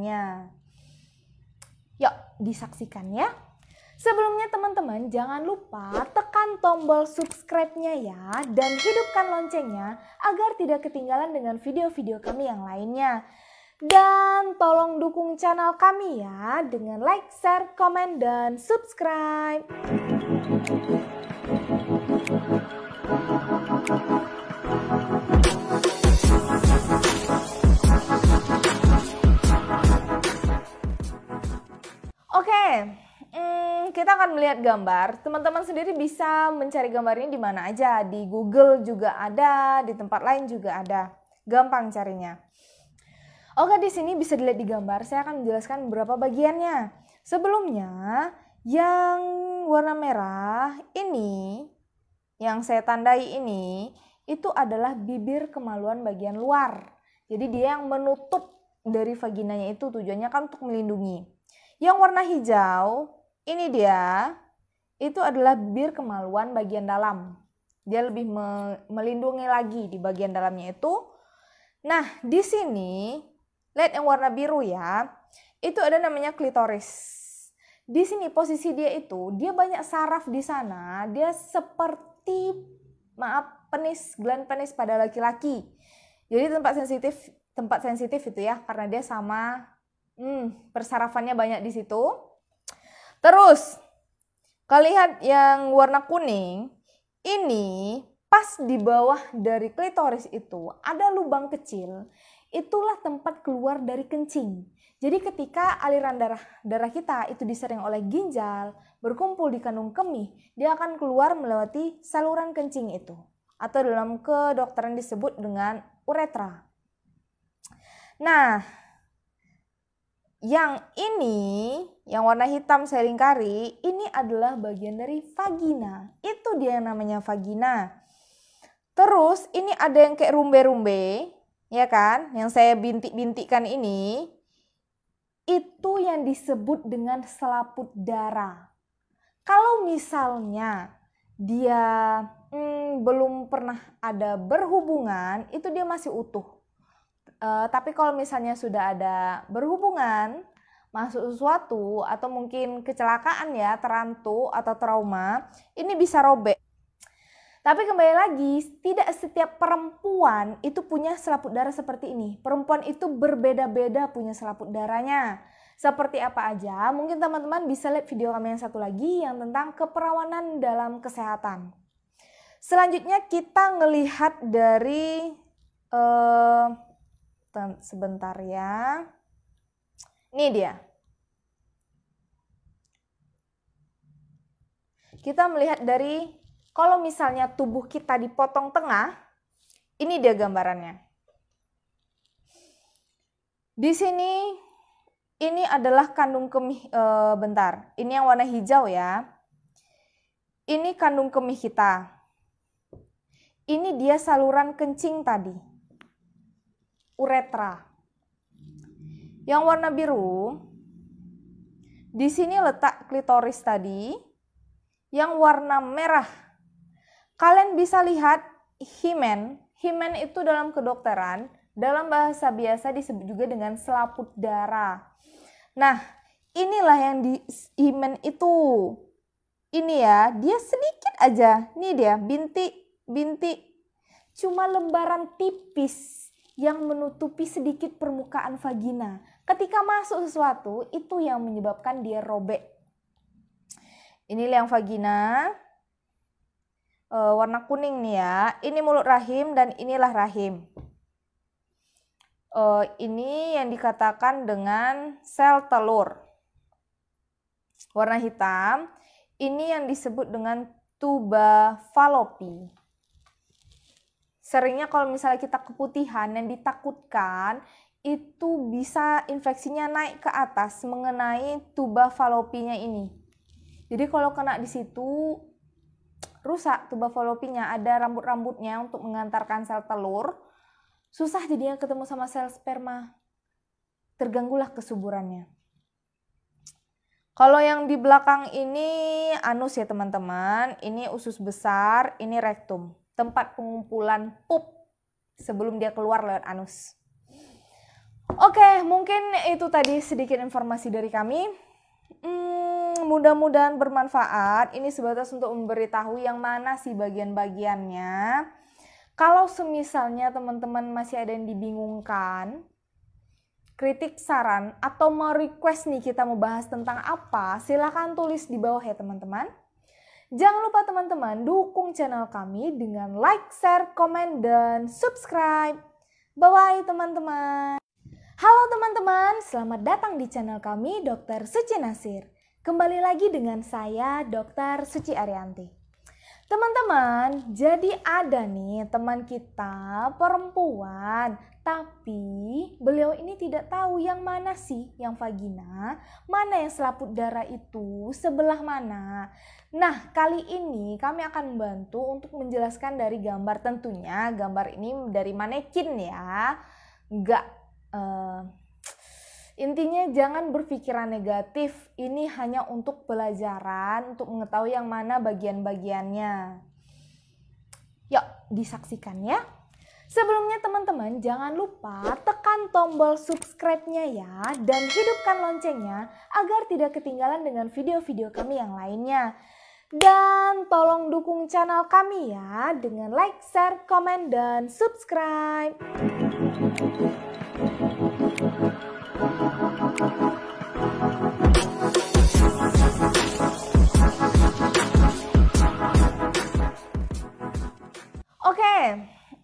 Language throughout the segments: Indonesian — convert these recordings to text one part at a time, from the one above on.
Iya. Yuk, disaksikan ya. Sebelumnya teman-teman jangan lupa tekan tombol subscribe-nya ya dan hidupkan loncengnya agar tidak ketinggalan dengan video-video kami yang lainnya. Dan tolong dukung channel kami ya dengan like, share, komen, dan subscribe. Oke, okay. hmm, kita akan melihat gambar. Teman-teman sendiri bisa mencari gambar ini di mana aja. Di Google juga ada, di tempat lain juga ada. Gampang carinya. Oke, di sini bisa dilihat di gambar. Saya akan menjelaskan beberapa bagiannya. Sebelumnya, yang warna merah ini, yang saya tandai ini, itu adalah bibir kemaluan bagian luar. Jadi dia yang menutup dari vaginanya itu tujuannya kan untuk melindungi. Yang warna hijau, ini dia, itu adalah bibir kemaluan bagian dalam. Dia lebih melindungi lagi di bagian dalamnya itu. Nah, di sini, lihat yang warna biru ya, itu ada namanya klitoris. Di sini posisi dia itu, dia banyak saraf di sana, dia seperti, maaf, penis, gland penis pada laki-laki. Jadi tempat sensitif, tempat sensitif itu ya, karena dia sama Hmm, persarafannya banyak di situ. Terus, kalian yang warna kuning, ini pas di bawah dari klitoris itu ada lubang kecil. Itulah tempat keluar dari kencing. Jadi ketika aliran darah darah kita itu disering oleh ginjal berkumpul di kandung kemih, dia akan keluar melewati saluran kencing itu atau dalam kedokteran disebut dengan uretra. Nah, yang ini, yang warna hitam seringkali, ini adalah bagian dari vagina. Itu dia yang namanya vagina. Terus ini ada yang kayak rumbe-rumbe, ya kan? Yang saya bintik-bintikkan ini, itu yang disebut dengan selaput darah. Kalau misalnya dia hmm, belum pernah ada berhubungan, itu dia masih utuh Uh, tapi kalau misalnya sudah ada berhubungan, masuk sesuatu atau mungkin kecelakaan ya, terantu atau trauma, ini bisa robek. Tapi kembali lagi, tidak setiap perempuan itu punya selaput darah seperti ini. Perempuan itu berbeda-beda punya selaput darahnya. Seperti apa aja, mungkin teman-teman bisa lihat video kami yang satu lagi yang tentang keperawanan dalam kesehatan. Selanjutnya kita ngelihat dari uh, Sebentar ya. Ini dia. Kita melihat dari kalau misalnya tubuh kita dipotong tengah, ini dia gambarannya. Di sini ini adalah kandung kemih e, bentar. Ini yang warna hijau ya. Ini kandung kemih kita. Ini dia saluran kencing tadi uretra. Yang warna biru, di sini letak klitoris tadi. Yang warna merah, kalian bisa lihat himen. Himen itu dalam kedokteran, dalam bahasa biasa disebut juga dengan selaput darah. Nah, inilah yang di himen itu. Ini ya, dia sedikit aja. Nih dia, bintik, bintik. Cuma lembaran tipis yang menutupi sedikit permukaan vagina. Ketika masuk sesuatu, itu yang menyebabkan dia robek. Ini liang vagina. E, warna kuning nih ya. Ini mulut rahim dan inilah rahim. E, ini yang dikatakan dengan sel telur. Warna hitam. Ini yang disebut dengan tuba falopi seringnya kalau misalnya kita keputihan dan ditakutkan itu bisa infeksinya naik ke atas mengenai tuba falopinya ini. Jadi kalau kena di situ rusak tuba falopinya, ada rambut-rambutnya untuk mengantarkan sel telur. Susah jadinya ketemu sama sel sperma. Terganggulah kesuburannya. Kalau yang di belakang ini anus ya teman-teman, ini usus besar, ini rektum tempat pengumpulan pup sebelum dia keluar lewat anus. Oke, okay, mungkin itu tadi sedikit informasi dari kami. Hmm, mudah-mudahan bermanfaat. Ini sebatas untuk memberitahu yang mana sih bagian-bagiannya. Kalau semisalnya teman-teman masih ada yang dibingungkan, kritik, saran, atau mau request nih kita mau bahas tentang apa, silahkan tulis di bawah ya teman-teman. Jangan lupa teman-teman dukung channel kami dengan like, share, komen, dan subscribe. Bye-bye teman-teman. Halo teman-teman, selamat datang di channel kami Dr. Suci Nasir. Kembali lagi dengan saya Dr. Suci Arianti. Teman-teman, jadi ada nih teman kita perempuan, tapi beliau ini tidak tahu yang mana sih yang vagina, mana yang selaput darah itu, sebelah mana. Nah, kali ini kami akan membantu untuk menjelaskan dari gambar tentunya, gambar ini dari manekin ya. Enggak Uh, eh, Intinya jangan berpikiran negatif, ini hanya untuk pelajaran, untuk mengetahui yang mana bagian-bagiannya. Yuk, disaksikan ya. Sebelumnya teman-teman jangan lupa tekan tombol subscribe-nya ya dan hidupkan loncengnya agar tidak ketinggalan dengan video-video kami yang lainnya. Dan tolong dukung channel kami ya dengan like, share, komen, dan subscribe. okay.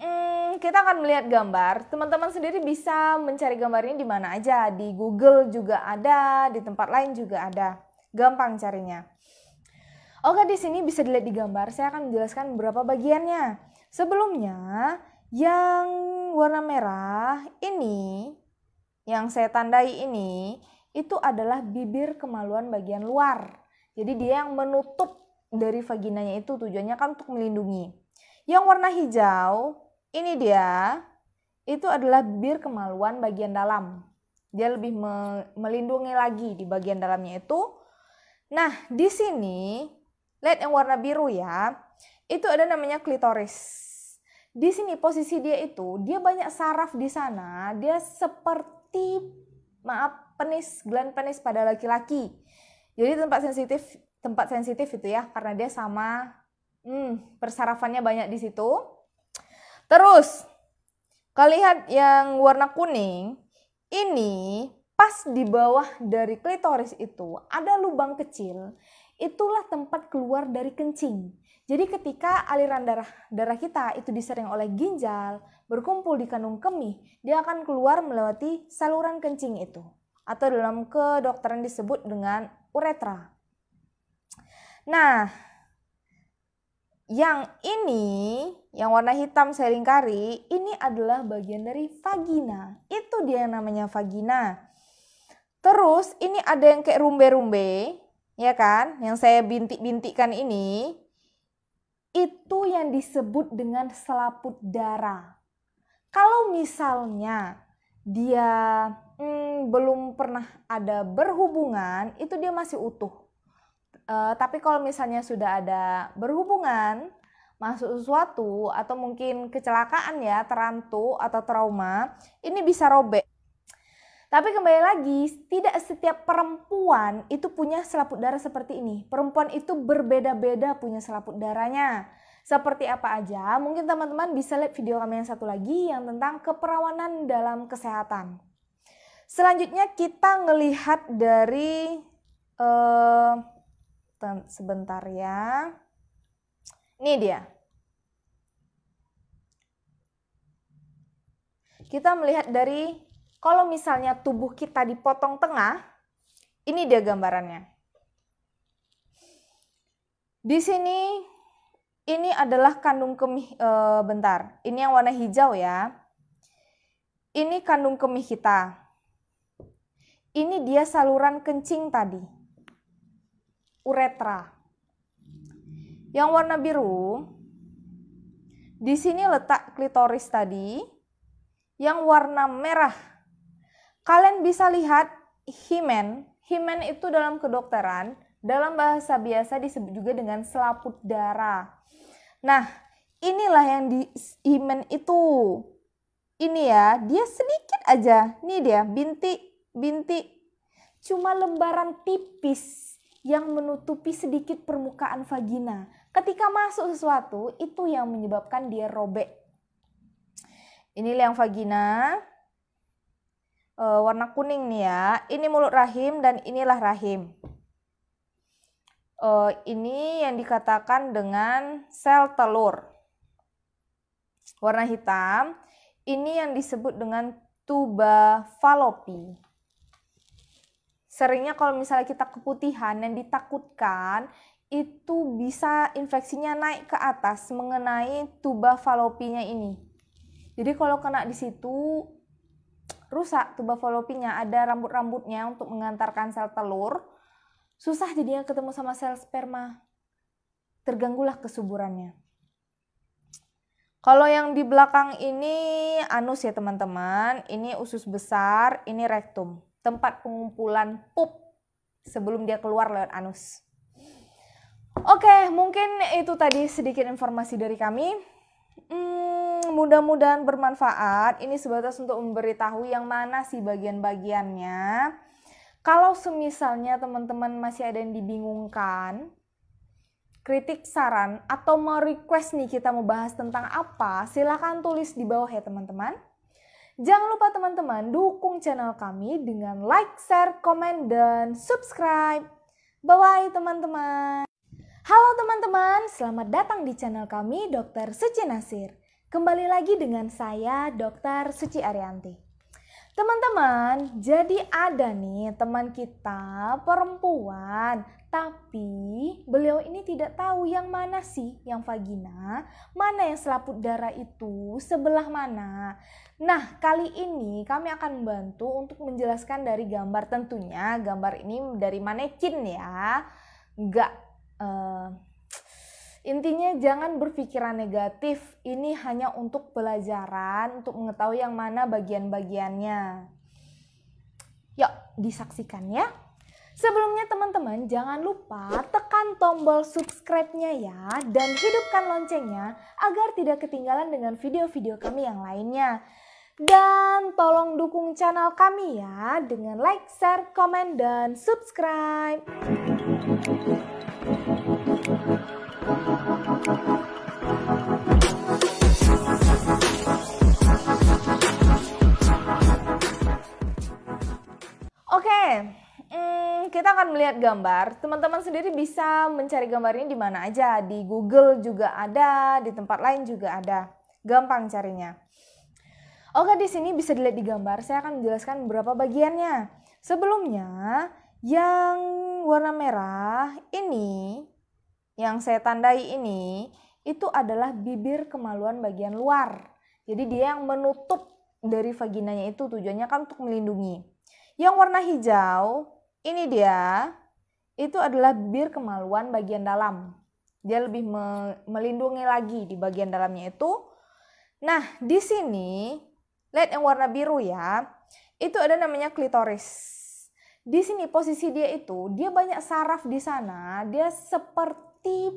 hmm, kita akan melihat gambar. Teman-teman sendiri bisa mencari gambar ini di mana aja. Di Google juga ada, di tempat lain juga ada. Gampang carinya. Oke, di sini bisa dilihat di gambar. Saya akan menjelaskan beberapa bagiannya. Sebelumnya, yang warna merah ini, yang saya tandai ini, itu adalah bibir kemaluan bagian luar. Jadi dia yang menutup dari vaginanya itu tujuannya kan untuk melindungi. Yang warna hijau, ini dia, itu adalah bibir kemaluan bagian dalam. Dia lebih melindungi lagi di bagian dalamnya itu. Nah, di sini, lihat yang warna biru ya, itu ada namanya klitoris. Di sini posisi dia itu, dia banyak saraf di sana, dia seperti, maaf, penis, gland penis pada laki-laki. Jadi tempat sensitif, tempat sensitif itu ya, karena dia sama Hmm, persarafannya banyak di situ. Terus, kalian yang warna kuning, ini pas di bawah dari klitoris itu ada lubang kecil. Itulah tempat keluar dari kencing. Jadi ketika aliran darah darah kita itu disering oleh ginjal berkumpul di kandung kemih, dia akan keluar melewati saluran kencing itu atau dalam kedokteran disebut dengan uretra. Nah, yang ini, yang warna hitam saya lingkari, ini adalah bagian dari vagina. Itu dia yang namanya vagina. Terus ini ada yang kayak rumbe-rumbe, ya kan? Yang saya bintik-bintikkan ini, itu yang disebut dengan selaput darah. Kalau misalnya dia hmm, belum pernah ada berhubungan, itu dia masih utuh Uh, tapi kalau misalnya sudah ada berhubungan, masuk sesuatu atau mungkin kecelakaan ya, terantu atau trauma, ini bisa robek. Tapi kembali lagi, tidak setiap perempuan itu punya selaput darah seperti ini. Perempuan itu berbeda-beda punya selaput darahnya. Seperti apa aja, mungkin teman-teman bisa lihat video kami yang satu lagi yang tentang keperawanan dalam kesehatan. Selanjutnya kita ngelihat dari uh, sebentar ya. Ini dia. Kita melihat dari kalau misalnya tubuh kita dipotong tengah, ini dia gambarannya. Di sini ini adalah kandung kemih e, bentar. Ini yang warna hijau ya. Ini kandung kemih kita. Ini dia saluran kencing tadi uretra. Yang warna biru, di sini letak klitoris tadi. Yang warna merah, kalian bisa lihat himen. Himen itu dalam kedokteran, dalam bahasa biasa disebut juga dengan selaput darah. Nah, inilah yang di himen itu. Ini ya, dia sedikit aja. Nih dia, bintik, bintik. Cuma lembaran tipis yang menutupi sedikit permukaan vagina. Ketika masuk sesuatu, itu yang menyebabkan dia robek. Ini liang vagina, e, warna kuning nih ya. Ini mulut rahim dan inilah rahim. E, ini yang dikatakan dengan sel telur. Warna hitam, ini yang disebut dengan tuba falopi seringnya kalau misalnya kita keputihan dan ditakutkan itu bisa infeksinya naik ke atas mengenai tuba falopinya ini. Jadi kalau kena di situ rusak tuba falopinya, ada rambut-rambutnya untuk mengantarkan sel telur. Susah jadinya ketemu sama sel sperma. Terganggulah kesuburannya. Kalau yang di belakang ini anus ya teman-teman, ini usus besar, ini rektum tempat pengumpulan pup sebelum dia keluar lewat anus. Oke, mungkin itu tadi sedikit informasi dari kami. Hmm, mudah-mudahan bermanfaat. Ini sebatas untuk memberitahu yang mana sih bagian-bagiannya. Kalau semisalnya teman-teman masih ada yang dibingungkan, kritik, saran, atau mau request nih kita mau bahas tentang apa, silahkan tulis di bawah ya teman-teman. Jangan lupa teman-teman dukung channel kami dengan like, share, komen, dan subscribe. Bye-bye teman-teman. Halo teman-teman, selamat datang di channel kami Dr. Suci Nasir. Kembali lagi dengan saya Dr. Suci Arianti. Teman-teman, jadi ada nih teman kita perempuan, tapi beliau ini tidak tahu yang mana sih yang vagina, mana yang selaput darah itu sebelah mana. Nah, kali ini kami akan membantu untuk menjelaskan dari gambar tentunya. Gambar ini dari manekin ya. Nggak, uh, intinya jangan berpikiran negatif. Ini hanya untuk pelajaran, untuk mengetahui yang mana bagian-bagiannya. Yuk, disaksikan ya. Sebelumnya teman-teman jangan lupa tekan tombol subscribe-nya ya dan hidupkan loncengnya agar tidak ketinggalan dengan video-video kami yang lainnya. Dan tolong dukung channel kami ya dengan like, share, komen, dan subscribe. Oke, hmm, kita akan melihat gambar. Teman-teman sendiri bisa mencari gambar ini di mana aja. Di Google juga ada, di tempat lain juga ada. Gampang carinya. Oke, oh, di sini bisa dilihat di gambar, saya akan menjelaskan beberapa bagiannya. Sebelumnya, yang warna merah ini, yang saya tandai ini, itu adalah bibir kemaluan bagian luar. Jadi dia yang menutup dari vaginanya itu tujuannya kan untuk melindungi. Yang warna hijau, ini dia, itu adalah bibir kemaluan bagian dalam. Dia lebih melindungi lagi di bagian dalamnya itu. Nah, di sini Lihat yang warna biru ya, itu ada namanya klitoris. Di sini posisi dia itu, dia banyak saraf di sana, dia seperti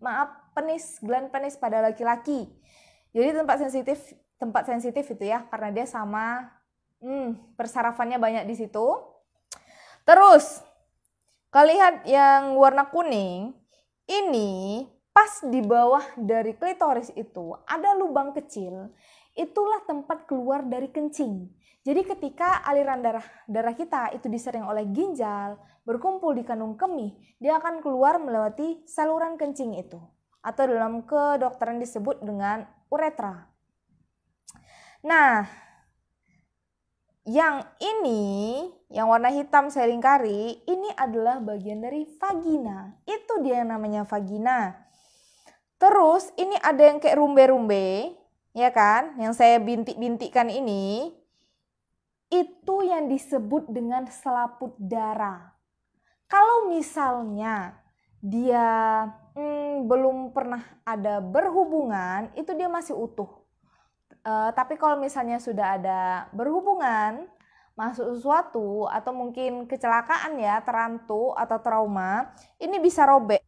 maaf penis, gland penis pada laki-laki. Jadi tempat sensitif, tempat sensitif itu ya, karena dia sama hmm, persarafannya banyak di situ. Terus, kalau lihat yang warna kuning, ini pas di bawah dari klitoris itu ada lubang kecil itulah tempat keluar dari kencing. Jadi ketika aliran darah darah kita itu disering oleh ginjal, berkumpul di kandung kemih, dia akan keluar melewati saluran kencing itu atau dalam kedokteran disebut dengan uretra. Nah, yang ini, yang warna hitam saya lingkari, ini adalah bagian dari vagina. Itu dia yang namanya vagina. Terus ini ada yang kayak rumbe-rumbe ya kan, yang saya bintik-bintikkan ini, itu yang disebut dengan selaput darah. Kalau misalnya dia hmm, belum pernah ada berhubungan, itu dia masih utuh. Uh, tapi kalau misalnya sudah ada berhubungan, masuk sesuatu atau mungkin kecelakaan ya, terantuk atau trauma, ini bisa robek.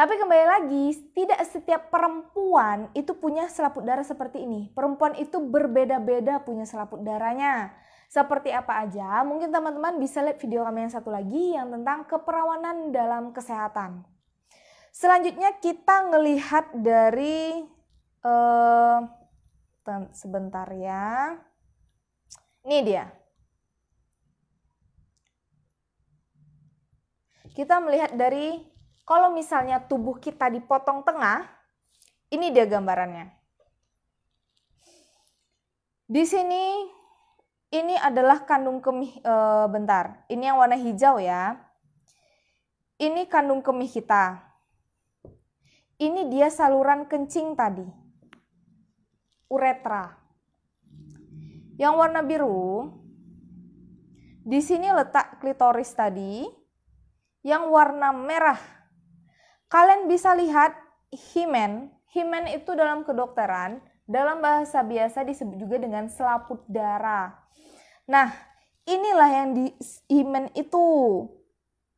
Tapi kembali lagi, tidak setiap perempuan itu punya selaput darah seperti ini. Perempuan itu berbeda-beda punya selaput darahnya. Seperti apa aja, mungkin teman-teman bisa lihat video kami yang satu lagi yang tentang keperawanan dalam kesehatan. Selanjutnya kita ngelihat dari uh, sebentar ya. Ini dia. Kita melihat dari kalau misalnya tubuh kita dipotong tengah, ini dia gambarannya. Di sini ini adalah kandung kemih e, bentar. Ini yang warna hijau ya. Ini kandung kemih kita. Ini dia saluran kencing tadi. Uretra. Yang warna biru di sini letak klitoris tadi. Yang warna merah Kalian bisa lihat himen. Himen itu dalam kedokteran, dalam bahasa biasa disebut juga dengan selaput darah. Nah, inilah yang di himen itu.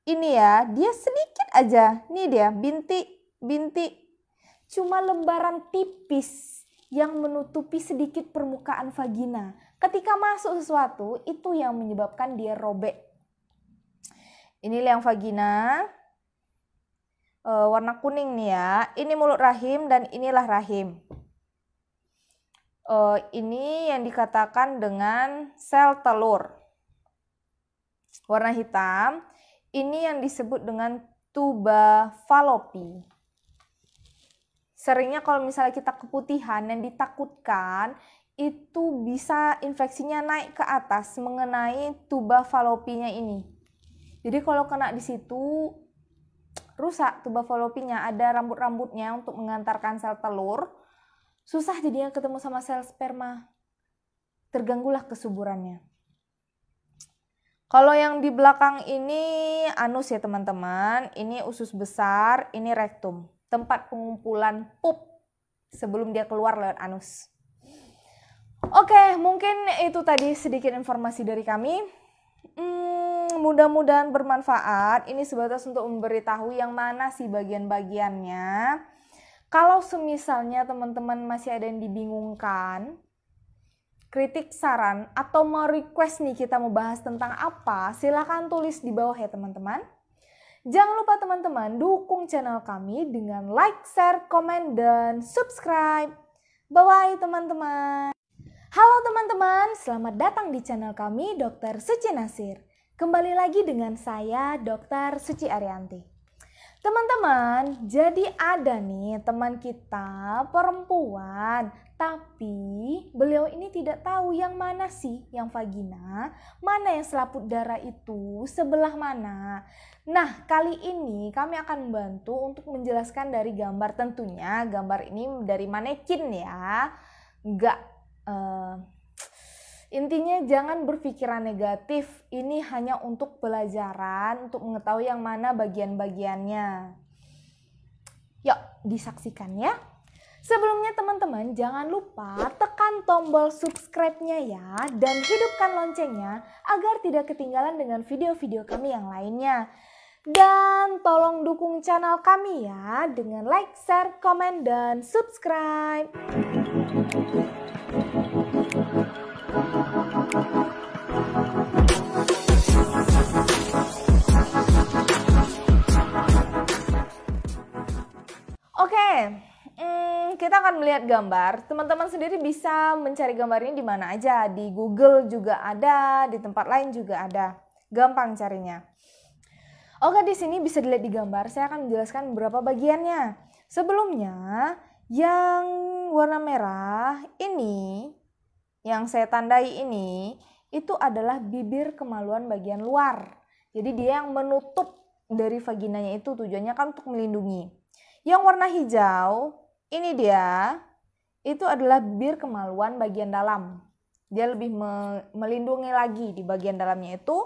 Ini ya, dia sedikit aja. Nih dia, bintik bintik Cuma lembaran tipis yang menutupi sedikit permukaan vagina. Ketika masuk sesuatu, itu yang menyebabkan dia robek. Ini yang vagina, e, warna kuning nih ya. Ini mulut rahim dan inilah rahim. E, ini yang dikatakan dengan sel telur. Warna hitam, ini yang disebut dengan tuba falopi. Seringnya kalau misalnya kita keputihan yang ditakutkan itu bisa infeksinya naik ke atas mengenai tuba falopinya ini. Jadi kalau kena di situ rusak tuba falopinya, ada rambut-rambutnya untuk mengantarkan sel telur, susah jadinya ketemu sama sel sperma. Terganggulah kesuburannya. Kalau yang di belakang ini anus ya teman-teman, ini usus besar, ini rektum, tempat pengumpulan pup sebelum dia keluar lewat anus. Oke, mungkin itu tadi sedikit informasi dari kami. Hmm, mudah-mudahan bermanfaat. Ini sebatas untuk memberitahu yang mana sih bagian-bagiannya. Kalau semisalnya teman-teman masih ada yang dibingungkan, kritik, saran, atau mau request nih kita mau bahas tentang apa, silahkan tulis di bawah ya teman-teman. Jangan lupa teman-teman dukung channel kami dengan like, share, komen, dan subscribe. Bye-bye teman-teman. Halo teman-teman, selamat datang di channel kami Dr. Suci Nasir. Kembali lagi dengan saya, Dr. Suci Arianti. Teman-teman, jadi ada nih teman kita perempuan, tapi beliau ini tidak tahu yang mana sih yang vagina, mana yang selaput darah itu, sebelah mana. Nah, kali ini kami akan membantu untuk menjelaskan dari gambar tentunya, gambar ini dari manekin ya. Enggak eh, Intinya jangan berpikiran negatif, ini hanya untuk pelajaran, untuk mengetahui yang mana bagian-bagiannya. Yuk, disaksikan ya. Sebelumnya teman-teman jangan lupa tekan tombol subscribe-nya ya dan hidupkan loncengnya agar tidak ketinggalan dengan video-video kami yang lainnya. Dan tolong dukung channel kami ya dengan like, share, komen, dan subscribe. Oke, hmm, kita akan melihat gambar. Teman-teman sendiri bisa mencari gambar ini di mana aja. Di Google juga ada, di tempat lain juga ada. Gampang carinya. Oke, di sini bisa dilihat di gambar. Saya akan menjelaskan beberapa bagiannya. Sebelumnya, yang warna merah ini yang saya tandai ini itu adalah bibir kemaluan bagian luar. Jadi dia yang menutup dari vaginanya itu tujuannya kan untuk melindungi. Yang warna hijau ini dia itu adalah bibir kemaluan bagian dalam. Dia lebih melindungi lagi di bagian dalamnya itu.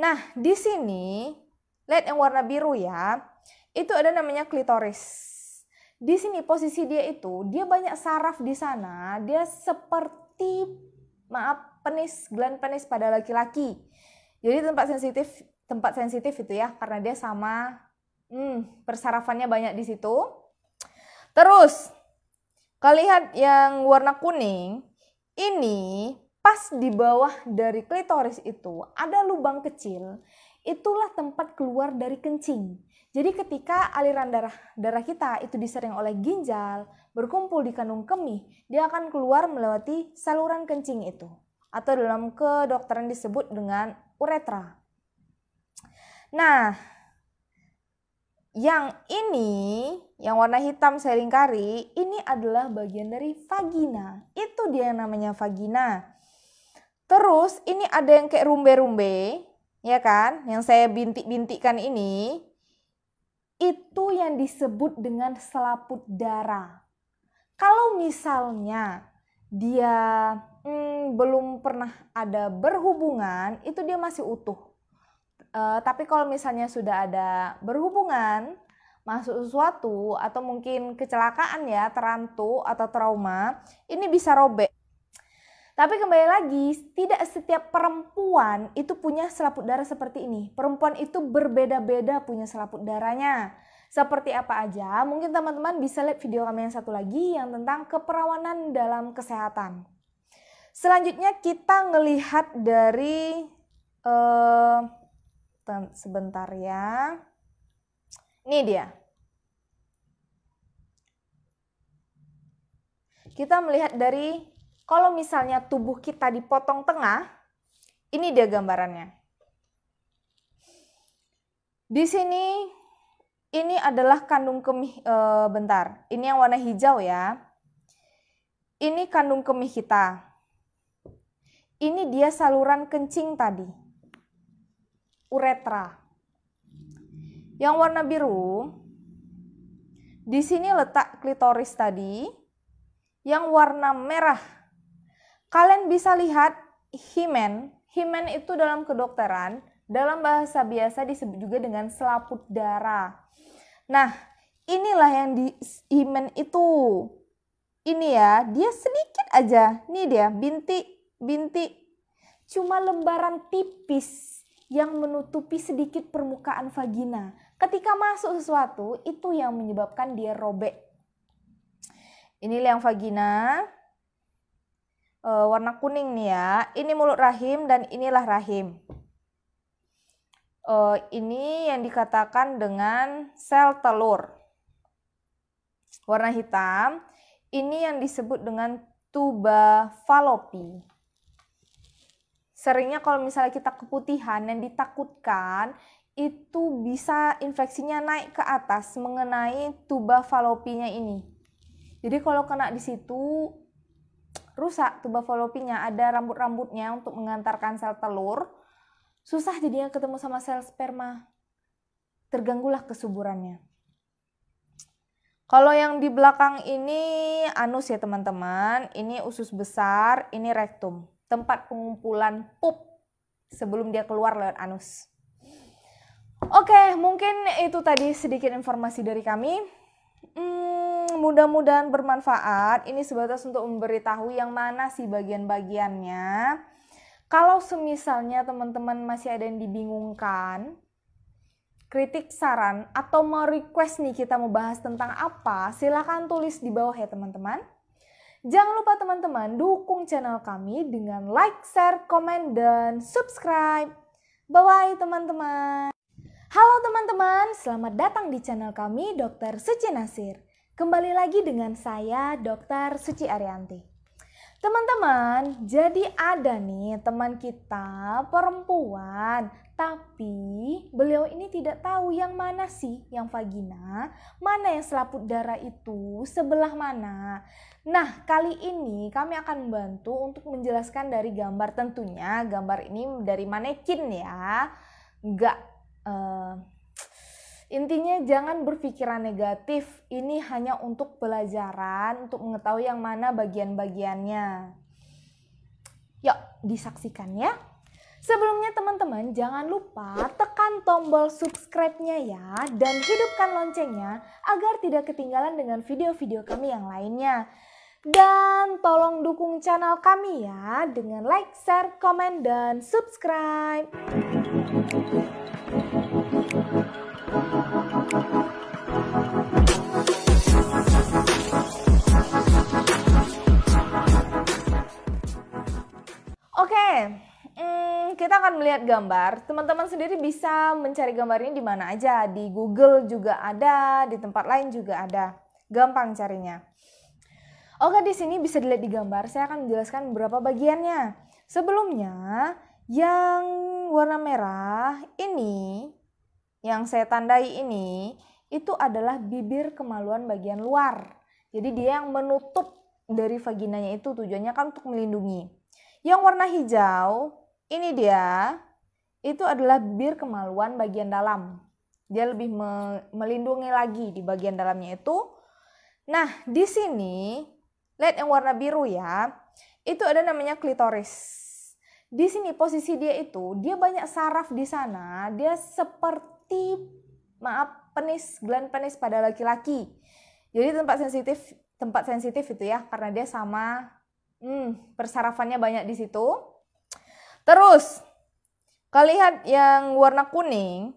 Nah, di sini lihat yang warna biru ya. Itu ada namanya klitoris. Di sini posisi dia itu dia banyak saraf di sana, dia seperti seperti maaf penis gland penis pada laki-laki. Jadi tempat sensitif tempat sensitif itu ya karena dia sama hmm, persarafannya banyak di situ. Terus kalian yang warna kuning ini pas di bawah dari klitoris itu ada lubang kecil, itulah tempat keluar dari kencing. Jadi ketika aliran darah darah kita itu disering oleh ginjal, berkumpul di kandung kemih, dia akan keluar melewati saluran kencing itu atau dalam kedokteran disebut dengan uretra. Nah, yang ini, yang warna hitam saya lingkari, ini adalah bagian dari vagina. Itu dia yang namanya vagina. Terus ini ada yang kayak rumbe-rumbe, ya kan? Yang saya bintik-bintikkan ini, itu yang disebut dengan selaput darah. Kalau misalnya dia hmm, belum pernah ada berhubungan, itu dia masih utuh. E, tapi kalau misalnya sudah ada berhubungan, masuk sesuatu atau mungkin kecelakaan ya, terantuk atau trauma, ini bisa robek. Tapi kembali lagi, tidak setiap perempuan itu punya selaput darah seperti ini. Perempuan itu berbeda-beda punya selaput darahnya. Seperti apa aja, mungkin teman-teman bisa lihat video kami yang satu lagi yang tentang keperawanan dalam kesehatan. Selanjutnya kita ngelihat dari uh, sebentar ya. Ini dia. Kita melihat dari kalau misalnya tubuh kita dipotong tengah, ini dia gambarannya. Di sini ini adalah kandung kemih e, bentar. Ini yang warna hijau ya. Ini kandung kemih kita. Ini dia saluran kencing tadi. Uretra. Yang warna biru di sini letak klitoris tadi. Yang warna merah Kalian bisa lihat himen. Himen itu dalam kedokteran, dalam bahasa biasa disebut juga dengan selaput darah. Nah, inilah yang di himen itu. Ini ya, dia sedikit aja. ini dia, binti, binti. Cuma lembaran tipis yang menutupi sedikit permukaan vagina. Ketika masuk sesuatu, itu yang menyebabkan dia robek. Ini yang vagina, e, warna kuning nih ya. Ini mulut rahim dan inilah rahim. E, ini yang dikatakan dengan sel telur. Warna hitam, ini yang disebut dengan tuba falopi. Seringnya kalau misalnya kita keputihan yang ditakutkan itu bisa infeksinya naik ke atas mengenai tuba falopinya ini. Jadi kalau kena di situ rusak tuba falopinya, ada rambut-rambutnya untuk mengantarkan sel telur, susah jadinya ketemu sama sel sperma. Terganggulah kesuburannya. Kalau yang di belakang ini anus ya teman-teman, ini usus besar, ini rektum, tempat pengumpulan pup sebelum dia keluar lewat anus. Oke, mungkin itu tadi sedikit informasi dari kami. Hmm, mudah-mudahan bermanfaat. Ini sebatas untuk memberitahu yang mana sih bagian-bagiannya. Kalau semisalnya teman-teman masih ada yang dibingungkan, kritik, saran, atau mau request nih kita mau bahas tentang apa, silahkan tulis di bawah ya teman-teman. Jangan lupa teman-teman dukung channel kami dengan like, share, komen, dan subscribe. Bye-bye teman-teman. Halo teman-teman, selamat datang di channel kami Dr. Suci Nasir. Kembali lagi dengan saya Dr. Suci Arianti. Teman-teman, jadi ada nih teman kita perempuan, tapi beliau ini tidak tahu yang mana sih yang vagina, mana yang selaput darah itu, sebelah mana. Nah, kali ini kami akan membantu untuk menjelaskan dari gambar tentunya, gambar ini dari manekin ya. Nggak uh, intinya jangan berpikiran negatif ini hanya untuk pelajaran untuk mengetahui yang mana bagian-bagiannya yuk disaksikan ya Sebelumnya teman-teman jangan lupa tekan tombol subscribe-nya ya dan hidupkan loncengnya agar tidak ketinggalan dengan video-video kami yang lainnya. Dan tolong dukung channel kami ya dengan like, share, komen, dan subscribe. Oke, hmm, kita akan melihat gambar. Teman-teman sendiri bisa mencari gambar ini di mana aja. Di Google juga ada, di tempat lain juga ada. Gampang carinya. Oke, di sini bisa dilihat di gambar. Saya akan menjelaskan beberapa bagiannya. Sebelumnya, yang warna merah ini yang saya tandai ini itu adalah bibir kemaluan bagian luar. Jadi dia yang menutup dari vaginanya itu tujuannya kan untuk melindungi. Yang warna hijau ini dia itu adalah bibir kemaluan bagian dalam. Dia lebih melindungi lagi di bagian dalamnya itu. Nah, di sini lihat yang warna biru ya. Itu ada namanya klitoris. Di sini posisi dia itu, dia banyak saraf di sana, dia seperti seperti maaf penis gland penis pada laki-laki. Jadi tempat sensitif tempat sensitif itu ya karena dia sama hmm, persarafannya banyak di situ. Terus kalian lihat yang warna kuning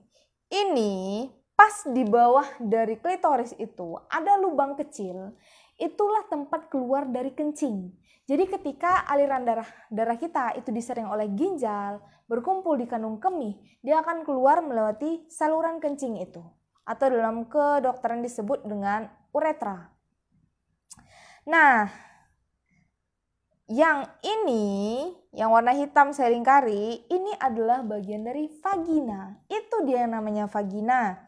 ini pas di bawah dari klitoris itu ada lubang kecil, itulah tempat keluar dari kencing. Jadi ketika aliran darah darah kita itu disering oleh ginjal, berkumpul di kandung kemih, dia akan keluar melewati saluran kencing itu atau dalam kedokteran disebut dengan uretra. Nah, yang ini, yang warna hitam seringkali ini adalah bagian dari vagina. Itu dia yang namanya vagina.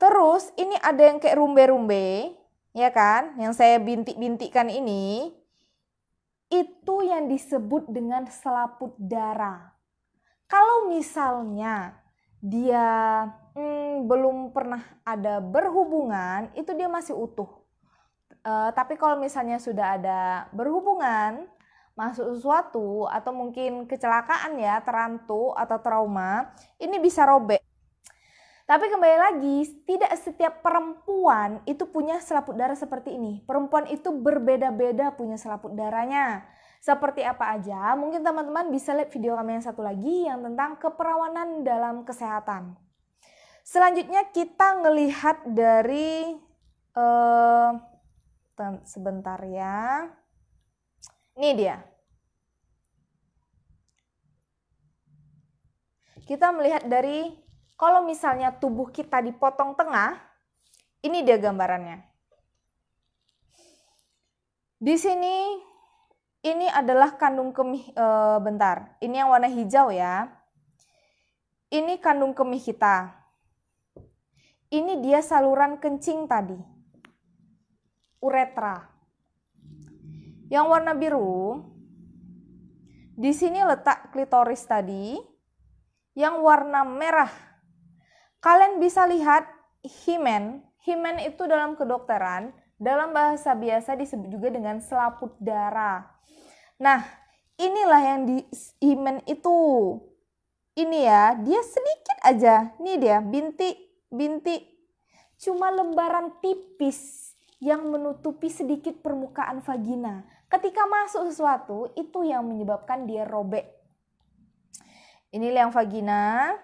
Terus ini ada yang kayak rumbe-rumbe, ya kan? Yang saya bintik-bintikkan ini itu yang disebut dengan selaput darah. Kalau misalnya dia hmm, belum pernah ada berhubungan, itu dia masih utuh. E, tapi kalau misalnya sudah ada berhubungan, masuk sesuatu atau mungkin kecelakaan ya, terantuk atau trauma, ini bisa robek. Tapi kembali lagi, tidak setiap perempuan itu punya selaput darah seperti ini. Perempuan itu berbeda-beda punya selaput darahnya. Seperti apa aja, mungkin teman-teman bisa lihat video kami yang satu lagi yang tentang keperawanan dalam kesehatan. Selanjutnya kita ngelihat dari uh, sebentar ya. Ini dia. Kita melihat dari kalau misalnya tubuh kita dipotong tengah, ini dia gambarannya. Di sini ini adalah kandung kemih e, bentar. Ini yang warna hijau ya. Ini kandung kemih kita. Ini dia saluran kencing tadi. Uretra. Yang warna biru di sini letak klitoris tadi. Yang warna merah Kalian bisa lihat himen. Himen itu dalam kedokteran, dalam bahasa biasa disebut juga dengan selaput darah. Nah, inilah yang di himen itu. Ini ya, dia sedikit aja. Nih dia, binti, binti. Cuma lembaran tipis yang menutupi sedikit permukaan vagina. Ketika masuk sesuatu, itu yang menyebabkan dia robek. Ini yang vagina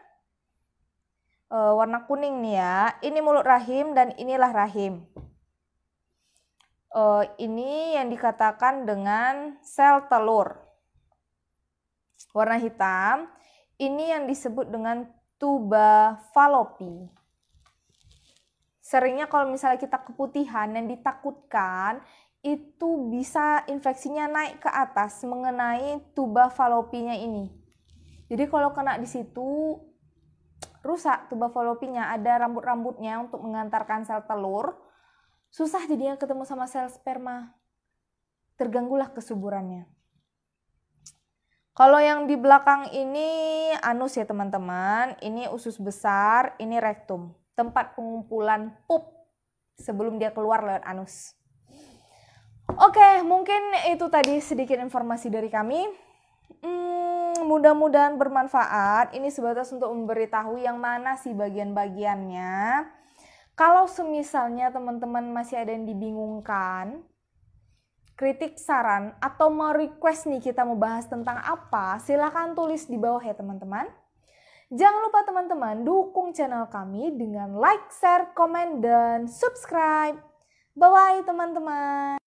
e, warna kuning nih ya. Ini mulut rahim dan inilah rahim. E, ini yang dikatakan dengan sel telur. Warna hitam, ini yang disebut dengan tuba falopi. Seringnya kalau misalnya kita keputihan yang ditakutkan itu bisa infeksinya naik ke atas mengenai tuba falopinya ini. Jadi kalau kena di situ rusak tuba falopinya, ada rambut-rambutnya untuk mengantarkan sel telur, susah jadinya ketemu sama sel sperma. Terganggulah kesuburannya. Kalau yang di belakang ini anus ya teman-teman, ini usus besar, ini rektum, tempat pengumpulan pup sebelum dia keluar lewat anus. Oke, mungkin itu tadi sedikit informasi dari kami. Hmm, mudah-mudahan bermanfaat. Ini sebatas untuk memberitahu yang mana sih bagian-bagiannya. Kalau semisalnya teman-teman masih ada yang dibingungkan, kritik, saran, atau mau request nih kita mau bahas tentang apa, silahkan tulis di bawah ya teman-teman. Jangan lupa teman-teman dukung channel kami dengan like, share, komen, dan subscribe. Bye-bye teman-teman.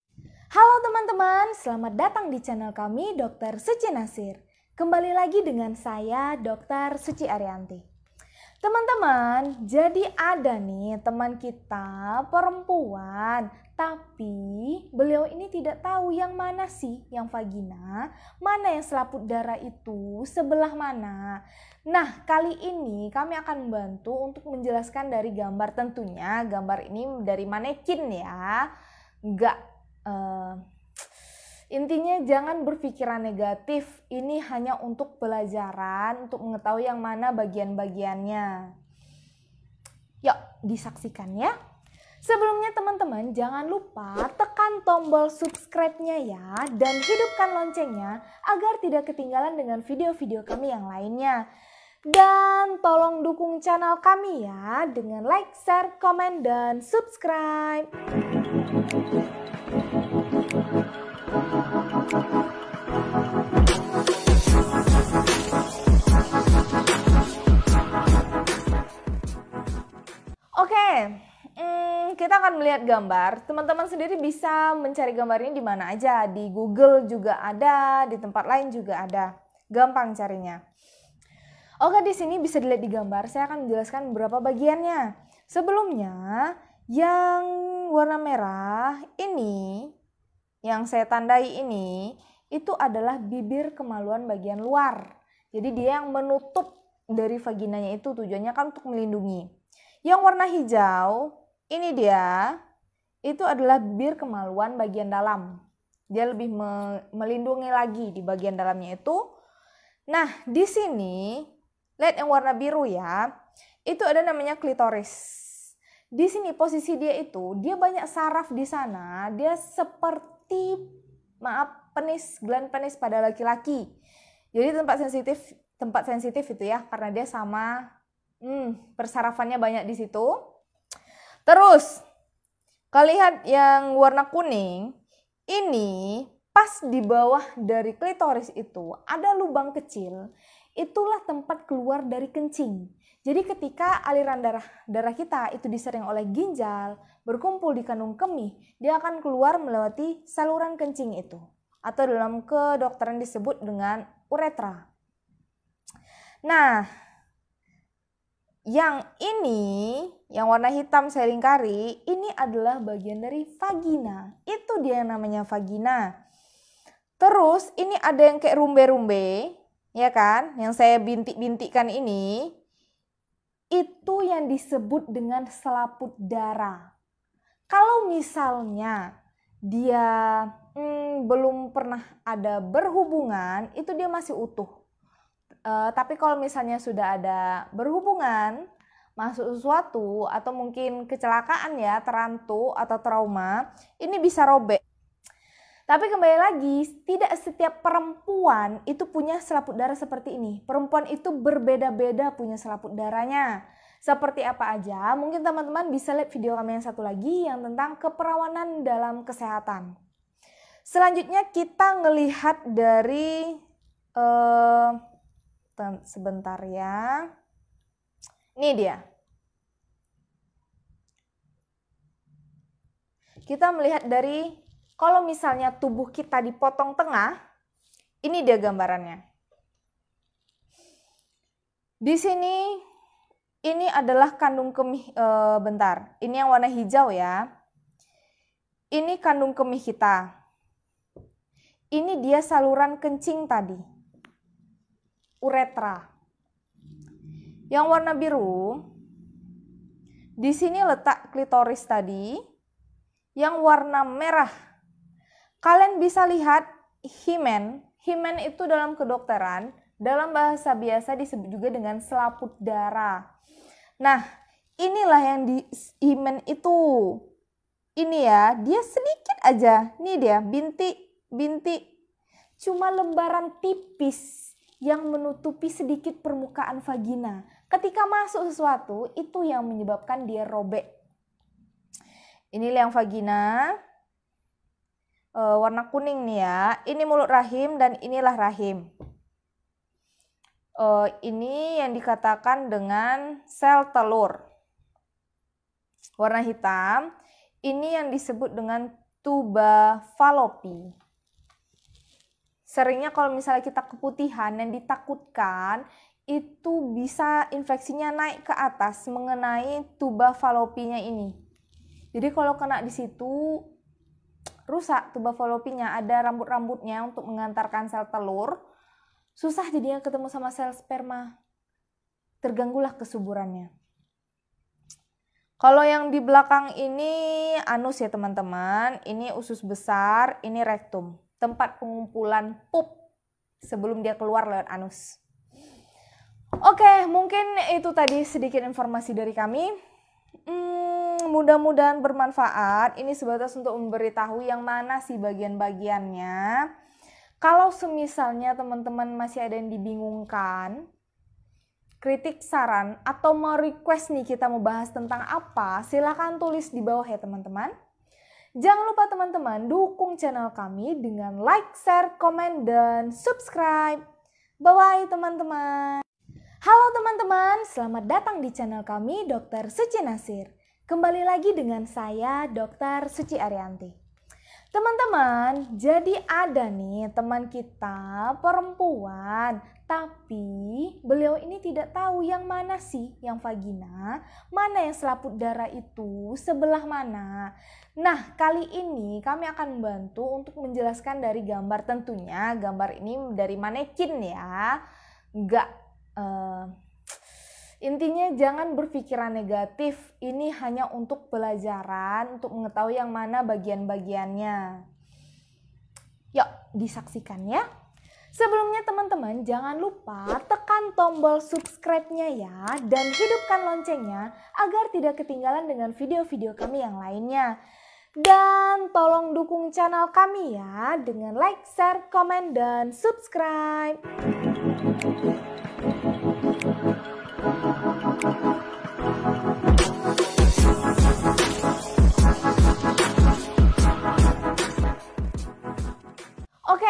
Halo teman-teman, selamat datang di channel kami Dr. Suci Nasir. Kembali lagi dengan saya Dr. Suci Arianti. Teman-teman, jadi ada nih teman kita perempuan, tapi beliau ini tidak tahu yang mana sih yang vagina, mana yang selaput darah itu, sebelah mana. Nah, kali ini kami akan membantu untuk menjelaskan dari gambar tentunya, gambar ini dari manekin ya. Enggak uh, intinya jangan berpikiran negatif. Ini hanya untuk pelajaran, untuk mengetahui yang mana bagian-bagiannya. Yuk, disaksikan ya. Sebelumnya teman-teman jangan lupa tekan tombol subscribe-nya ya dan hidupkan loncengnya agar tidak ketinggalan dengan video-video kami yang lainnya. Dan tolong dukung channel kami ya dengan like, share, komen, dan subscribe. Oke, hmm, kita akan melihat gambar. Teman-teman sendiri bisa mencari gambar ini di mana aja. Di Google juga ada, di tempat lain juga ada. Gampang carinya. Oke, di sini bisa dilihat di gambar. Saya akan menjelaskan beberapa bagiannya. Sebelumnya, yang warna merah ini yang saya tandai ini itu adalah bibir kemaluan bagian luar. Jadi dia yang menutup dari vaginanya itu tujuannya kan untuk melindungi. Yang warna hijau ini dia itu adalah bibir kemaluan bagian dalam. Dia lebih melindungi lagi di bagian dalamnya itu. Nah, di sini lihat yang warna biru ya. Itu ada namanya klitoris. Di sini posisi dia itu, dia banyak saraf di sana, dia seperti seperti maaf penis gland penis pada laki-laki. Jadi tempat sensitif tempat sensitif itu ya karena dia sama hmm, persarafannya banyak di situ. Terus kalian yang warna kuning ini pas di bawah dari klitoris itu ada lubang kecil, itulah tempat keluar dari kencing. Jadi ketika aliran darah darah kita itu disering oleh ginjal, berkumpul di kandung kemih, dia akan keluar melewati saluran kencing itu atau dalam kedokteran disebut dengan uretra. Nah, yang ini, yang warna hitam saya lingkari, ini adalah bagian dari vagina. Itu dia yang namanya vagina. Terus ini ada yang kayak rumbe-rumbe, ya kan? Yang saya bintik-bintikkan ini, itu yang disebut dengan selaput darah. Kalau misalnya dia hmm, belum pernah ada berhubungan, itu dia masih utuh. Uh, tapi kalau misalnya sudah ada berhubungan, masuk sesuatu atau mungkin kecelakaan ya, terantuk atau trauma, ini bisa robek. Tapi kembali lagi, tidak setiap perempuan itu punya selaput darah seperti ini. Perempuan itu berbeda-beda punya selaput darahnya. Seperti apa aja, mungkin teman-teman bisa lihat video kami yang satu lagi yang tentang keperawanan dalam kesehatan. Selanjutnya kita ngelihat dari uh, sebentar ya. Ini dia. Kita melihat dari kalau misalnya tubuh kita dipotong tengah, ini dia gambarannya. Di sini ini adalah kandung kemih e, bentar. Ini yang warna hijau ya. Ini kandung kemih kita. Ini dia saluran kencing tadi. Uretra. Yang warna biru di sini letak klitoris tadi. Yang warna merah Kalian bisa lihat himen. Himen itu dalam kedokteran, dalam bahasa biasa disebut juga dengan selaput darah. Nah, inilah yang di himen itu. Ini ya, dia sedikit aja. ini dia, binti, binti. Cuma lembaran tipis yang menutupi sedikit permukaan vagina. Ketika masuk sesuatu, itu yang menyebabkan dia robek. Inilah yang vagina e, warna kuning nih ya. Ini mulut rahim dan inilah rahim. E, ini yang dikatakan dengan sel telur. Warna hitam, ini yang disebut dengan tuba falopi. Seringnya kalau misalnya kita keputihan yang ditakutkan itu bisa infeksinya naik ke atas mengenai tuba falopinya ini. Jadi kalau kena di situ rusak tuba falopinya, ada rambut-rambutnya untuk mengantarkan sel telur, susah jadinya ketemu sama sel sperma. Terganggulah kesuburannya. Kalau yang di belakang ini anus ya teman-teman, ini usus besar, ini rektum, tempat pengumpulan pup sebelum dia keluar lewat anus. Oke, mungkin itu tadi sedikit informasi dari kami. Hmm, mudah-mudahan bermanfaat. Ini sebatas untuk memberitahu yang mana sih bagian-bagiannya. Kalau semisalnya teman-teman masih ada yang dibingungkan, kritik, saran, atau mau request nih kita mau bahas tentang apa, silahkan tulis di bawah ya teman-teman. Jangan lupa teman-teman dukung channel kami dengan like, share, komen, dan subscribe. Bye-bye teman-teman. Halo teman-teman, selamat datang di channel kami Dr. Suci Nasir. Kembali lagi dengan saya, Dr. Suci Arianti. Teman-teman, jadi ada nih teman kita perempuan, tapi beliau ini tidak tahu yang mana sih yang vagina, mana yang selaput darah itu, sebelah mana. Nah, kali ini kami akan membantu untuk menjelaskan dari gambar tentunya, gambar ini dari manekin ya. Enggak, eh, Intinya jangan berpikiran negatif, ini hanya untuk pelajaran, untuk mengetahui yang mana bagian-bagiannya. Yuk, disaksikan ya. Sebelumnya teman-teman jangan lupa tekan tombol subscribe-nya ya dan hidupkan loncengnya agar tidak ketinggalan dengan video-video kami yang lainnya. Dan tolong dukung channel kami ya dengan like, share, komen, dan subscribe. Oke,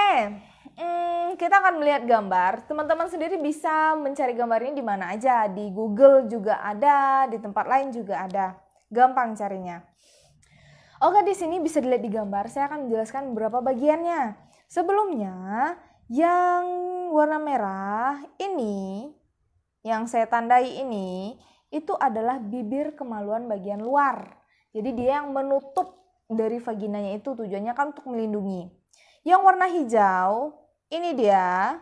hmm, kita akan melihat gambar. Teman-teman sendiri bisa mencari gambar ini di mana aja. Di Google juga ada, di tempat lain juga ada. Gampang carinya. Oke, di sini bisa dilihat di gambar. Saya akan menjelaskan beberapa bagiannya. Sebelumnya, yang warna merah ini yang saya tandai ini itu adalah bibir kemaluan bagian luar. Jadi dia yang menutup dari vaginanya itu tujuannya kan untuk melindungi. Yang warna hijau ini dia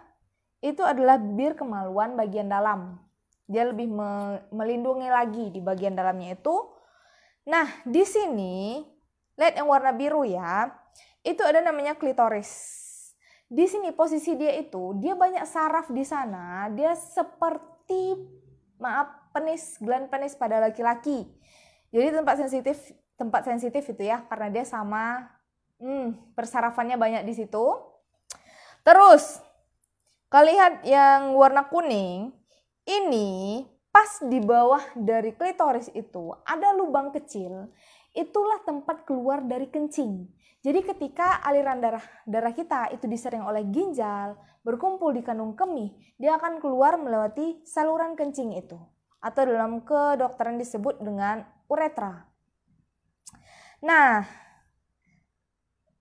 itu adalah bibir kemaluan bagian dalam. Dia lebih melindungi lagi di bagian dalamnya itu. Nah, di sini lihat yang warna biru ya. Itu ada namanya klitoris. Di sini posisi dia itu, dia banyak saraf di sana, dia seperti seperti maaf penis gland penis pada laki-laki. Jadi tempat sensitif tempat sensitif itu ya karena dia sama hmm, persarafannya banyak di situ. Terus kalian yang warna kuning ini pas di bawah dari klitoris itu ada lubang kecil. Itulah tempat keluar dari kencing. Jadi ketika aliran darah darah kita itu disering oleh ginjal, berkumpul di kandung kemih, dia akan keluar melewati saluran kencing itu atau dalam kedokteran disebut dengan uretra. Nah,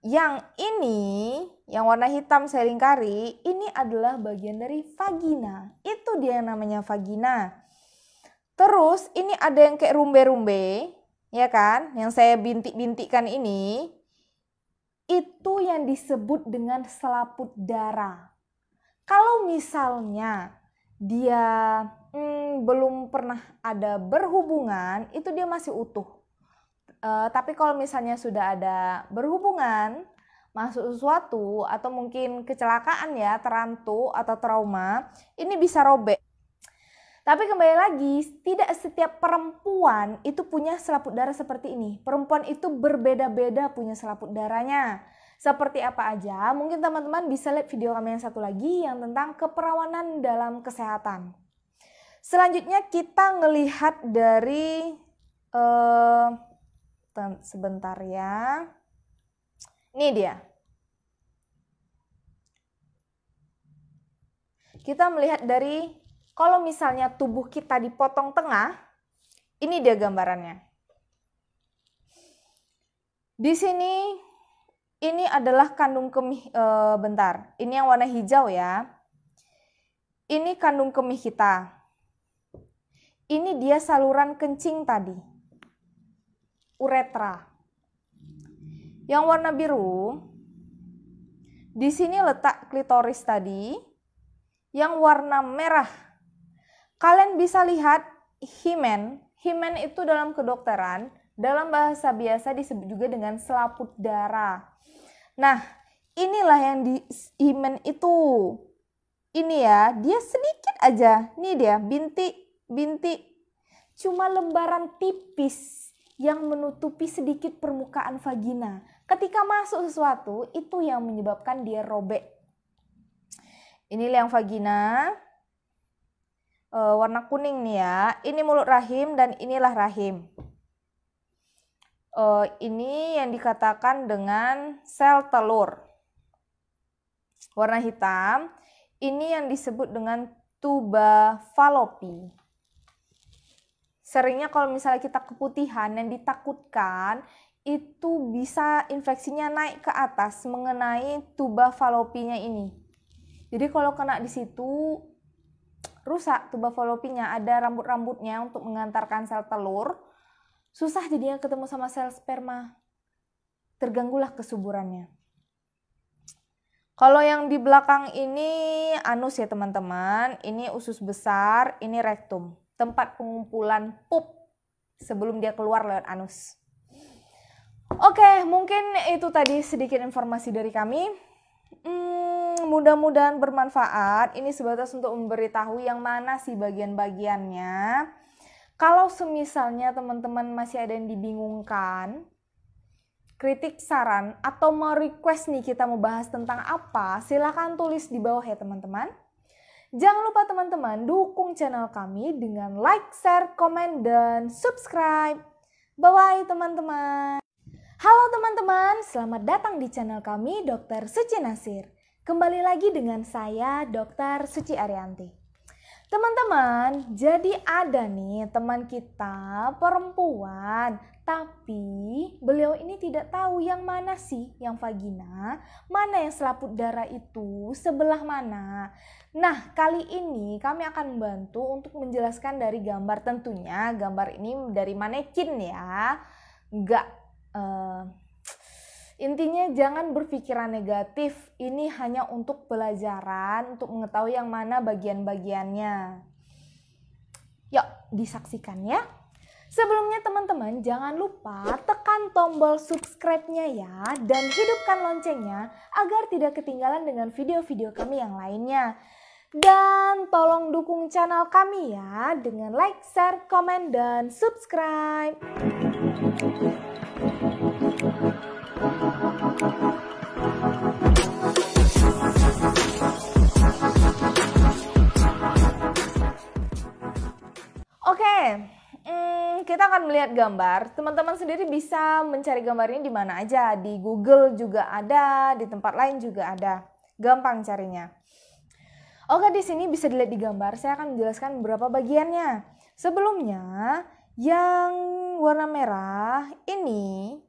yang ini, yang warna hitam saya lingkari, ini adalah bagian dari vagina. Itu dia yang namanya vagina. Terus ini ada yang kayak rumbe-rumbe, ya kan? Yang saya bintik-bintikkan ini, itu yang disebut dengan selaput darah. Kalau misalnya dia hmm, belum pernah ada berhubungan, itu dia masih utuh. Uh, tapi kalau misalnya sudah ada berhubungan, masuk sesuatu atau mungkin kecelakaan ya, terantu atau trauma, ini bisa robek. Tapi kembali lagi, tidak setiap perempuan itu punya selaput darah seperti ini. Perempuan itu berbeda-beda punya selaput darahnya. Seperti apa aja? Mungkin teman-teman bisa lihat video kami yang satu lagi yang tentang keperawanan dalam kesehatan. Selanjutnya kita ngelihat dari uh, sebentar ya. Ini dia. Kita melihat dari kalau misalnya tubuh kita dipotong tengah, ini dia gambarannya. Di sini ini adalah kandung kemih e, bentar. Ini yang warna hijau ya. Ini kandung kemih kita. Ini dia saluran kencing tadi. Uretra. Yang warna biru di sini letak klitoris tadi. Yang warna merah. Kalian bisa lihat himen. Himen itu dalam kedokteran dalam bahasa biasa disebut juga dengan selaput darah. Nah, inilah yang di himen itu. Ini ya, dia sedikit aja. ini dia, bintik, bintik. Cuma lembaran tipis yang menutupi sedikit permukaan vagina. Ketika masuk sesuatu, itu yang menyebabkan dia robek. Ini yang vagina. E, warna kuning nih ya. Ini mulut rahim dan inilah rahim. Uh, ini yang dikatakan dengan sel telur. Warna hitam ini yang disebut dengan tuba falopi. Seringnya kalau misalnya kita keputihan yang ditakutkan itu bisa infeksinya naik ke atas mengenai tuba falopinya ini. Jadi kalau kena di situ rusak tuba falopinya, ada rambut-rambutnya untuk mengantarkan sel telur Susah jadinya ketemu sama sel sperma. Terganggulah kesuburannya. Kalau yang di belakang ini anus ya teman-teman, ini usus besar, ini rektum, tempat pengumpulan pup sebelum dia keluar lewat anus. Oke, mungkin itu tadi sedikit informasi dari kami. Hmm, mudah-mudahan bermanfaat. Ini sebatas untuk memberitahu yang mana sih bagian-bagiannya. Kalau semisalnya teman-teman masih ada yang dibingungkan, kritik saran atau mau request nih kita mau bahas tentang apa, silahkan tulis di bawah ya teman-teman. Jangan lupa teman-teman dukung channel kami dengan like, share, komen, dan subscribe. Bye-bye teman-teman. Halo teman-teman, selamat datang di channel kami Dr. Suci Nasir. Kembali lagi dengan saya Dr. Suci Arianti. Teman-teman, jadi ada nih teman kita perempuan, tapi beliau ini tidak tahu yang mana sih yang vagina, mana yang selaput darah itu, sebelah mana. Nah, kali ini kami akan membantu untuk menjelaskan dari gambar tentunya, gambar ini dari manekin ya. Enggak, Uh, eh, Intinya jangan berpikiran negatif, ini hanya untuk pelajaran, untuk mengetahui yang mana bagian-bagiannya. Yuk, disaksikan ya. Sebelumnya teman-teman jangan lupa tekan tombol subscribe-nya ya dan hidupkan loncengnya agar tidak ketinggalan dengan video-video kami yang lainnya. Dan tolong dukung channel kami ya dengan like, share, komen, dan subscribe. Oke, hmm, kita akan melihat gambar. Teman-teman sendiri bisa mencari gambar ini di mana aja. Di Google juga ada, di tempat lain juga ada. Gampang carinya. Oke, di sini bisa dilihat di gambar. Saya akan menjelaskan beberapa bagiannya. Sebelumnya, yang warna merah ini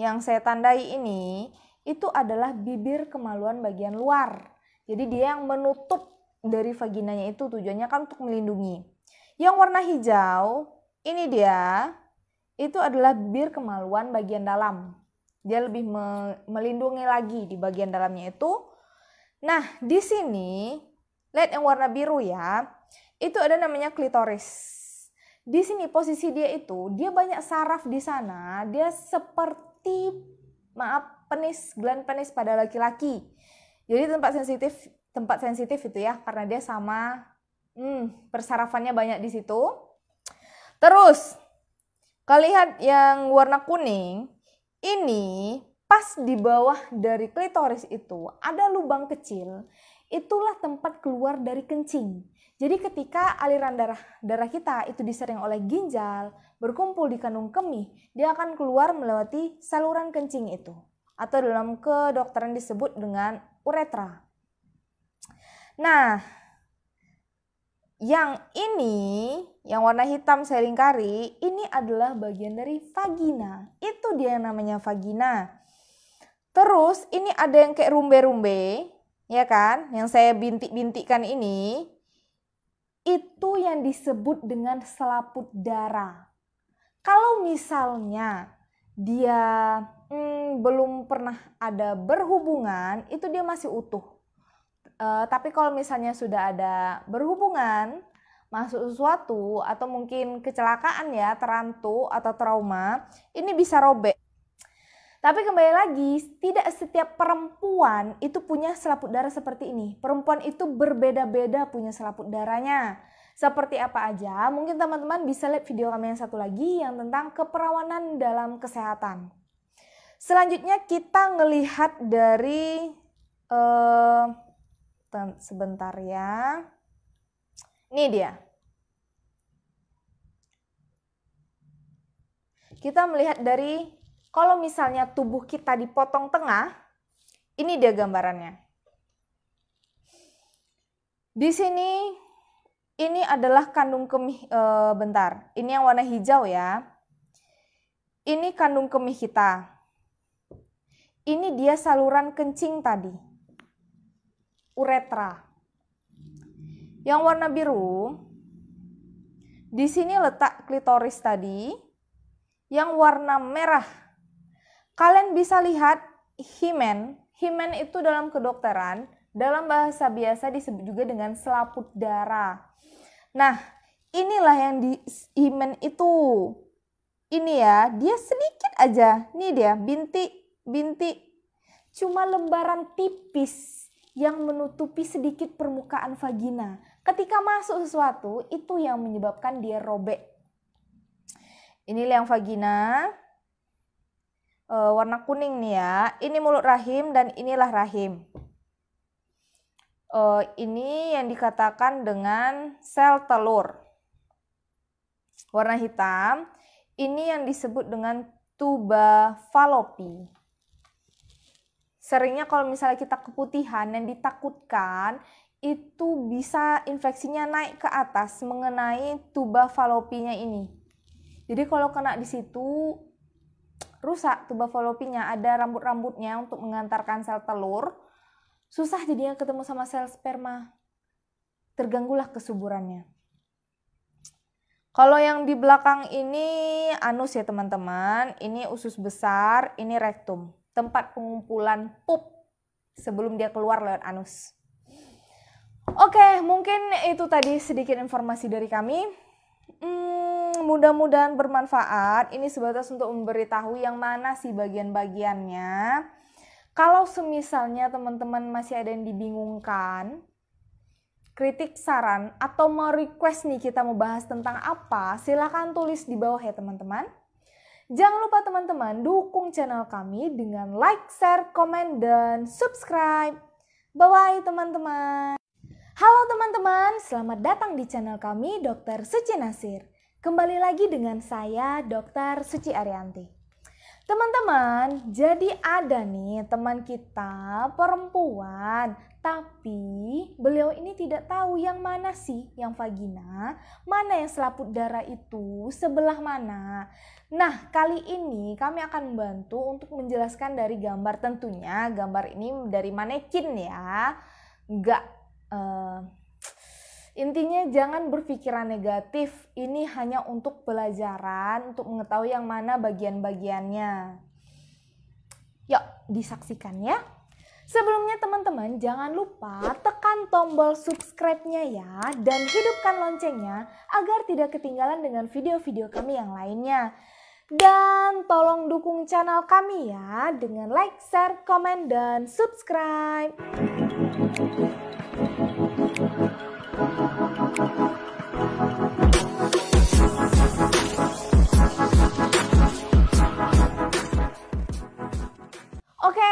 yang saya tandai ini itu adalah bibir kemaluan bagian luar. Jadi dia yang menutup dari vaginanya itu tujuannya kan untuk melindungi. Yang warna hijau ini dia itu adalah bibir kemaluan bagian dalam. Dia lebih melindungi lagi di bagian dalamnya itu. Nah, di sini lihat yang warna biru ya. Itu ada namanya klitoris. Di sini posisi dia itu, dia banyak saraf di sana, dia seperti seperti maaf penis gland penis pada laki-laki. Jadi tempat sensitif tempat sensitif itu ya karena dia sama hmm, persarafannya banyak di situ. Terus kalian lihat yang warna kuning ini pas di bawah dari klitoris itu ada lubang kecil. Itulah tempat keluar dari kencing. Jadi ketika aliran darah darah kita itu disering oleh ginjal, berkumpul di kandung kemih, dia akan keluar melewati saluran kencing itu atau dalam kedokteran disebut dengan uretra. Nah, yang ini, yang warna hitam saya lingkari, ini adalah bagian dari vagina. Itu dia yang namanya vagina. Terus ini ada yang kayak rumbe-rumbe, ya kan? Yang saya bintik-bintikkan ini, itu yang disebut dengan selaput darah. Kalau misalnya dia hmm, belum pernah ada berhubungan, itu dia masih utuh. Uh, tapi kalau misalnya sudah ada berhubungan, masuk sesuatu atau mungkin kecelakaan ya, terantu atau trauma, ini bisa robek. Tapi kembali lagi, tidak setiap perempuan itu punya selaput darah seperti ini. Perempuan itu berbeda-beda punya selaput darahnya seperti apa aja, mungkin teman-teman bisa lihat video kami yang satu lagi yang tentang keperawanan dalam kesehatan. Selanjutnya kita ngelihat dari uh, sebentar ya. Ini dia. Kita melihat dari kalau misalnya tubuh kita dipotong tengah, ini dia gambarannya. Di sini ini adalah kandung kemih e, bentar. Ini yang warna hijau ya. Ini kandung kemih kita. Ini dia saluran kencing tadi. Uretra. Yang warna biru di sini letak klitoris tadi. Yang warna merah. Kalian bisa lihat himen. Himen itu dalam kedokteran dalam bahasa biasa disebut juga dengan selaput darah. Nah, inilah yang di himen itu. Ini ya, dia sedikit aja. ini dia, bintik, bintik. Cuma lembaran tipis yang menutupi sedikit permukaan vagina. Ketika masuk sesuatu, itu yang menyebabkan dia robek. Ini yang vagina. E, warna kuning nih ya. Ini mulut rahim dan inilah rahim uh, ini yang dikatakan dengan sel telur. Warna hitam ini yang disebut dengan tuba falopi. Seringnya kalau misalnya kita keputihan yang ditakutkan itu bisa infeksinya naik ke atas mengenai tuba falopinya ini. Jadi kalau kena di situ rusak tuba falopinya ada rambut-rambutnya untuk mengantarkan sel telur Susah jadinya ketemu sama sel sperma. Terganggulah kesuburannya. Kalau yang di belakang ini anus ya teman-teman, ini usus besar, ini rektum, tempat pengumpulan pup sebelum dia keluar lewat anus. Oke, mungkin itu tadi sedikit informasi dari kami. Hmm, mudah-mudahan bermanfaat. Ini sebatas untuk memberitahu yang mana sih bagian-bagiannya kalau semisalnya teman-teman masih ada yang dibingungkan, kritik saran atau mau request nih kita mau bahas tentang apa, silahkan tulis di bawah ya teman-teman. Jangan lupa teman-teman dukung channel kami dengan like, share, komen, dan subscribe. Bye-bye teman-teman. Halo teman-teman, selamat datang di channel kami Dr. Suci Nasir. Kembali lagi dengan saya Dr. Suci Arianti. Teman-teman, jadi ada nih teman kita perempuan, tapi beliau ini tidak tahu yang mana sih yang vagina, mana yang selaput darah itu, sebelah mana. Nah, kali ini kami akan membantu untuk menjelaskan dari gambar tentunya, gambar ini dari manekin ya. Enggak, uh, eh, Intinya jangan berpikiran negatif, ini hanya untuk pelajaran, untuk mengetahui yang mana bagian-bagiannya. Yuk, disaksikan ya. Sebelumnya teman-teman jangan lupa tekan tombol subscribe-nya ya dan hidupkan loncengnya agar tidak ketinggalan dengan video-video kami yang lainnya. Dan tolong dukung channel kami ya dengan like, share, komen, dan subscribe. Oke,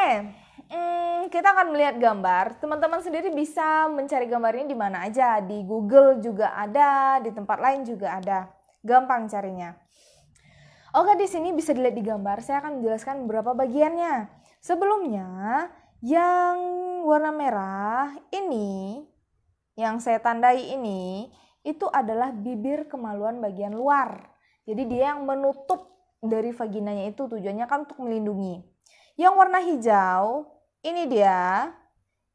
hmm, kita akan melihat gambar. Teman-teman sendiri bisa mencari gambarnya di mana aja. Di Google juga ada, di tempat lain juga ada. Gampang carinya. Oke, di sini bisa dilihat di gambar. Saya akan menjelaskan beberapa bagiannya. Sebelumnya, yang warna merah ini yang saya tandai ini itu adalah bibir kemaluan bagian luar. Jadi dia yang menutup dari vaginanya itu tujuannya kan untuk melindungi. Yang warna hijau, ini dia,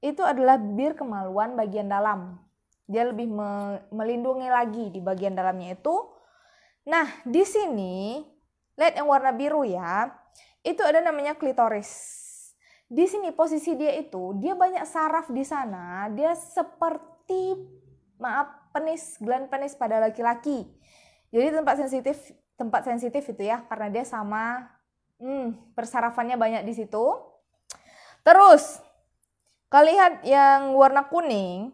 itu adalah bibir kemaluan bagian dalam. Dia lebih me melindungi lagi di bagian dalamnya itu. Nah, di sini, lihat yang warna biru ya, itu ada namanya klitoris. Di sini posisi dia itu, dia banyak saraf di sana, dia seperti seperti maaf penis gland penis pada laki-laki. Jadi tempat sensitif tempat sensitif itu ya karena dia sama hmm, persarafannya banyak di situ. Terus kalian yang warna kuning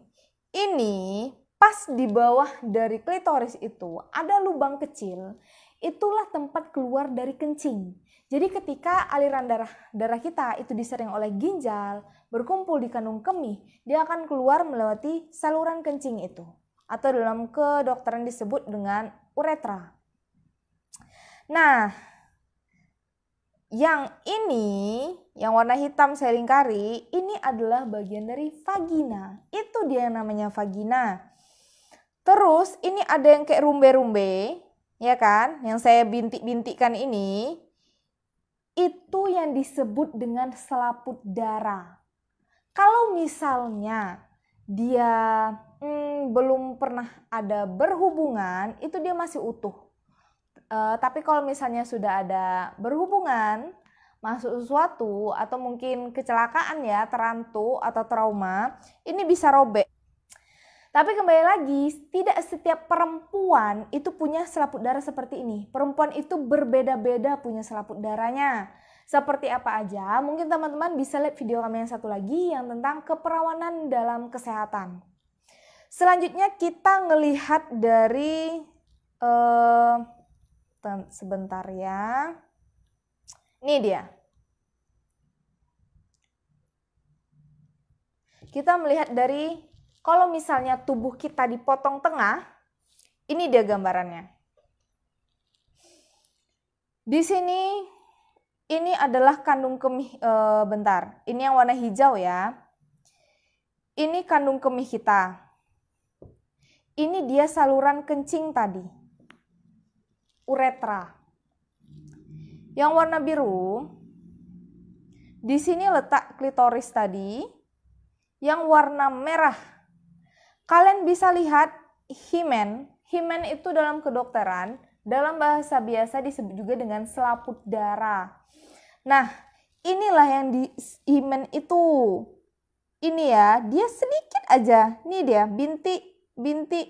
ini pas di bawah dari klitoris itu ada lubang kecil. Itulah tempat keluar dari kencing. Jadi ketika aliran darah darah kita itu disering oleh ginjal, berkumpul di kandung kemih, dia akan keluar melewati saluran kencing itu atau dalam kedokteran disebut dengan uretra. Nah, yang ini, yang warna hitam saya lingkari, ini adalah bagian dari vagina. Itu dia yang namanya vagina. Terus ini ada yang kayak rumbe-rumbe, ya kan? Yang saya bintik-bintikkan ini, itu yang disebut dengan selaput darah. Kalau misalnya dia hmm, belum pernah ada berhubungan, itu dia masih utuh. Uh, tapi kalau misalnya sudah ada berhubungan, masuk sesuatu atau mungkin kecelakaan ya, terantu atau trauma, ini bisa robek. Tapi kembali lagi, tidak setiap perempuan itu punya selaput darah seperti ini. Perempuan itu berbeda-beda punya selaput darahnya seperti apa aja, mungkin teman-teman bisa lihat video kami yang satu lagi yang tentang keperawanan dalam kesehatan. Selanjutnya kita ngelihat dari uh, sebentar ya. Ini dia. Kita melihat dari kalau misalnya tubuh kita dipotong tengah, ini dia gambarannya. Di sini ini adalah kandung kemih e, bentar. Ini yang warna hijau ya. Ini kandung kemih kita. Ini dia saluran kencing tadi. Uretra. Yang warna biru di sini letak klitoris tadi. Yang warna merah. Kalian bisa lihat himen. Himen itu dalam kedokteran dalam bahasa biasa disebut juga dengan selaput darah. Nah, inilah yang di himen itu. Ini ya, dia sedikit aja. ini dia, bintik, bintik.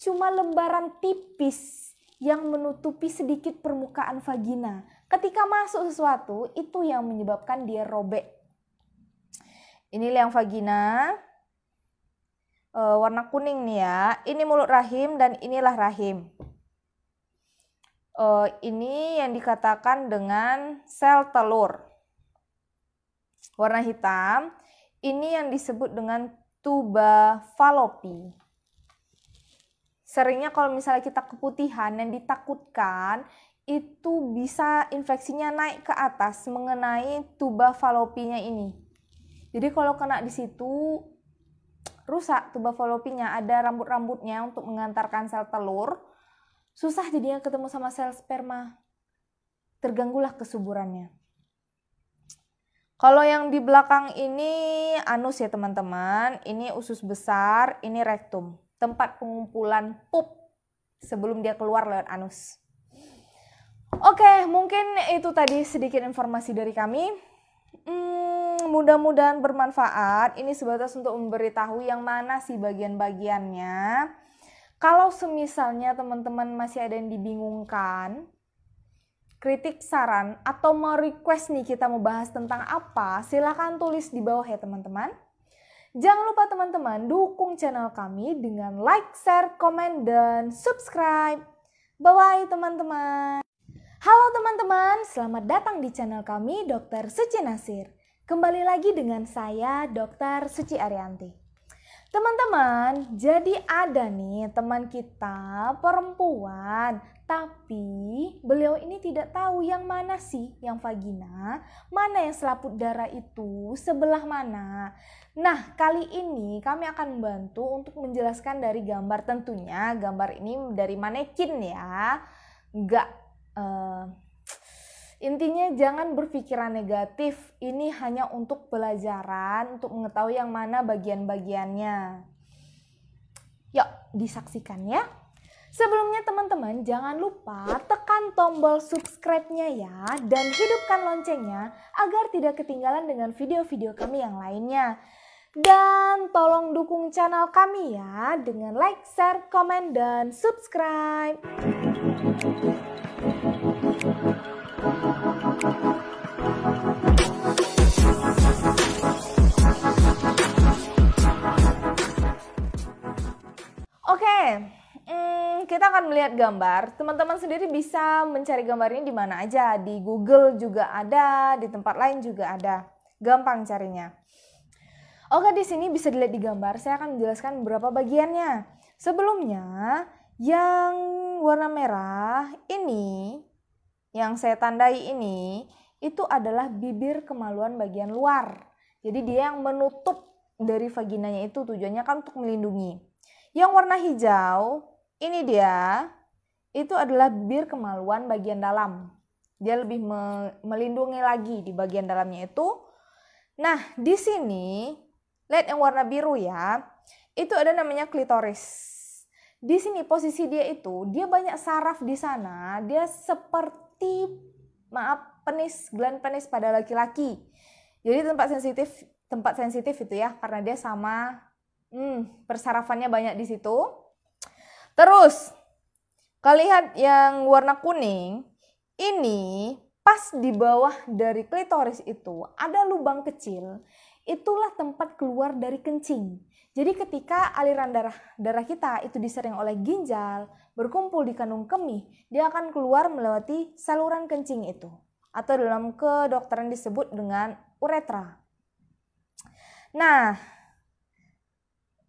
Cuma lembaran tipis yang menutupi sedikit permukaan vagina. Ketika masuk sesuatu, itu yang menyebabkan dia robek. Ini yang vagina, eh, warna kuning nih ya. Ini mulut rahim dan inilah rahim uh, ini yang dikatakan dengan sel telur. Warna hitam ini yang disebut dengan tuba falopi. Seringnya kalau misalnya kita keputihan yang ditakutkan itu bisa infeksinya naik ke atas mengenai tuba falopinya ini. Jadi kalau kena di situ rusak tuba falopinya ada rambut-rambutnya untuk mengantarkan sel telur Susah jadi jadinya ketemu sama sel sperma. Terganggulah kesuburannya. Kalau yang di belakang ini anus ya teman-teman, ini usus besar, ini rektum, tempat pengumpulan pup sebelum dia keluar lewat anus. Oke, mungkin itu tadi sedikit informasi dari kami. Hmm, mudah-mudahan bermanfaat. Ini sebatas untuk memberitahu yang mana sih bagian-bagiannya kalau semisalnya teman-teman masih ada yang dibingungkan, kritik saran atau mau request nih kita mau bahas tentang apa, silahkan tulis di bawah ya teman-teman. Jangan lupa teman-teman dukung channel kami dengan like, share, komen, dan subscribe. Bye-bye teman-teman. Halo teman-teman, selamat datang di channel kami Dr. Suci Nasir. Kembali lagi dengan saya Dr. Suci Arianti. Teman-teman, jadi ada nih teman kita perempuan, tapi beliau ini tidak tahu yang mana sih yang vagina, mana yang selaput darah itu, sebelah mana. Nah, kali ini kami akan membantu untuk menjelaskan dari gambar tentunya. Gambar ini dari manekin ya. Enggak Uh, eh, Intinya jangan berpikiran negatif, ini hanya untuk pelajaran, untuk mengetahui yang mana bagian-bagiannya. Yuk, disaksikan ya. Sebelumnya teman-teman jangan lupa tekan tombol subscribe-nya ya dan hidupkan loncengnya agar tidak ketinggalan dengan video-video kami yang lainnya. Dan tolong dukung channel kami ya dengan like, share, komen, dan subscribe. Oke, hmm, kita akan melihat gambar. Teman-teman sendiri bisa mencari gambar ini di mana aja, di Google juga ada, di tempat lain juga ada. Gampang carinya. Oke, di sini bisa dilihat di gambar. Saya akan menjelaskan beberapa bagiannya. Sebelumnya, yang warna merah ini yang saya tandai ini itu adalah bibir kemaluan bagian luar. Jadi dia yang menutup dari vaginanya itu tujuannya kan untuk melindungi. Yang warna hijau ini dia itu adalah bibir kemaluan bagian dalam. Dia lebih melindungi lagi di bagian dalamnya itu. Nah, di sini lihat yang warna biru ya. Itu ada namanya klitoris. Di sini posisi dia itu dia banyak saraf di sana, dia seperti seperti maaf penis gland penis pada laki-laki. Jadi tempat sensitif tempat sensitif itu ya karena dia sama hmm, persarafannya banyak di situ. Terus kalian yang warna kuning ini pas di bawah dari klitoris itu ada lubang kecil. Itulah tempat keluar dari kencing. Jadi ketika aliran darah darah kita itu disering oleh ginjal, berkumpul di kandung kemih, dia akan keluar melewati saluran kencing itu atau dalam kedokteran disebut dengan uretra. Nah,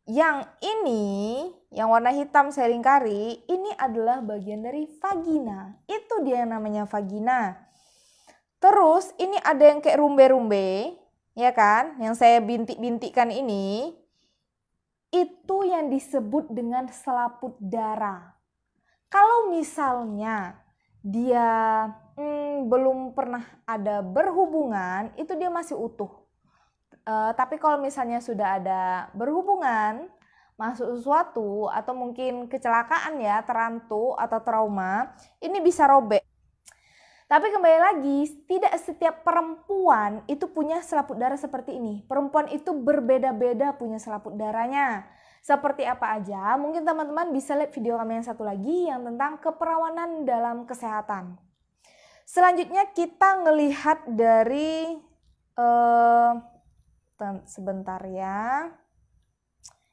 yang ini, yang warna hitam saya ini adalah bagian dari vagina. Itu dia yang namanya vagina. Terus ini ada yang kayak rumbe-rumbe, ya kan? Yang saya bintik-bintikkan ini, itu yang disebut dengan selaput darah. Kalau misalnya dia hmm, belum pernah ada berhubungan, itu dia masih utuh. Uh, tapi kalau misalnya sudah ada berhubungan, masuk sesuatu atau mungkin kecelakaan ya, terantuk atau trauma, ini bisa robek. Tapi kembali lagi, tidak setiap perempuan itu punya selaput darah seperti ini. Perempuan itu berbeda-beda punya selaput darahnya. Seperti apa aja, mungkin teman-teman bisa lihat video kami yang satu lagi yang tentang keperawanan dalam kesehatan. Selanjutnya kita ngelihat dari uh, sebentar ya.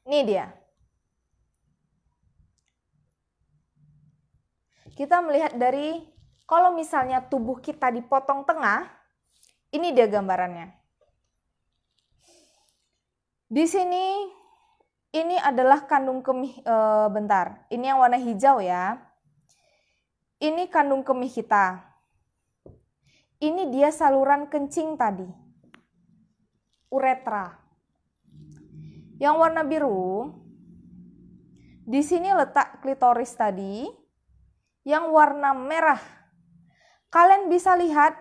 Ini dia. Kita melihat dari kalau misalnya tubuh kita dipotong tengah, ini dia gambarannya. Di sini ini adalah kandung kemih e, bentar. Ini yang warna hijau ya. Ini kandung kemih kita. Ini dia saluran kencing tadi. Uretra. Yang warna biru di sini letak klitoris tadi. Yang warna merah Kalian bisa lihat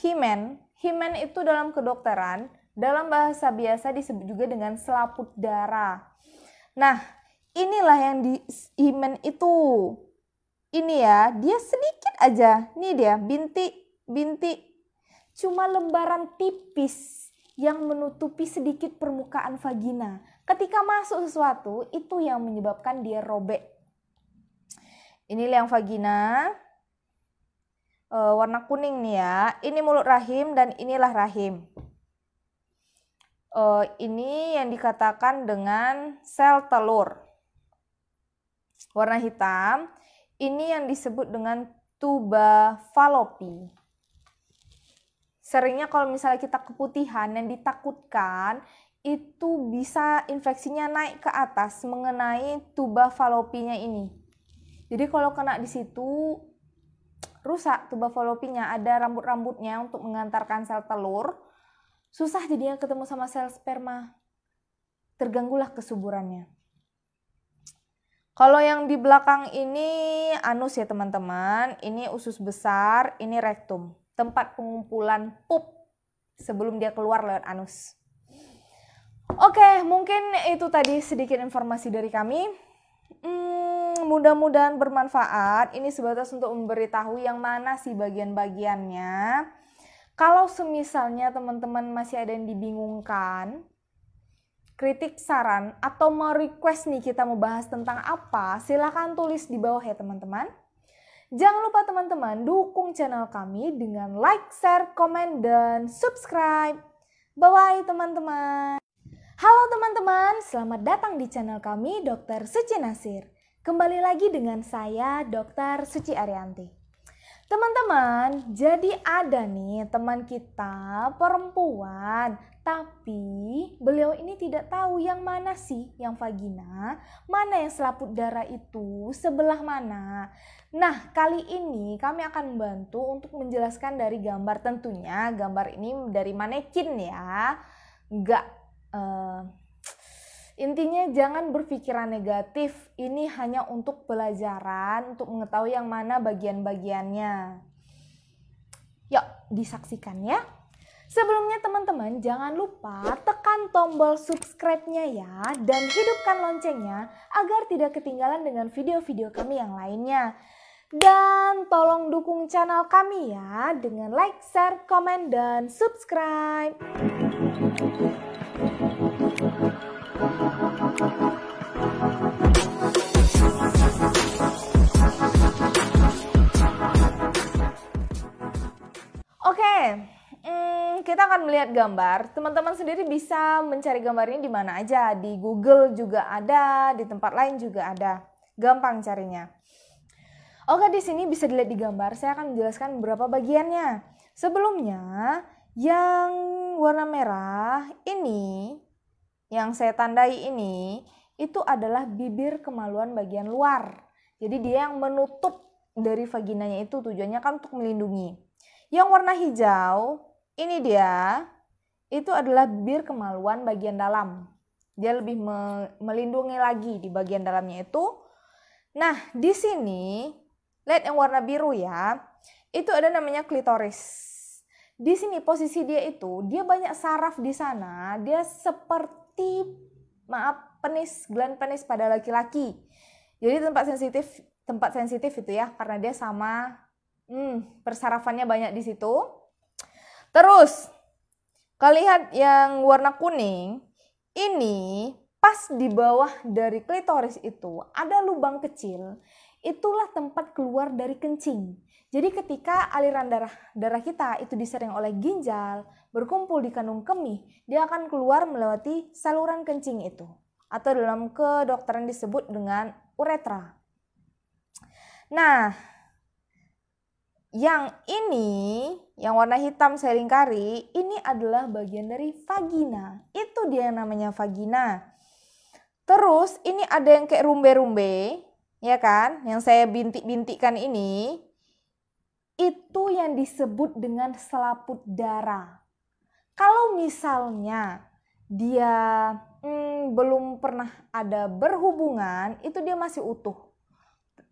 himen. Himen itu dalam kedokteran, dalam bahasa biasa disebut juga dengan selaput darah. Nah, inilah yang di himen itu. Ini ya, dia sedikit aja. ini dia, bintik-bintik, Cuma lembaran tipis yang menutupi sedikit permukaan vagina. Ketika masuk sesuatu, itu yang menyebabkan dia robek. Ini yang vagina, e, warna kuning nih ya. Ini mulut rahim dan inilah rahim. E, ini yang dikatakan dengan sel telur. Warna hitam, ini yang disebut dengan tuba falopi. Seringnya kalau misalnya kita keputihan yang ditakutkan itu bisa infeksinya naik ke atas mengenai tuba falopinya ini. Jadi kalau kena di situ rusak tuba falopinya, ada rambut-rambutnya untuk mengantarkan sel telur, susah jadinya ketemu sama sel sperma. Terganggulah kesuburannya. Kalau yang di belakang ini anus ya teman-teman, ini usus besar, ini rektum, tempat pengumpulan pup sebelum dia keluar lewat anus. Oke, mungkin itu tadi sedikit informasi dari kami. Hmm, mudah-mudahan bermanfaat. Ini sebatas untuk memberitahu yang mana sih bagian-bagiannya. Kalau semisalnya teman-teman masih ada yang dibingungkan, kritik, saran, atau mau request nih kita mau bahas tentang apa, silahkan tulis di bawah ya teman-teman. Jangan lupa teman-teman dukung channel kami dengan like, share, komen, dan subscribe. Bye-bye teman-teman. Halo teman-teman, selamat datang di channel kami Dr. Suci Nasir. Kembali lagi dengan saya Dr. Suci Arianti. Teman-teman, jadi ada nih teman kita perempuan, tapi beliau ini tidak tahu yang mana sih yang vagina, mana yang selaput darah itu, sebelah mana. Nah, kali ini kami akan membantu untuk menjelaskan dari gambar tentunya, gambar ini dari manekin ya. Enggak uh, intinya jangan berpikiran negatif ini hanya untuk pelajaran untuk mengetahui yang mana bagian-bagiannya yuk disaksikan ya Sebelumnya teman-teman jangan lupa tekan tombol subscribe-nya ya dan hidupkan loncengnya agar tidak ketinggalan dengan video-video kami yang lainnya. Dan tolong dukung channel kami ya dengan like, share, komen, dan subscribe. Oke, hmm, kita akan melihat gambar, teman-teman sendiri bisa mencari gambarnya di mana aja, di Google juga ada, di tempat lain juga ada. Gampang carinya. Oke, di sini bisa dilihat di gambar, saya akan menjelaskan beberapa bagiannya. Sebelumnya, yang warna merah ini yang saya tandai ini itu adalah bibir kemaluan bagian luar. Jadi dia yang menutup dari vaginanya itu tujuannya kan untuk melindungi. Yang warna hijau ini dia itu adalah bibir kemaluan bagian dalam. Dia lebih melindungi lagi di bagian dalamnya itu. Nah, di sini lihat yang warna biru ya. Itu ada namanya klitoris. Di sini posisi dia itu dia banyak saraf di sana, dia seperti putih maaf penis gland penis pada laki-laki jadi tempat sensitif tempat sensitif itu ya karena dia sama hmm, persarafannya banyak di situ terus kalian yang warna kuning ini pas di bawah dari klitoris itu ada lubang kecil itulah tempat keluar dari kencing. Jadi ketika aliran darah darah kita itu disering oleh ginjal, berkumpul di kandung kemih, dia akan keluar melewati saluran kencing itu atau dalam kedokteran disebut dengan uretra. Nah, yang ini, yang warna hitam saya lingkari, ini adalah bagian dari vagina. Itu dia yang namanya vagina. Terus ini ada yang kayak rumbe-rumbe, ya kan? Yang saya bintik-bintikkan ini, itu yang disebut dengan selaput darah. Kalau misalnya dia hmm, belum pernah ada berhubungan, itu dia masih utuh.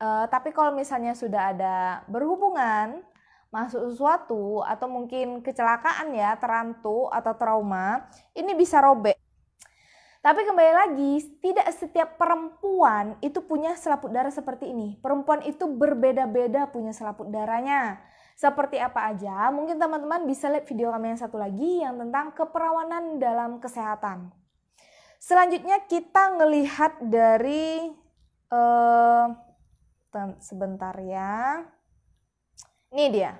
Uh, tapi kalau misalnya sudah ada berhubungan, masuk sesuatu atau mungkin kecelakaan ya, terantu atau trauma, ini bisa robek. Tapi kembali lagi, tidak setiap perempuan itu punya selaput darah seperti ini. Perempuan itu berbeda-beda punya selaput darahnya seperti apa aja, mungkin teman-teman bisa lihat video kami yang satu lagi yang tentang keperawanan dalam kesehatan. Selanjutnya kita ngelihat dari uh, sebentar ya. Ini dia.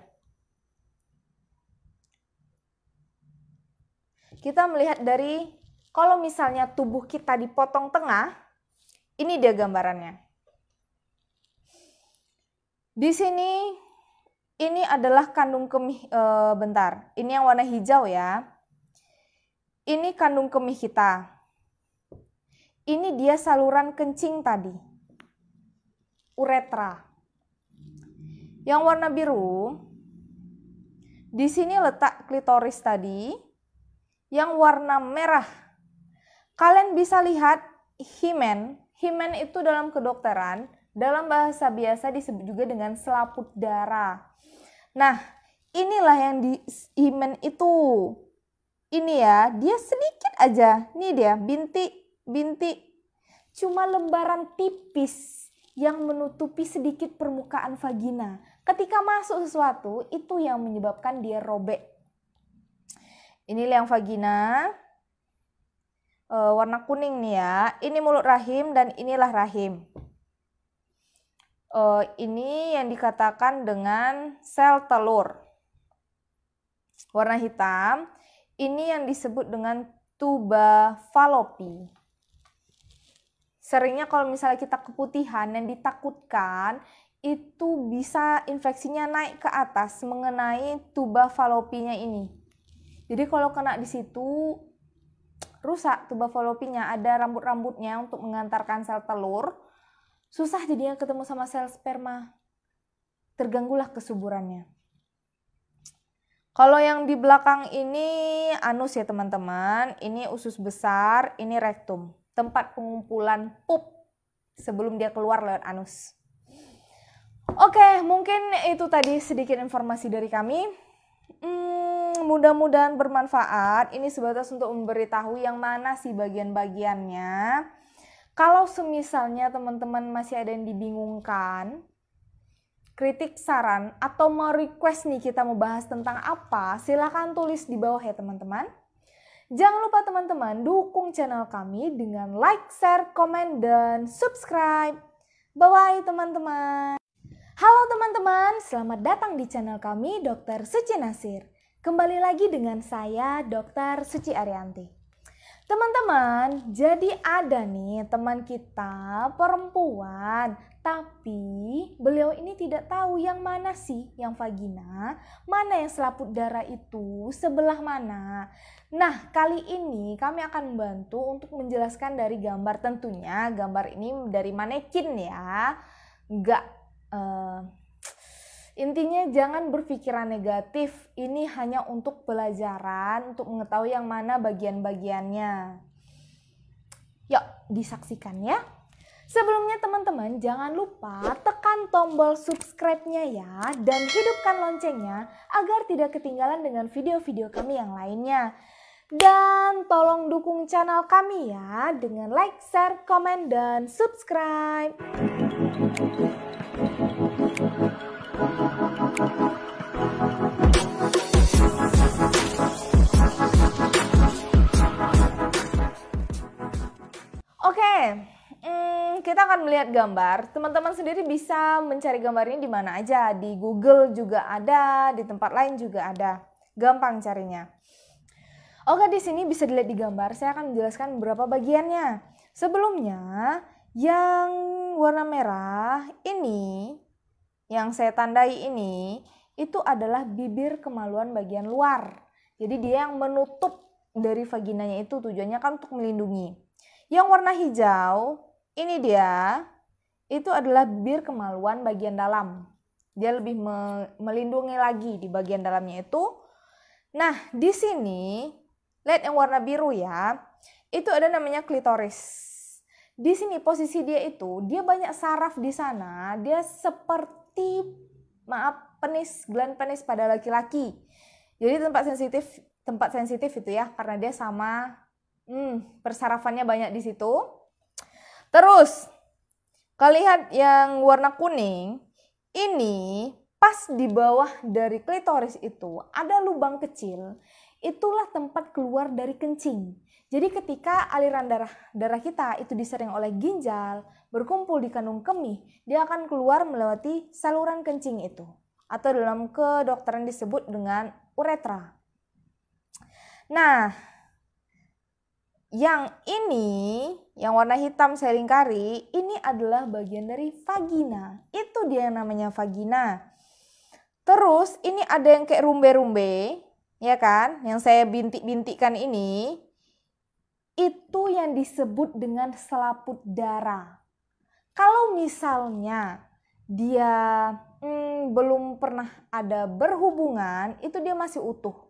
Kita melihat dari kalau misalnya tubuh kita dipotong tengah, ini dia gambarannya. Di sini ini adalah kandung kemih e, bentar. Ini yang warna hijau ya. Ini kandung kemih kita. Ini dia saluran kencing tadi. Uretra. Yang warna biru di sini letak klitoris tadi. Yang warna merah. Kalian bisa lihat himen. Himen itu dalam kedokteran dalam bahasa biasa disebut juga dengan selaput darah. Nah, inilah yang di himen itu. Ini ya, dia sedikit aja. Nih dia, bintik-bintik. Cuma lembaran tipis yang menutupi sedikit permukaan vagina. Ketika masuk sesuatu, itu yang menyebabkan dia robek. Ini yang vagina, e, warna kuning nih ya. Ini mulut rahim dan inilah rahim uh, ini yang dikatakan dengan sel telur. Warna hitam ini yang disebut dengan tuba falopi. Seringnya kalau misalnya kita keputihan yang ditakutkan itu bisa infeksinya naik ke atas mengenai tuba falopinya ini. Jadi kalau kena di situ rusak tuba falopinya, ada rambut-rambutnya untuk mengantarkan sel telur Susah jadinya ketemu sama sel sperma. Terganggulah kesuburannya. Kalau yang di belakang ini anus ya teman-teman, ini usus besar, ini rektum, tempat pengumpulan pup sebelum dia keluar lewat anus. Oke, mungkin itu tadi sedikit informasi dari kami. Hmm, mudah-mudahan bermanfaat. Ini sebatas untuk memberitahu yang mana sih bagian-bagiannya kalau semisalnya teman-teman masih ada yang dibingungkan, kritik, saran, atau mau request nih kita mau bahas tentang apa, silahkan tulis di bawah ya teman-teman. Jangan lupa teman-teman dukung channel kami dengan like, share, komen, dan subscribe. Bye-bye teman-teman. Halo teman-teman, selamat datang di channel kami Dr. Suci Nasir. Kembali lagi dengan saya Dr. Suci Arianti. Teman-teman, jadi ada nih teman kita perempuan, tapi beliau ini tidak tahu yang mana sih yang vagina, mana yang selaput darah itu, sebelah mana. Nah, kali ini kami akan membantu untuk menjelaskan dari gambar tentunya, gambar ini dari manekin ya. Enggak Uh, eh, Intinya jangan berpikiran negatif, ini hanya untuk pelajaran, untuk mengetahui yang mana bagian-bagiannya. Yuk, disaksikan ya. Sebelumnya teman-teman jangan lupa tekan tombol subscribe-nya ya dan hidupkan loncengnya agar tidak ketinggalan dengan video-video kami yang lainnya. Dan tolong dukung channel kami ya dengan like, share, komen, dan subscribe. Oke, okay. hmm, kita akan melihat gambar. Teman-teman sendiri bisa mencari gambar ini di mana aja. Di Google juga ada, di tempat lain juga ada. Gampang carinya. Oke, di sini bisa dilihat di gambar. Saya akan menjelaskan beberapa bagiannya. Sebelumnya, yang warna merah ini, yang saya tandai ini, itu adalah bibir kemaluan bagian luar. Jadi dia yang menutup dari vaginanya itu tujuannya kan untuk melindungi. Yang warna hijau, ini dia, itu adalah bibir kemaluan bagian dalam. Dia lebih melindungi lagi di bagian dalamnya itu. Nah, di sini, lihat yang warna biru ya, itu ada namanya klitoris. Di sini posisi dia itu, dia banyak saraf di sana, dia seperti, maaf, penis, gland penis pada laki-laki. Jadi tempat sensitif, tempat sensitif itu ya, karena dia sama Hmm, persarafannya banyak di situ. Terus, kalian yang warna kuning, ini pas di bawah dari klitoris itu ada lubang kecil. Itulah tempat keluar dari kencing. Jadi ketika aliran darah darah kita itu disering oleh ginjal berkumpul di kandung kemih, dia akan keluar melewati saluran kencing itu atau dalam kedokteran disebut dengan uretra. Nah, yang ini, yang warna hitam seringkali, ini adalah bagian dari vagina. Itu dia yang namanya vagina. Terus ini ada yang kayak rumbe-rumbe, ya kan? Yang saya bintik-bintikkan ini, itu yang disebut dengan selaput darah. Kalau misalnya dia hmm, belum pernah ada berhubungan, itu dia masih utuh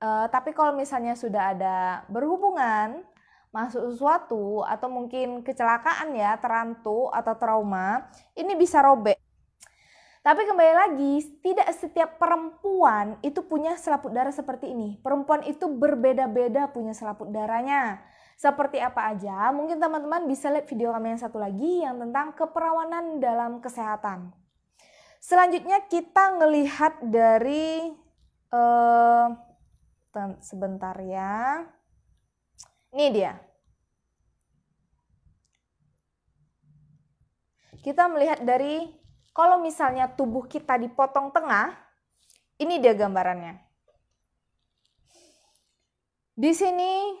Uh, tapi kalau misalnya sudah ada berhubungan, masuk sesuatu atau mungkin kecelakaan ya, terantu atau trauma, ini bisa robek. Tapi kembali lagi, tidak setiap perempuan itu punya selaput darah seperti ini. Perempuan itu berbeda-beda punya selaput darahnya. Seperti apa aja, mungkin teman-teman bisa lihat video kami yang satu lagi yang tentang keperawanan dalam kesehatan. Selanjutnya kita ngelihat dari uh, Sebentar ya. Ini dia. Kita melihat dari kalau misalnya tubuh kita dipotong tengah, ini dia gambarannya. Di sini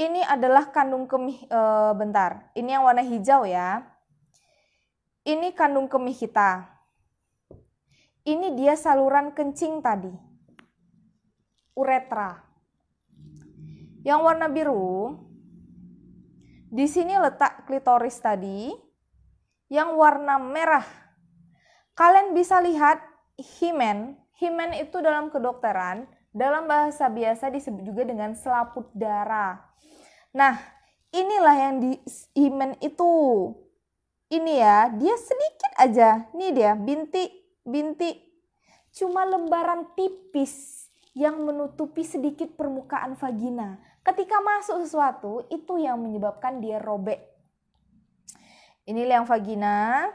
ini adalah kandung kemih e, bentar. Ini yang warna hijau ya. Ini kandung kemih kita. Ini dia saluran kencing tadi uretra. Yang warna biru, di sini letak klitoris tadi. Yang warna merah, kalian bisa lihat himen. Himen itu dalam kedokteran, dalam bahasa biasa disebut juga dengan selaput darah. Nah, inilah yang di himen itu. Ini ya, dia sedikit aja. ini dia, bintik-bintik, Cuma lembaran tipis yang menutupi sedikit permukaan vagina. Ketika masuk sesuatu, itu yang menyebabkan dia robek. Ini liang vagina.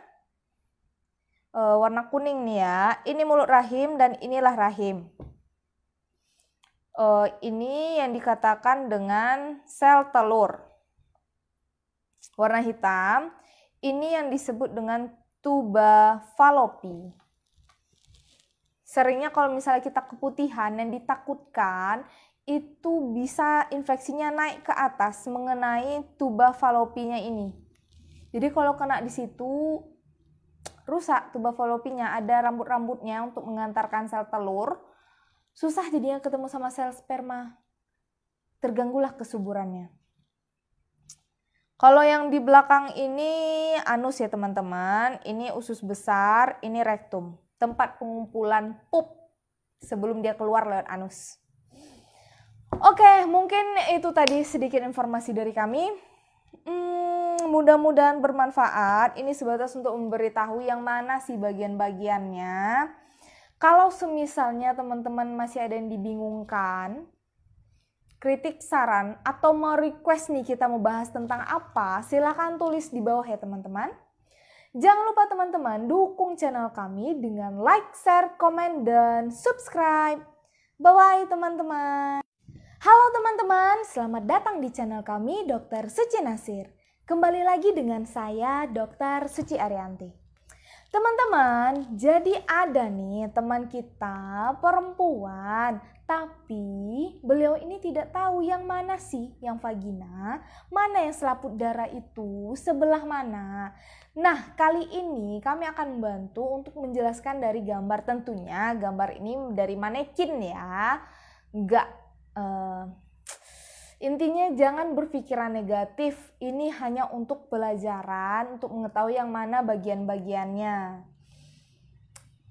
E, warna kuning nih ya. Ini mulut rahim dan inilah rahim. E, ini yang dikatakan dengan sel telur. Warna hitam. Ini yang disebut dengan tuba falopi seringnya kalau misalnya kita keputihan dan ditakutkan itu bisa infeksinya naik ke atas mengenai tuba falopinya ini. Jadi kalau kena di situ rusak tuba falopinya, ada rambut-rambutnya untuk mengantarkan sel telur. Susah jadinya ketemu sama sel sperma. Terganggulah kesuburannya. Kalau yang di belakang ini anus ya teman-teman, ini usus besar, ini rektum tempat pengumpulan pup sebelum dia keluar lewat anus. Oke, okay, mungkin itu tadi sedikit informasi dari kami. Hmm, mudah-mudahan bermanfaat. Ini sebatas untuk memberitahu yang mana sih bagian-bagiannya. Kalau semisalnya teman-teman masih ada yang dibingungkan, kritik, saran, atau mau request nih kita mau bahas tentang apa, silahkan tulis di bawah ya teman-teman. Jangan lupa teman-teman dukung channel kami dengan like, share, komen, dan subscribe. Bye-bye teman-teman. Halo teman-teman, selamat datang di channel kami Dr. Suci Nasir. Kembali lagi dengan saya Dr. Suci Arianti. Teman-teman, jadi ada nih teman kita perempuan, tapi beliau ini tidak tahu yang mana sih yang vagina, mana yang selaput darah itu, sebelah mana. Nah, kali ini kami akan membantu untuk menjelaskan dari gambar tentunya, gambar ini dari manekin ya. Enggak Uh, eh, Intinya jangan berpikiran negatif, ini hanya untuk pelajaran, untuk mengetahui yang mana bagian-bagiannya.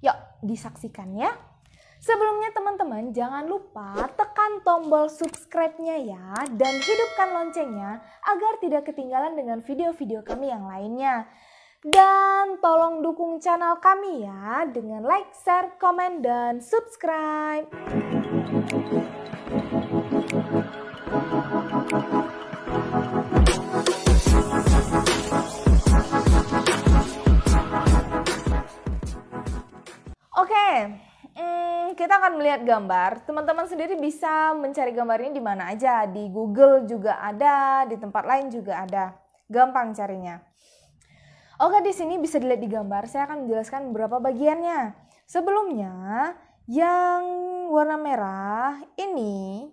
Yuk, disaksikan ya. Sebelumnya teman-teman jangan lupa tekan tombol subscribe-nya ya dan hidupkan loncengnya agar tidak ketinggalan dengan video-video kami yang lainnya. Dan tolong dukung channel kami ya dengan like, share, komen, dan subscribe. hmm, kita akan melihat gambar. Teman-teman sendiri bisa mencari gambar ini di mana aja. Di Google juga ada, di tempat lain juga ada. Gampang carinya. Oke, di sini bisa dilihat di gambar. Saya akan menjelaskan beberapa bagiannya. Sebelumnya, yang warna merah ini,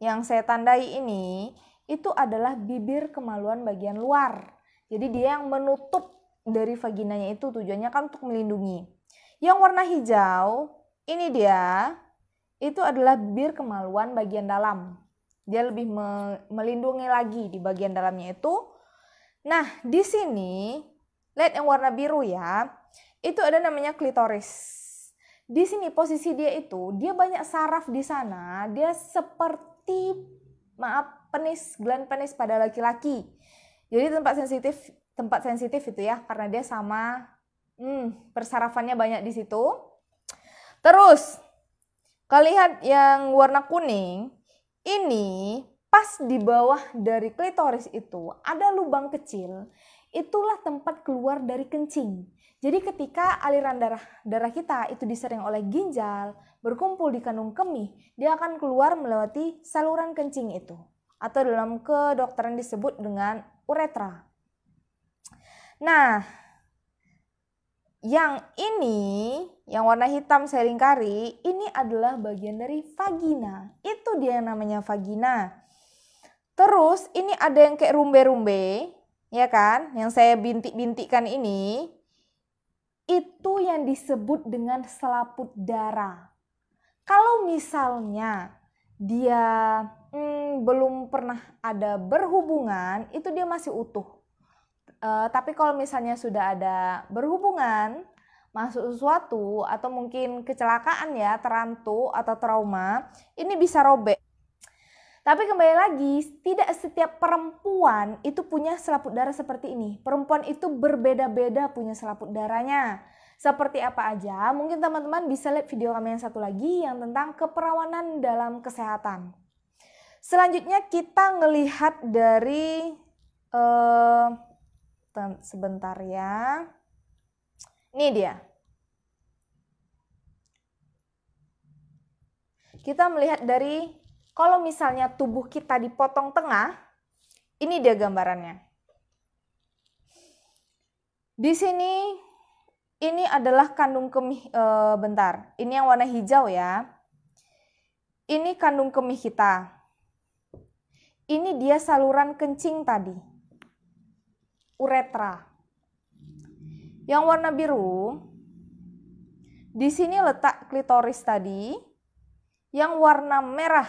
yang saya tandai ini, itu adalah bibir kemaluan bagian luar. Jadi dia yang menutup dari vaginanya itu tujuannya kan untuk melindungi. Yang warna hijau, ini dia, itu adalah bibir kemaluan bagian dalam. Dia lebih melindungi lagi di bagian dalamnya itu. Nah, di sini, lihat yang warna biru ya, itu ada namanya klitoris. Di sini posisi dia itu, dia banyak saraf di sana, dia seperti, maaf, penis, gland penis pada laki-laki. Jadi tempat sensitif, tempat sensitif itu ya, karena dia sama Hmm, persarafannya banyak di situ. Terus, kalian yang warna kuning, ini pas di bawah dari klitoris itu ada lubang kecil. Itulah tempat keluar dari kencing. Jadi ketika aliran darah darah kita itu disering oleh ginjal, berkumpul di kandung kemih, dia akan keluar melewati saluran kencing itu atau dalam kedokteran disebut dengan uretra. Nah, yang ini, yang warna hitam lingkari, ini adalah bagian dari vagina. Itu dia yang namanya vagina. Terus ini ada yang kayak rumbe-rumbe, ya kan? Yang saya bintik-bintikkan ini, itu yang disebut dengan selaput darah. Kalau misalnya dia hmm, belum pernah ada berhubungan, itu dia masih utuh Uh, tapi kalau misalnya sudah ada berhubungan, masuk sesuatu atau mungkin kecelakaan ya, terantu atau trauma, ini bisa robek. Tapi kembali lagi, tidak setiap perempuan itu punya selaput darah seperti ini. Perempuan itu berbeda-beda punya selaput darahnya. Seperti apa aja, mungkin teman-teman bisa lihat video kami yang satu lagi yang tentang keperawanan dalam kesehatan. Selanjutnya kita ngelihat dari uh, sebentar ya. Ini dia. Kita melihat dari kalau misalnya tubuh kita dipotong tengah, ini dia gambarannya. Di sini ini adalah kandung kemih e, bentar. Ini yang warna hijau ya. Ini kandung kemih kita. Ini dia saluran kencing tadi uretra. Yang warna biru, di sini letak klitoris tadi. Yang warna merah,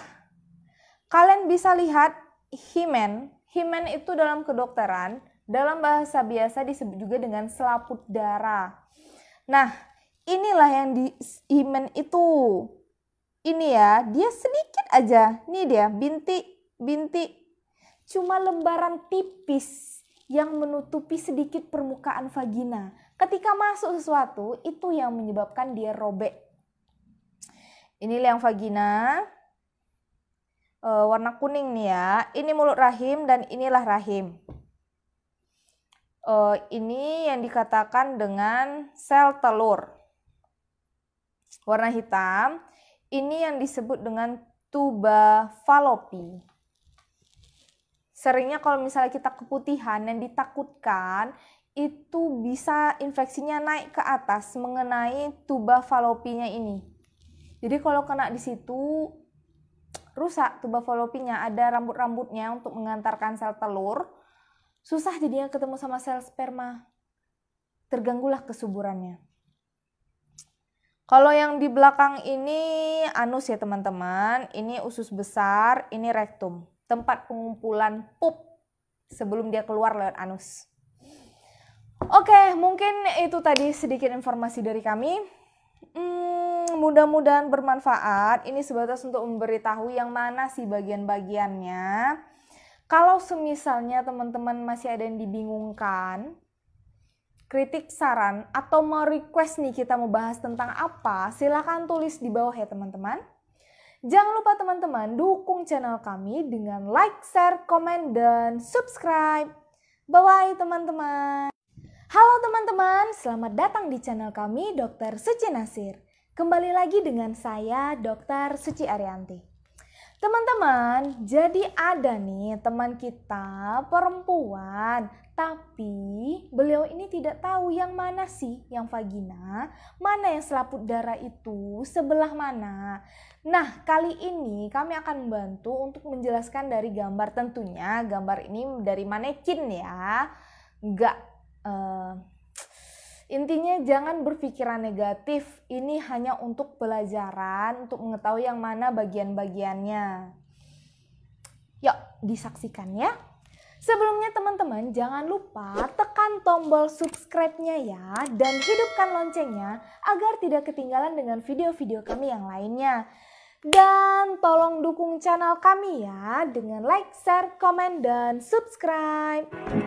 kalian bisa lihat himen. Himen itu dalam kedokteran, dalam bahasa biasa disebut juga dengan selaput darah. Nah, inilah yang di himen itu. Ini ya, dia sedikit aja. ini dia, bintik, bintik. Cuma lembaran tipis yang menutupi sedikit permukaan vagina. Ketika masuk sesuatu, itu yang menyebabkan dia robek. Ini liang vagina, e, warna kuning nih ya. Ini mulut rahim dan inilah rahim. E, ini yang dikatakan dengan sel telur. Warna hitam, ini yang disebut dengan tuba falopi seringnya kalau misalnya kita keputihan yang ditakutkan itu bisa infeksinya naik ke atas mengenai tuba falopinya ini. Jadi kalau kena di situ rusak tuba falopinya, ada rambut-rambutnya untuk mengantarkan sel telur. Susah jadinya ketemu sama sel sperma. Terganggulah kesuburannya. Kalau yang di belakang ini anus ya teman-teman, ini usus besar, ini rektum tempat pengumpulan pup sebelum dia keluar lewat anus. Oke, mungkin itu tadi sedikit informasi dari kami. Hmm, mudah-mudahan bermanfaat. Ini sebatas untuk memberitahu yang mana sih bagian-bagiannya. Kalau semisalnya teman-teman masih ada yang dibingungkan, kritik, saran, atau mau request nih kita mau bahas tentang apa, silahkan tulis di bawah ya teman-teman. Jangan lupa teman-teman dukung channel kami dengan like, share, komen, dan subscribe. Bye-bye teman-teman. Halo teman-teman, selamat datang di channel kami Dr. Suci Nasir. Kembali lagi dengan saya Dr. Suci Arianti. Teman-teman, jadi ada nih teman kita perempuan, tapi beliau ini tidak tahu yang mana sih yang vagina, mana yang selaput darah itu sebelah mana. Nah, kali ini kami akan membantu untuk menjelaskan dari gambar tentunya. Gambar ini dari manekin ya. Enggak uh, eh, intinya jangan berpikiran negatif. Ini hanya untuk pelajaran, untuk mengetahui yang mana bagian-bagiannya. Yuk, disaksikan ya. Sebelumnya teman-teman jangan lupa tekan tombol subscribe-nya ya dan hidupkan loncengnya agar tidak ketinggalan dengan video-video kami yang lainnya. Dan tolong dukung channel kami ya dengan like, share, komen, dan subscribe. Oke,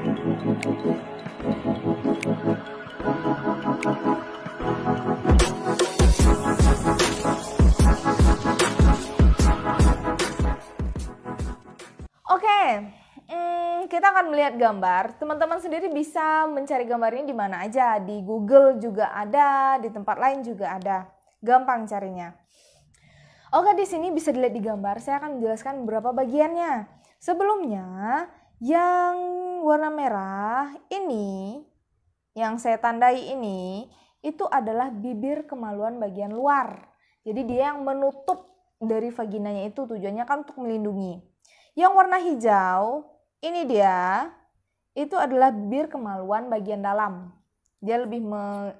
hmm, kita akan melihat gambar. Teman-teman sendiri bisa mencari gambar ini di mana aja, di Google juga ada, di tempat lain juga ada. Gampang carinya. Oke, oh, di sini bisa dilihat di gambar, saya akan menjelaskan beberapa bagiannya. Sebelumnya, yang warna merah ini, yang saya tandai ini, itu adalah bibir kemaluan bagian luar. Jadi dia yang menutup dari vaginanya itu tujuannya kan untuk melindungi. Yang warna hijau, ini dia, itu adalah bibir kemaluan bagian dalam. Dia lebih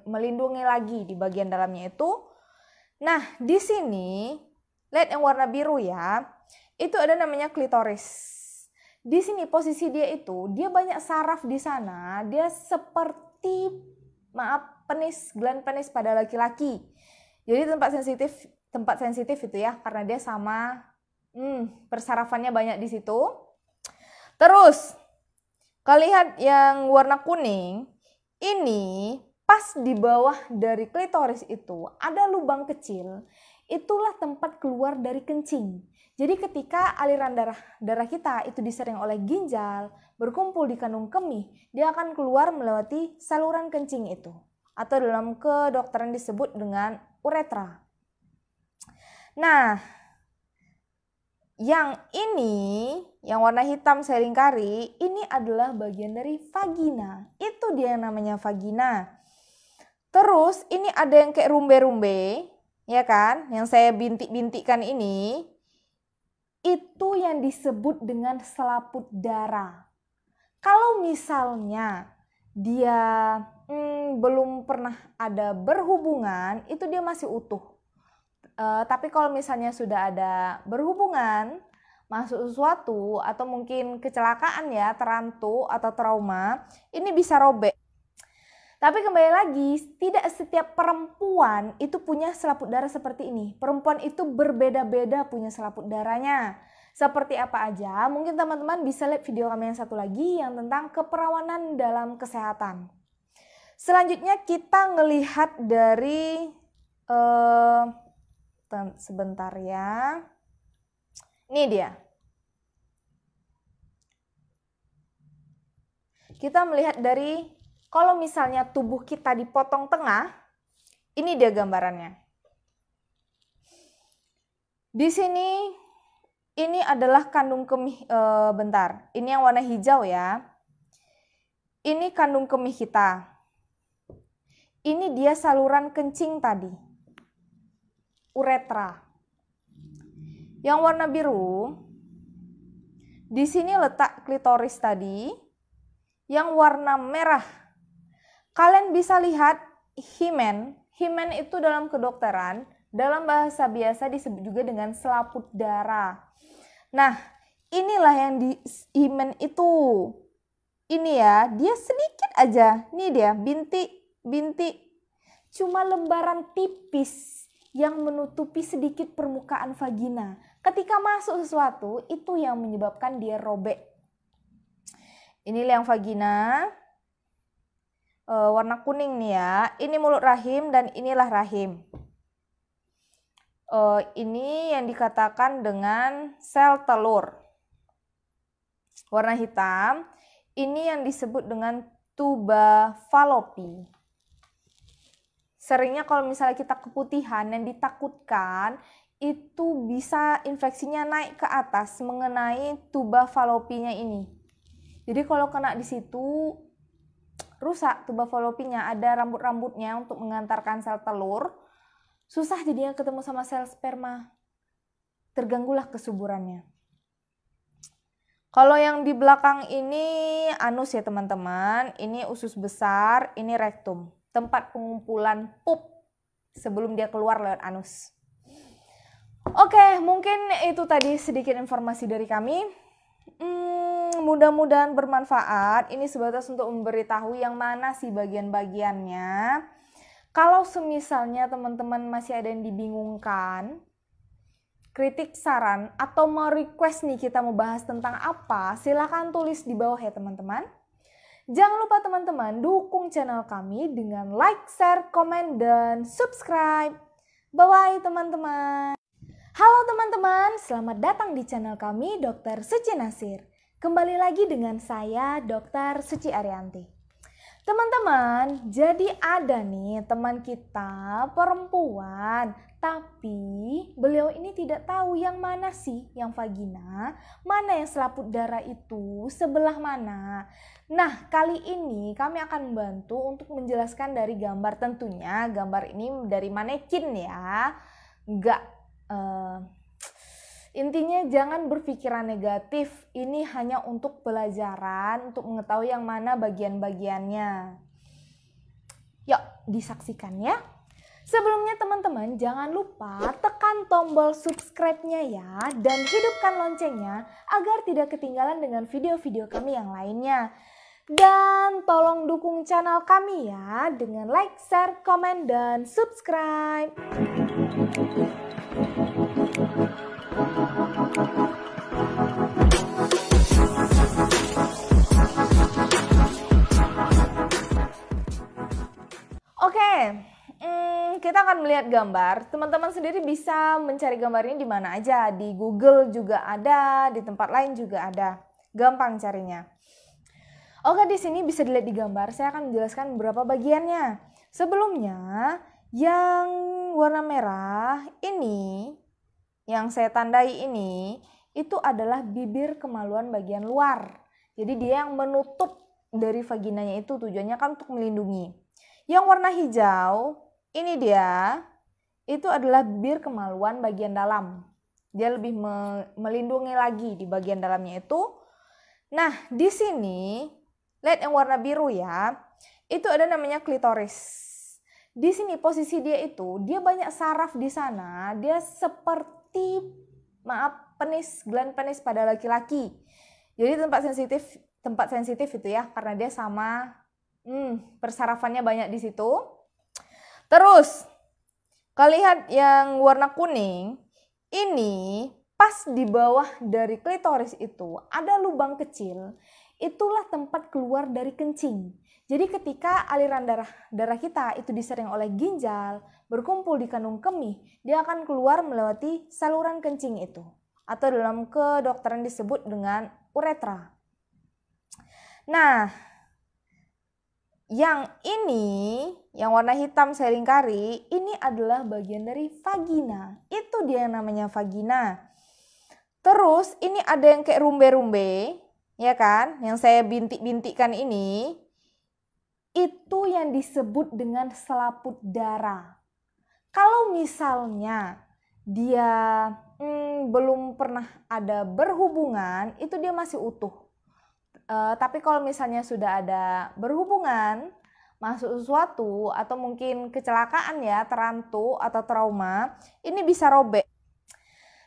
melindungi lagi di bagian dalamnya itu. Nah, di sini Lihat yang warna biru ya, itu ada namanya klitoris. Di sini posisi dia itu, dia banyak saraf di sana, dia seperti maaf penis, gland penis pada laki-laki. Jadi tempat sensitif, tempat sensitif itu ya, karena dia sama hmm, persarafannya banyak di situ. Terus, kalau lihat yang warna kuning, ini pas di bawah dari klitoris itu ada lubang kecil itulah tempat keluar dari kencing. Jadi ketika aliran darah darah kita itu disering oleh ginjal, berkumpul di kandung kemih, dia akan keluar melewati saluran kencing itu atau dalam kedokteran disebut dengan uretra. Nah, yang ini, yang warna hitam saya lingkari, ini adalah bagian dari vagina. Itu dia yang namanya vagina. Terus ini ada yang kayak rumbe-rumbe ya kan, yang saya bintik-bintikkan ini, itu yang disebut dengan selaput darah. Kalau misalnya dia hmm, belum pernah ada berhubungan, itu dia masih utuh. Uh, tapi kalau misalnya sudah ada berhubungan, masuk sesuatu atau mungkin kecelakaan ya, terantuk atau trauma, ini bisa robek. Tapi kembali lagi, tidak setiap perempuan itu punya selaput darah seperti ini. Perempuan itu berbeda-beda punya selaput darahnya. Seperti apa aja, mungkin teman-teman bisa lihat video kami yang satu lagi yang tentang keperawanan dalam kesehatan. Selanjutnya kita ngelihat dari uh, sebentar ya. Ini dia. Kita melihat dari kalau misalnya tubuh kita dipotong tengah, ini dia gambarannya. Di sini ini adalah kandung kemih e, bentar. Ini yang warna hijau ya. Ini kandung kemih kita. Ini dia saluran kencing tadi. Uretra. Yang warna biru di sini letak klitoris tadi. Yang warna merah Kalian bisa lihat himen. Himen itu dalam kedokteran, dalam bahasa biasa disebut juga dengan selaput darah. Nah, inilah yang di himen itu. Ini ya, dia sedikit aja. Nih dia, binti, binti. Cuma lembaran tipis yang menutupi sedikit permukaan vagina. Ketika masuk sesuatu, itu yang menyebabkan dia robek. Ini yang vagina, e, warna kuning nih ya. Ini mulut rahim dan inilah rahim. E, ini yang dikatakan dengan sel telur. Warna hitam, ini yang disebut dengan tuba falopi. Seringnya kalau misalnya kita keputihan yang ditakutkan itu bisa infeksinya naik ke atas mengenai tuba falopinya ini. Jadi kalau kena di situ rusak tuba falopinya, ada rambut-rambutnya untuk mengantarkan sel telur, susah jadinya ketemu sama sel sperma. Terganggulah kesuburannya. Kalau yang di belakang ini anus ya teman-teman, ini usus besar, ini rektum, tempat pengumpulan pup sebelum dia keluar lewat anus. Oke, mungkin itu tadi sedikit informasi dari kami. Hmm, mudah-mudahan bermanfaat. Ini sebatas untuk memberitahu yang mana sih bagian-bagiannya. Kalau semisalnya teman-teman masih ada yang dibingungkan, kritik, saran, atau mau request nih kita mau bahas tentang apa, silahkan tulis di bawah ya teman-teman. Jangan lupa teman-teman dukung channel kami dengan like, share, komen, dan subscribe. Bye-bye teman-teman. Halo teman-teman, selamat datang di channel kami Dr. Suci Nasir. Kembali lagi dengan saya Dr. Suci Arianti. Teman-teman, jadi ada nih teman kita perempuan, tapi beliau ini tidak tahu yang mana sih yang vagina, mana yang selaput darah itu, sebelah mana. Nah, kali ini kami akan membantu untuk menjelaskan dari gambar tentunya, gambar ini dari manekin ya. Nggak uh, intinya jangan berpikiran negatif ini hanya untuk pelajaran untuk mengetahui yang mana bagian-bagiannya yuk disaksikan ya sebelumnya teman-teman jangan lupa tekan tombol subscribe-nya ya dan hidupkan loncengnya agar tidak ketinggalan dengan video-video kami yang lainnya dan tolong dukung channel kami ya dengan like, share, komen, dan subscribe. Oke, hmm, kita akan melihat gambar. Teman-teman sendiri bisa mencari gambar ini di mana aja. Di Google juga ada, di tempat lain juga ada. Gampang carinya. Oke, oh, di sini bisa dilihat di gambar, saya akan menjelaskan beberapa bagiannya. Sebelumnya, yang warna merah ini, yang saya tandai ini, itu adalah bibir kemaluan bagian luar. Jadi dia yang menutup dari vaginanya itu tujuannya kan untuk melindungi. Yang warna hijau, ini dia, itu adalah bibir kemaluan bagian dalam. Dia lebih melindungi lagi di bagian dalamnya itu. Nah, di sini Lihat yang warna biru ya, itu ada namanya klitoris. Di sini posisi dia itu, dia banyak saraf di sana, dia seperti maaf penis, gland penis pada laki-laki. Jadi tempat sensitif, tempat sensitif itu ya, karena dia sama hmm, persarafannya banyak di situ. Terus, kalian lihat yang warna kuning, ini pas di bawah dari klitoris itu ada lubang kecil itulah tempat keluar dari kencing. Jadi ketika aliran darah darah kita itu disering oleh ginjal, berkumpul di kandung kemih, dia akan keluar melewati saluran kencing itu atau dalam kedokteran disebut dengan uretra. Nah, yang ini, yang warna hitam saya lingkari, ini adalah bagian dari vagina. Itu dia yang namanya vagina. Terus ini ada yang kayak rumbe-rumbe, ya kan, yang saya bintik-bintikkan ini, itu yang disebut dengan selaput darah. Kalau misalnya dia hmm, belum pernah ada berhubungan, itu dia masih utuh. E, tapi kalau misalnya sudah ada berhubungan, masuk sesuatu atau mungkin kecelakaan ya, terantuk atau trauma, ini bisa robek.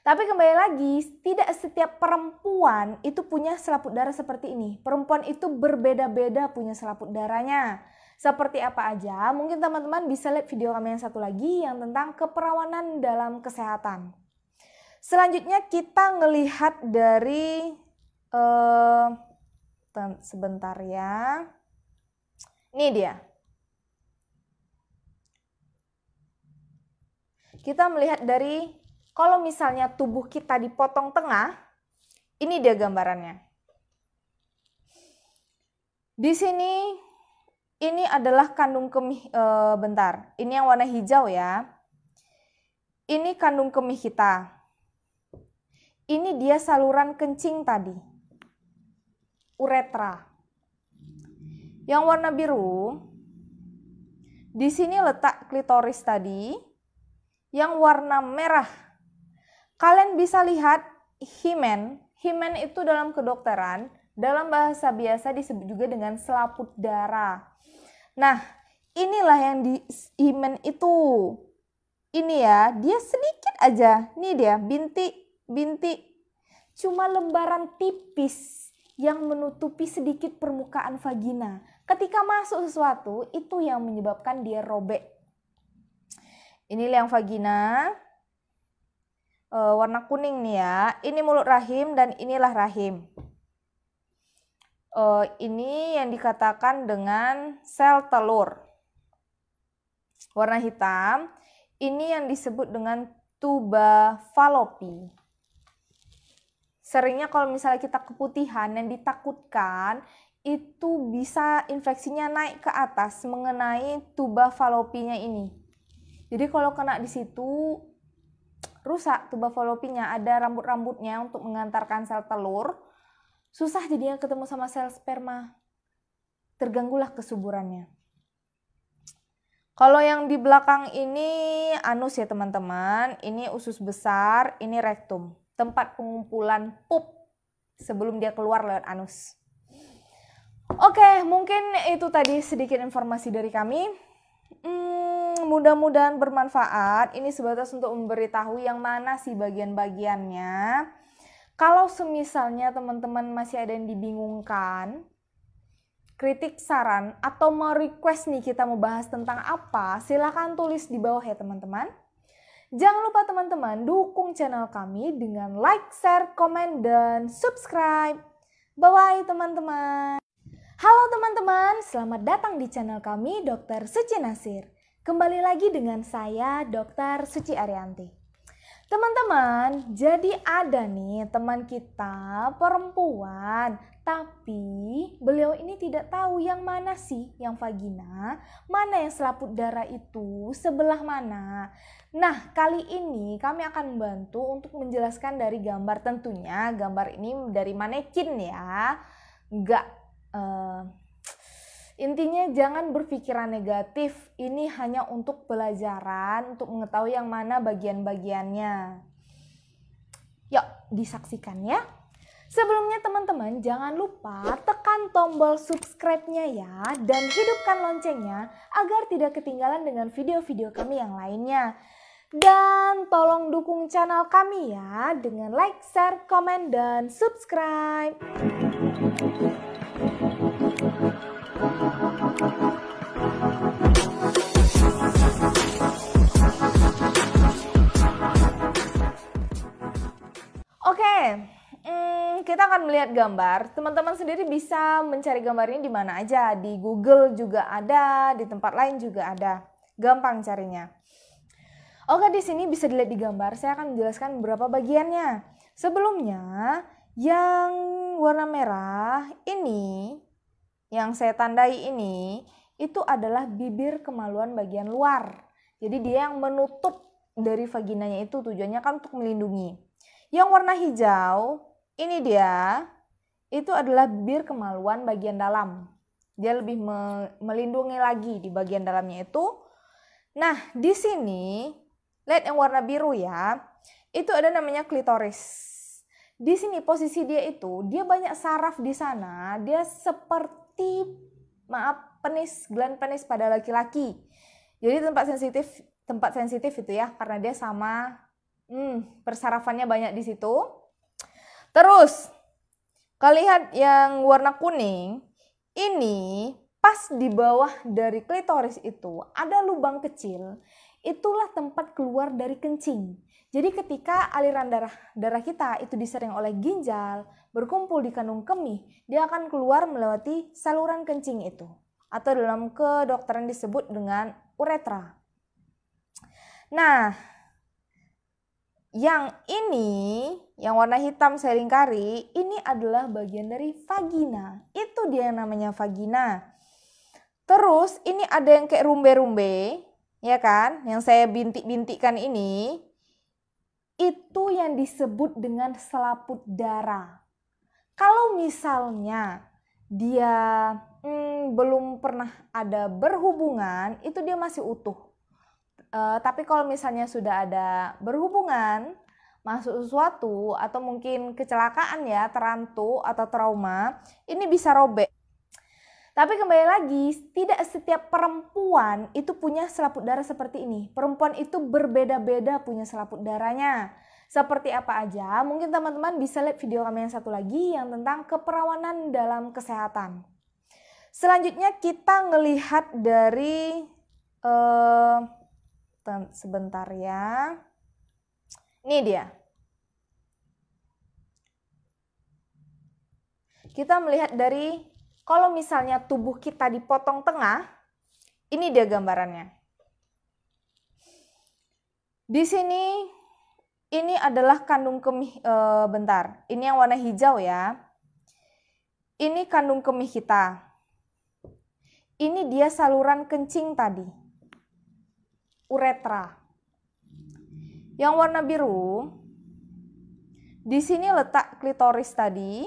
Tapi kembali lagi, tidak setiap perempuan itu punya selaput darah seperti ini. Perempuan itu berbeda-beda punya selaput darahnya. Seperti apa aja, mungkin teman-teman bisa lihat video kami yang satu lagi yang tentang keperawanan dalam kesehatan. Selanjutnya kita ngelihat dari uh, sebentar ya. Ini dia. Kita melihat dari kalau misalnya tubuh kita dipotong tengah, ini dia gambarannya. Di sini ini adalah kandung kemih e, bentar. Ini yang warna hijau ya. Ini kandung kemih kita. Ini dia saluran kencing tadi. Uretra. Yang warna biru di sini letak klitoris tadi. Yang warna merah Kalian bisa lihat himen. Himen itu dalam kedokteran, dalam bahasa biasa disebut juga dengan selaput darah. Nah, inilah yang di himen itu. Ini ya, dia sedikit aja. ini dia, binti, binti. Cuma lembaran tipis yang menutupi sedikit permukaan vagina. Ketika masuk sesuatu, itu yang menyebabkan dia robek. Ini yang vagina, e, warna kuning nih ya. Ini mulut rahim dan inilah rahim. E, ini yang dikatakan dengan sel telur. Warna hitam, ini yang disebut dengan tuba falopi. Seringnya kalau misalnya kita keputihan yang ditakutkan itu bisa infeksinya naik ke atas mengenai tuba falopinya ini. Jadi kalau kena di situ rusak tuba falopinya ada rambut-rambutnya untuk mengantarkan sel telur, susah jadinya ketemu sama sel sperma. Terganggulah kesuburannya. Kalau yang di belakang ini anus ya teman-teman, ini usus besar, ini rektum, tempat pengumpulan pup sebelum dia keluar lewat anus. Oke, mungkin itu tadi sedikit informasi dari kami. Hmm, mudah-mudahan bermanfaat. Ini sebatas untuk memberitahu yang mana sih bagian-bagiannya. Kalau semisalnya teman-teman masih ada yang dibingungkan, kritik, saran, atau mau request nih kita mau bahas tentang apa, silahkan tulis di bawah ya teman-teman. Jangan lupa teman-teman dukung channel kami dengan like, share, komen, dan subscribe. Bye-bye teman-teman. Halo teman-teman, selamat datang di channel kami Dr. Suci Nasir. Kembali lagi dengan saya Dr. Suci Arianti. Teman-teman, jadi ada nih teman kita perempuan, tapi beliau ini tidak tahu yang mana sih yang vagina, mana yang selaput darah itu, sebelah mana. Nah, kali ini kami akan membantu untuk menjelaskan dari gambar tentunya, gambar ini dari manekin ya. Nggak uh, intinya jangan berpikiran negatif ini hanya untuk pelajaran untuk mengetahui yang mana bagian-bagiannya yuk disaksikan ya Sebelumnya teman-teman jangan lupa tekan tombol subscribe-nya ya dan hidupkan loncengnya agar tidak ketinggalan dengan video-video kami yang lainnya. Dan tolong dukung channel kami ya dengan like, share, komen, dan subscribe. Oke, hmm, kita akan melihat gambar. Teman-teman sendiri bisa mencari gambar ini di mana aja. Di Google juga ada, di tempat lain juga ada. Gampang carinya. Oke, di sini bisa dilihat di gambar. Saya akan menjelaskan beberapa bagiannya. Sebelumnya, yang warna merah ini yang saya tandai ini itu adalah bibir kemaluan bagian luar. Jadi dia yang menutup dari vaginanya itu tujuannya kan untuk melindungi. Yang warna hijau ini dia itu adalah bibir kemaluan bagian dalam. Dia lebih melindungi lagi di bagian dalamnya itu. Nah, di sini lihat yang warna biru ya. Itu ada namanya klitoris. Di sini posisi dia itu, dia banyak saraf di sana, dia seperti seperti maaf penis gland penis pada laki-laki. Jadi tempat sensitif tempat sensitif itu ya karena dia sama hmm, persarafannya banyak di situ. Terus kalian lihat yang warna kuning ini pas di bawah dari klitoris itu ada lubang kecil, itulah tempat keluar dari kencing. Jadi ketika aliran darah darah kita itu disering oleh ginjal, berkumpul di kandung kemih, dia akan keluar melewati saluran kencing itu atau dalam kedokteran disebut dengan uretra. Nah, yang ini, yang warna hitam seringkali ini adalah bagian dari vagina. Itu dia yang namanya vagina. Terus ini ada yang kayak rumbe-rumbe, ya kan? Yang saya bintik-bintikkan ini itu yang disebut dengan selaput darah. Kalau misalnya dia hmm, belum pernah ada berhubungan, itu dia masih utuh. E, tapi kalau misalnya sudah ada berhubungan, masuk sesuatu atau mungkin kecelakaan ya, terantuk atau trauma, ini bisa robek. Tapi kembali lagi, tidak setiap perempuan itu punya selaput darah seperti ini. Perempuan itu berbeda-beda punya selaput darahnya. Seperti apa aja, mungkin teman-teman bisa lihat video kami yang satu lagi yang tentang keperawanan dalam kesehatan. Selanjutnya kita ngelihat dari uh, sebentar ya. Ini dia. Kita melihat dari kalau misalnya tubuh kita dipotong tengah, ini dia gambarannya. Di sini ini adalah kandung kemih e, bentar. Ini yang warna hijau ya. Ini kandung kemih kita. Ini dia saluran kencing tadi. Uretra. Yang warna biru di sini letak klitoris tadi.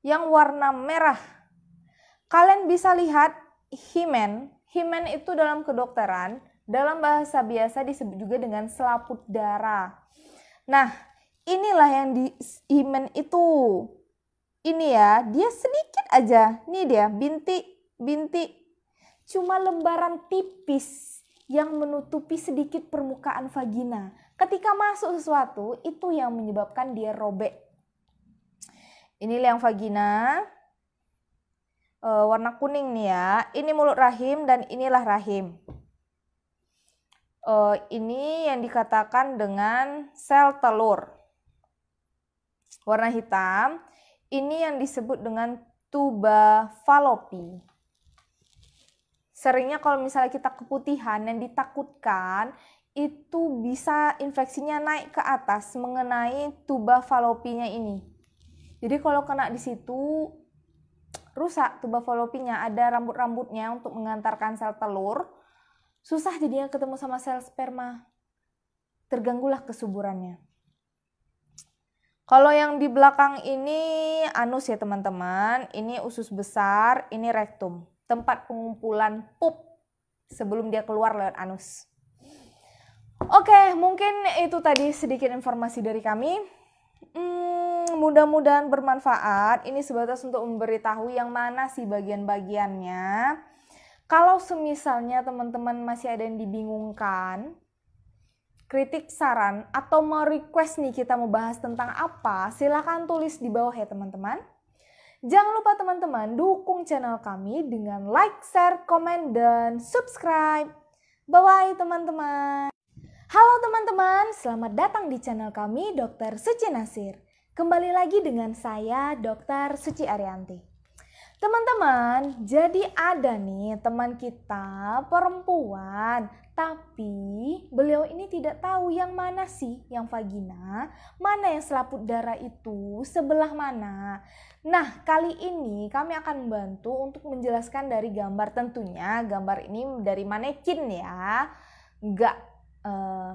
Yang warna merah Kalian bisa lihat himen. Himen itu dalam kedokteran, dalam bahasa biasa disebut juga dengan selaput darah. Nah, inilah yang di himen itu. Ini ya, dia sedikit aja. ini dia, binti, binti. Cuma lembaran tipis yang menutupi sedikit permukaan vagina. Ketika masuk sesuatu, itu yang menyebabkan dia robek. Ini yang vagina e, warna kuning nih ya. Ini mulut rahim dan inilah rahim. E, ini yang dikatakan dengan sel telur. Warna hitam, ini yang disebut dengan tuba falopi. Seringnya kalau misalnya kita keputihan yang ditakutkan itu bisa infeksinya naik ke atas mengenai tuba falopinya ini. Jadi kalau kena di situ rusak tuba falopinya, ada rambut-rambutnya untuk mengantarkan sel telur, susah jadinya ketemu sama sel sperma. Terganggulah kesuburannya. Kalau yang di belakang ini anus ya teman-teman, ini usus besar, ini rektum, tempat pengumpulan pup sebelum dia keluar lewat anus. Oke, mungkin itu tadi sedikit informasi dari kami. Hmm, mudah-mudahan bermanfaat. Ini sebatas untuk memberitahu yang mana sih bagian-bagiannya. Kalau semisalnya teman-teman masih ada yang dibingungkan, kritik, saran, atau mau request nih kita mau bahas tentang apa, silahkan tulis di bawah ya teman-teman. Jangan lupa teman-teman dukung channel kami dengan like, share, komen, dan subscribe. Bye-bye teman-teman. Halo teman-teman, selamat datang di channel kami Dr. Suci Nasir. Kembali lagi dengan saya, Dr. Suci Arianti. Teman-teman, jadi ada nih teman kita perempuan, tapi beliau ini tidak tahu yang mana sih yang vagina, mana yang selaput darah itu, sebelah mana. Nah, kali ini kami akan membantu untuk menjelaskan dari gambar tentunya, gambar ini dari manekin ya. Enggak, Uh, eh,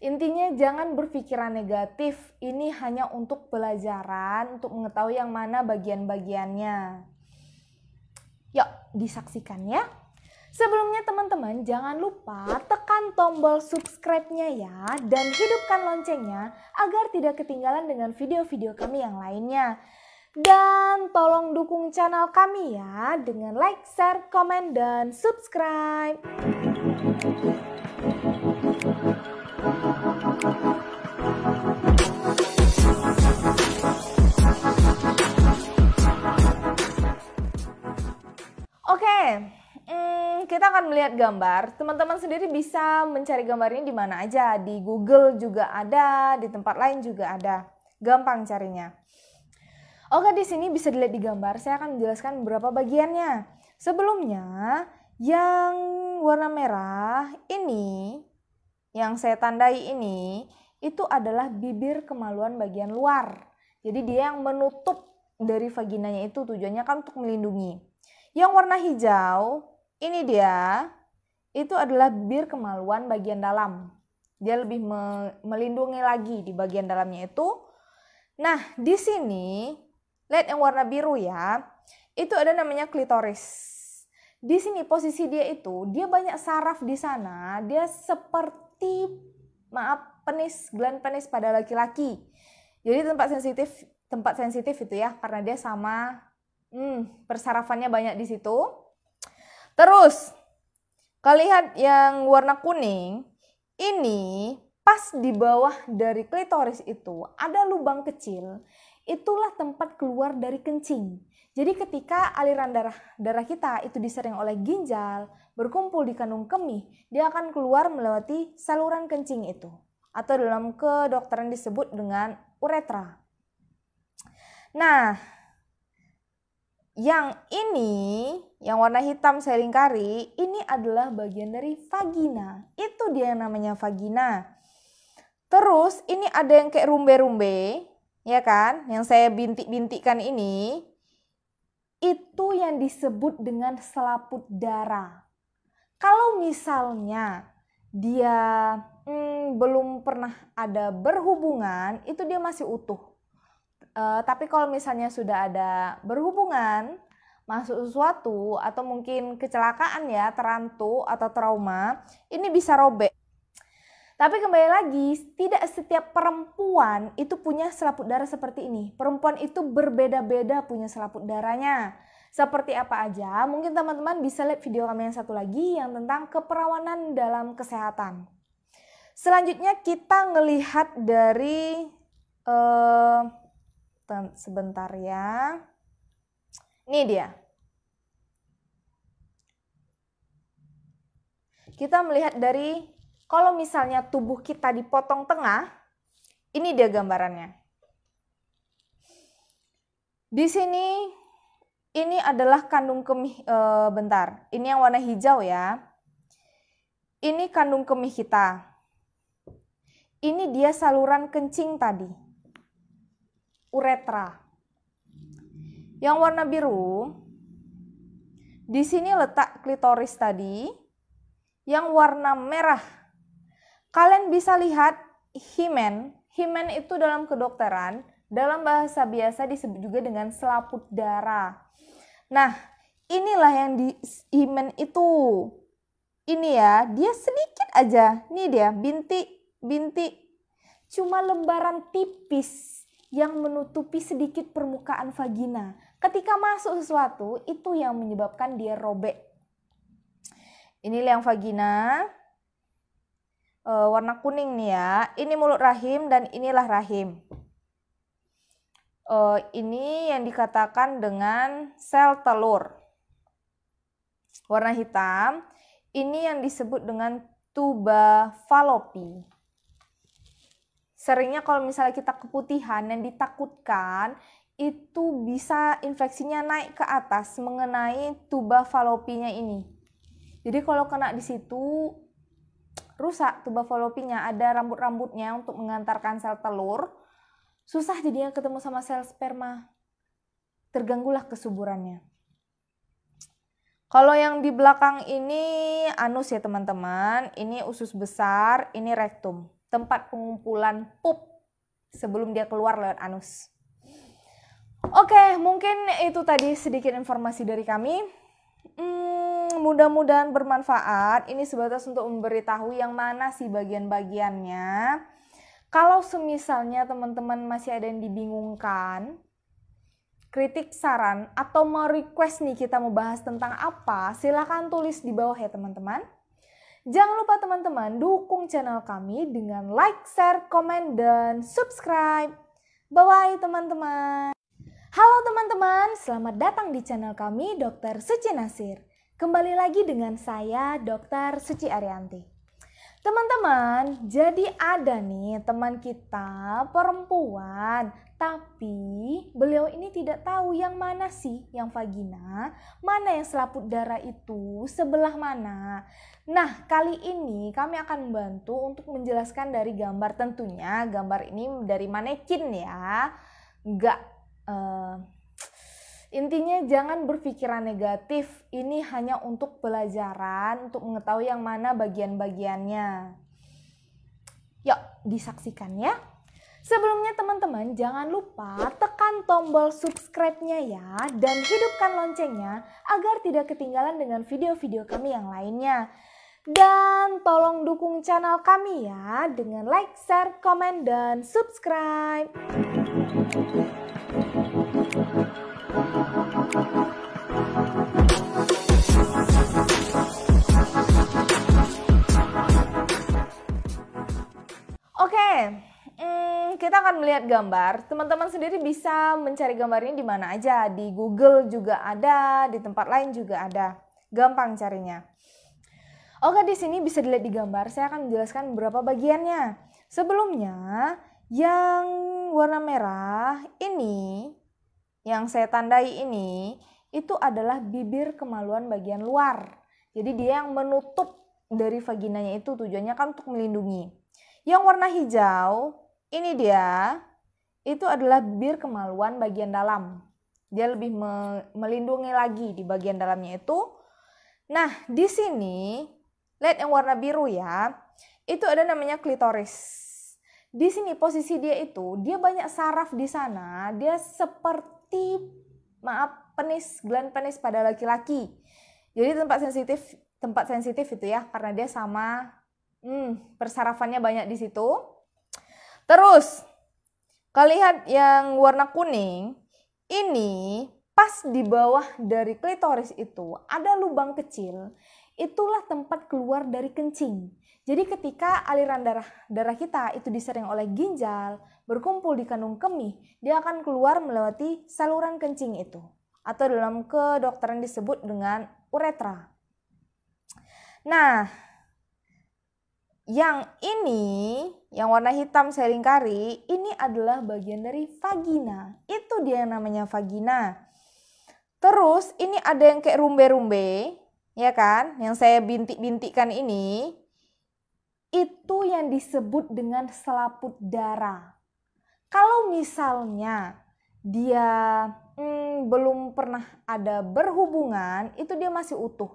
Intinya jangan berpikiran negatif, ini hanya untuk pelajaran, untuk mengetahui yang mana bagian-bagiannya. Yuk, disaksikan ya. Sebelumnya teman-teman jangan lupa tekan tombol subscribe-nya ya dan hidupkan loncengnya agar tidak ketinggalan dengan video-video kami yang lainnya. Dan tolong dukung channel kami ya dengan like, share, komen, dan subscribe. Oke, hmm, kita akan melihat gambar. Teman-teman sendiri bisa mencari gambar ini di mana aja. Di Google juga ada, di tempat lain juga ada. Gampang carinya. Oke, di sini bisa dilihat di gambar. Saya akan menjelaskan beberapa bagiannya. Sebelumnya, yang warna merah ini yang saya tandai ini itu adalah bibir kemaluan bagian luar. Jadi dia yang menutup dari vaginanya itu tujuannya kan untuk melindungi. Yang warna hijau ini dia itu adalah bibir kemaluan bagian dalam. Dia lebih melindungi lagi di bagian dalamnya itu. Nah, di sini lihat yang warna biru ya. Itu ada namanya klitoris. Di sini posisi dia itu, dia banyak saraf di sana, dia seperti seperti maaf penis gland penis pada laki-laki. Jadi tempat sensitif tempat sensitif itu ya karena dia sama hmm, persarafannya banyak di situ. Terus kalian yang warna kuning ini pas di bawah dari klitoris itu ada lubang kecil, itulah tempat keluar dari kencing. Jadi ketika aliran darah darah kita itu disering oleh ginjal, berkumpul di kandung kemih, dia akan keluar melewati saluran kencing itu atau dalam kedokteran disebut dengan uretra. Nah, yang ini, yang warna hitam saya lingkari, ini adalah bagian dari vagina. Itu dia yang namanya vagina. Terus ini ada yang kayak rumbe-rumbe, ya kan? Yang saya bintik-bintikkan ini, itu yang disebut dengan selaput darah. Kalau misalnya dia hmm, belum pernah ada berhubungan, itu dia masih utuh. Uh, tapi kalau misalnya sudah ada berhubungan, masuk sesuatu atau mungkin kecelakaan ya, terantuk atau trauma, ini bisa robek. Tapi kembali lagi, tidak setiap perempuan itu punya selaput darah seperti ini. Perempuan itu berbeda-beda punya selaput darahnya. Seperti apa aja, mungkin teman-teman bisa lihat video kami yang satu lagi yang tentang keperawanan dalam kesehatan. Selanjutnya kita ngelihat dari uh, sebentar ya. Ini dia. Kita melihat dari kalau misalnya tubuh kita dipotong tengah, ini dia gambarannya. Di sini ini adalah kandung kemih e, bentar. Ini yang warna hijau ya. Ini kandung kemih kita. Ini dia saluran kencing tadi. Uretra. Yang warna biru di sini letak klitoris tadi. Yang warna merah Kalian bisa lihat himen. Himen itu dalam kedokteran, dalam bahasa biasa disebut juga dengan selaput darah. Nah, inilah yang di himen itu. Ini ya, dia sedikit aja. ini dia, binti, binti. Cuma lembaran tipis yang menutupi sedikit permukaan vagina. Ketika masuk sesuatu, itu yang menyebabkan dia robek. Inilah yang vagina e, warna kuning nih ya. Ini mulut rahim dan inilah rahim. E, ini yang dikatakan dengan sel telur. Warna hitam, ini yang disebut dengan tuba falopi. Seringnya kalau misalnya kita keputihan yang ditakutkan itu bisa infeksinya naik ke atas mengenai tuba falopinya ini. Jadi kalau kena di situ rusak tuba falopinya, ada rambut-rambutnya untuk mengantarkan sel telur, susah jadinya ketemu sama sel sperma. Terganggulah kesuburannya. Kalau yang di belakang ini anus ya teman-teman, ini usus besar, ini rektum, tempat pengumpulan pup sebelum dia keluar lewat anus. Oke, mungkin itu tadi sedikit informasi dari kami. Hmm, mudah-mudahan bermanfaat. Ini sebatas untuk memberitahu yang mana sih bagian-bagiannya. Kalau semisalnya teman-teman masih ada yang dibingungkan, kritik, saran, atau mau request nih kita mau bahas tentang apa, silahkan tulis di bawah ya teman-teman. Jangan lupa teman-teman dukung channel kami dengan like, share, komen, dan subscribe. Bye-bye teman-teman. Halo teman-teman, selamat datang di channel kami Dr. Suci Nasir. Kembali lagi dengan saya, Dr. Suci Arianti. Teman-teman, jadi ada nih teman kita perempuan, tapi beliau ini tidak tahu yang mana sih yang vagina, mana yang selaput darah itu, sebelah mana. Nah, kali ini kami akan membantu untuk menjelaskan dari gambar tentunya, gambar ini dari manekin ya. Enggak, eh, Intinya jangan berpikiran negatif, ini hanya untuk pelajaran, untuk mengetahui yang mana bagian-bagiannya. Yuk, disaksikan ya. Sebelumnya teman-teman jangan lupa tekan tombol subscribe-nya ya dan hidupkan loncengnya agar tidak ketinggalan dengan video-video kami yang lainnya. Dan tolong dukung channel kami ya dengan like, share, komen, dan subscribe. Oke, hmm, kita akan melihat gambar. Teman-teman sendiri bisa mencari gambar ini di mana aja. Di Google juga ada, di tempat lain juga ada. Gampang carinya. Oke, di sini bisa dilihat di gambar. Saya akan menjelaskan beberapa bagiannya. Sebelumnya, yang warna merah ini yang saya tandai ini itu adalah bibir kemaluan bagian luar. Jadi dia yang menutup dari vaginanya itu tujuannya kan untuk melindungi. Yang warna hijau ini dia itu adalah bibir kemaluan bagian dalam. Dia lebih melindungi lagi di bagian dalamnya itu. Nah, di sini lihat yang warna biru ya. Itu ada namanya klitoris. Di sini posisi dia itu, dia banyak saraf di sana, dia seperti seperti maaf penis gland penis pada laki-laki. Jadi tempat sensitif tempat sensitif itu ya karena dia sama hmm, persarafannya banyak di situ. Terus kalian yang warna kuning ini pas di bawah dari klitoris itu ada lubang kecil. Itulah tempat keluar dari kencing. Jadi ketika aliran darah darah kita itu disering oleh ginjal, berkumpul di kandung kemih, dia akan keluar melewati saluran kencing itu atau dalam kedokteran disebut dengan uretra. Nah, yang ini, yang warna hitam lingkari ini adalah bagian dari vagina. Itu dia yang namanya vagina. Terus ini ada yang kayak rumbe-rumbe, ya kan? Yang saya bintik-bintikkan ini, itu yang disebut dengan selaput darah. Kalau misalnya dia hmm, belum pernah ada berhubungan, itu dia masih utuh.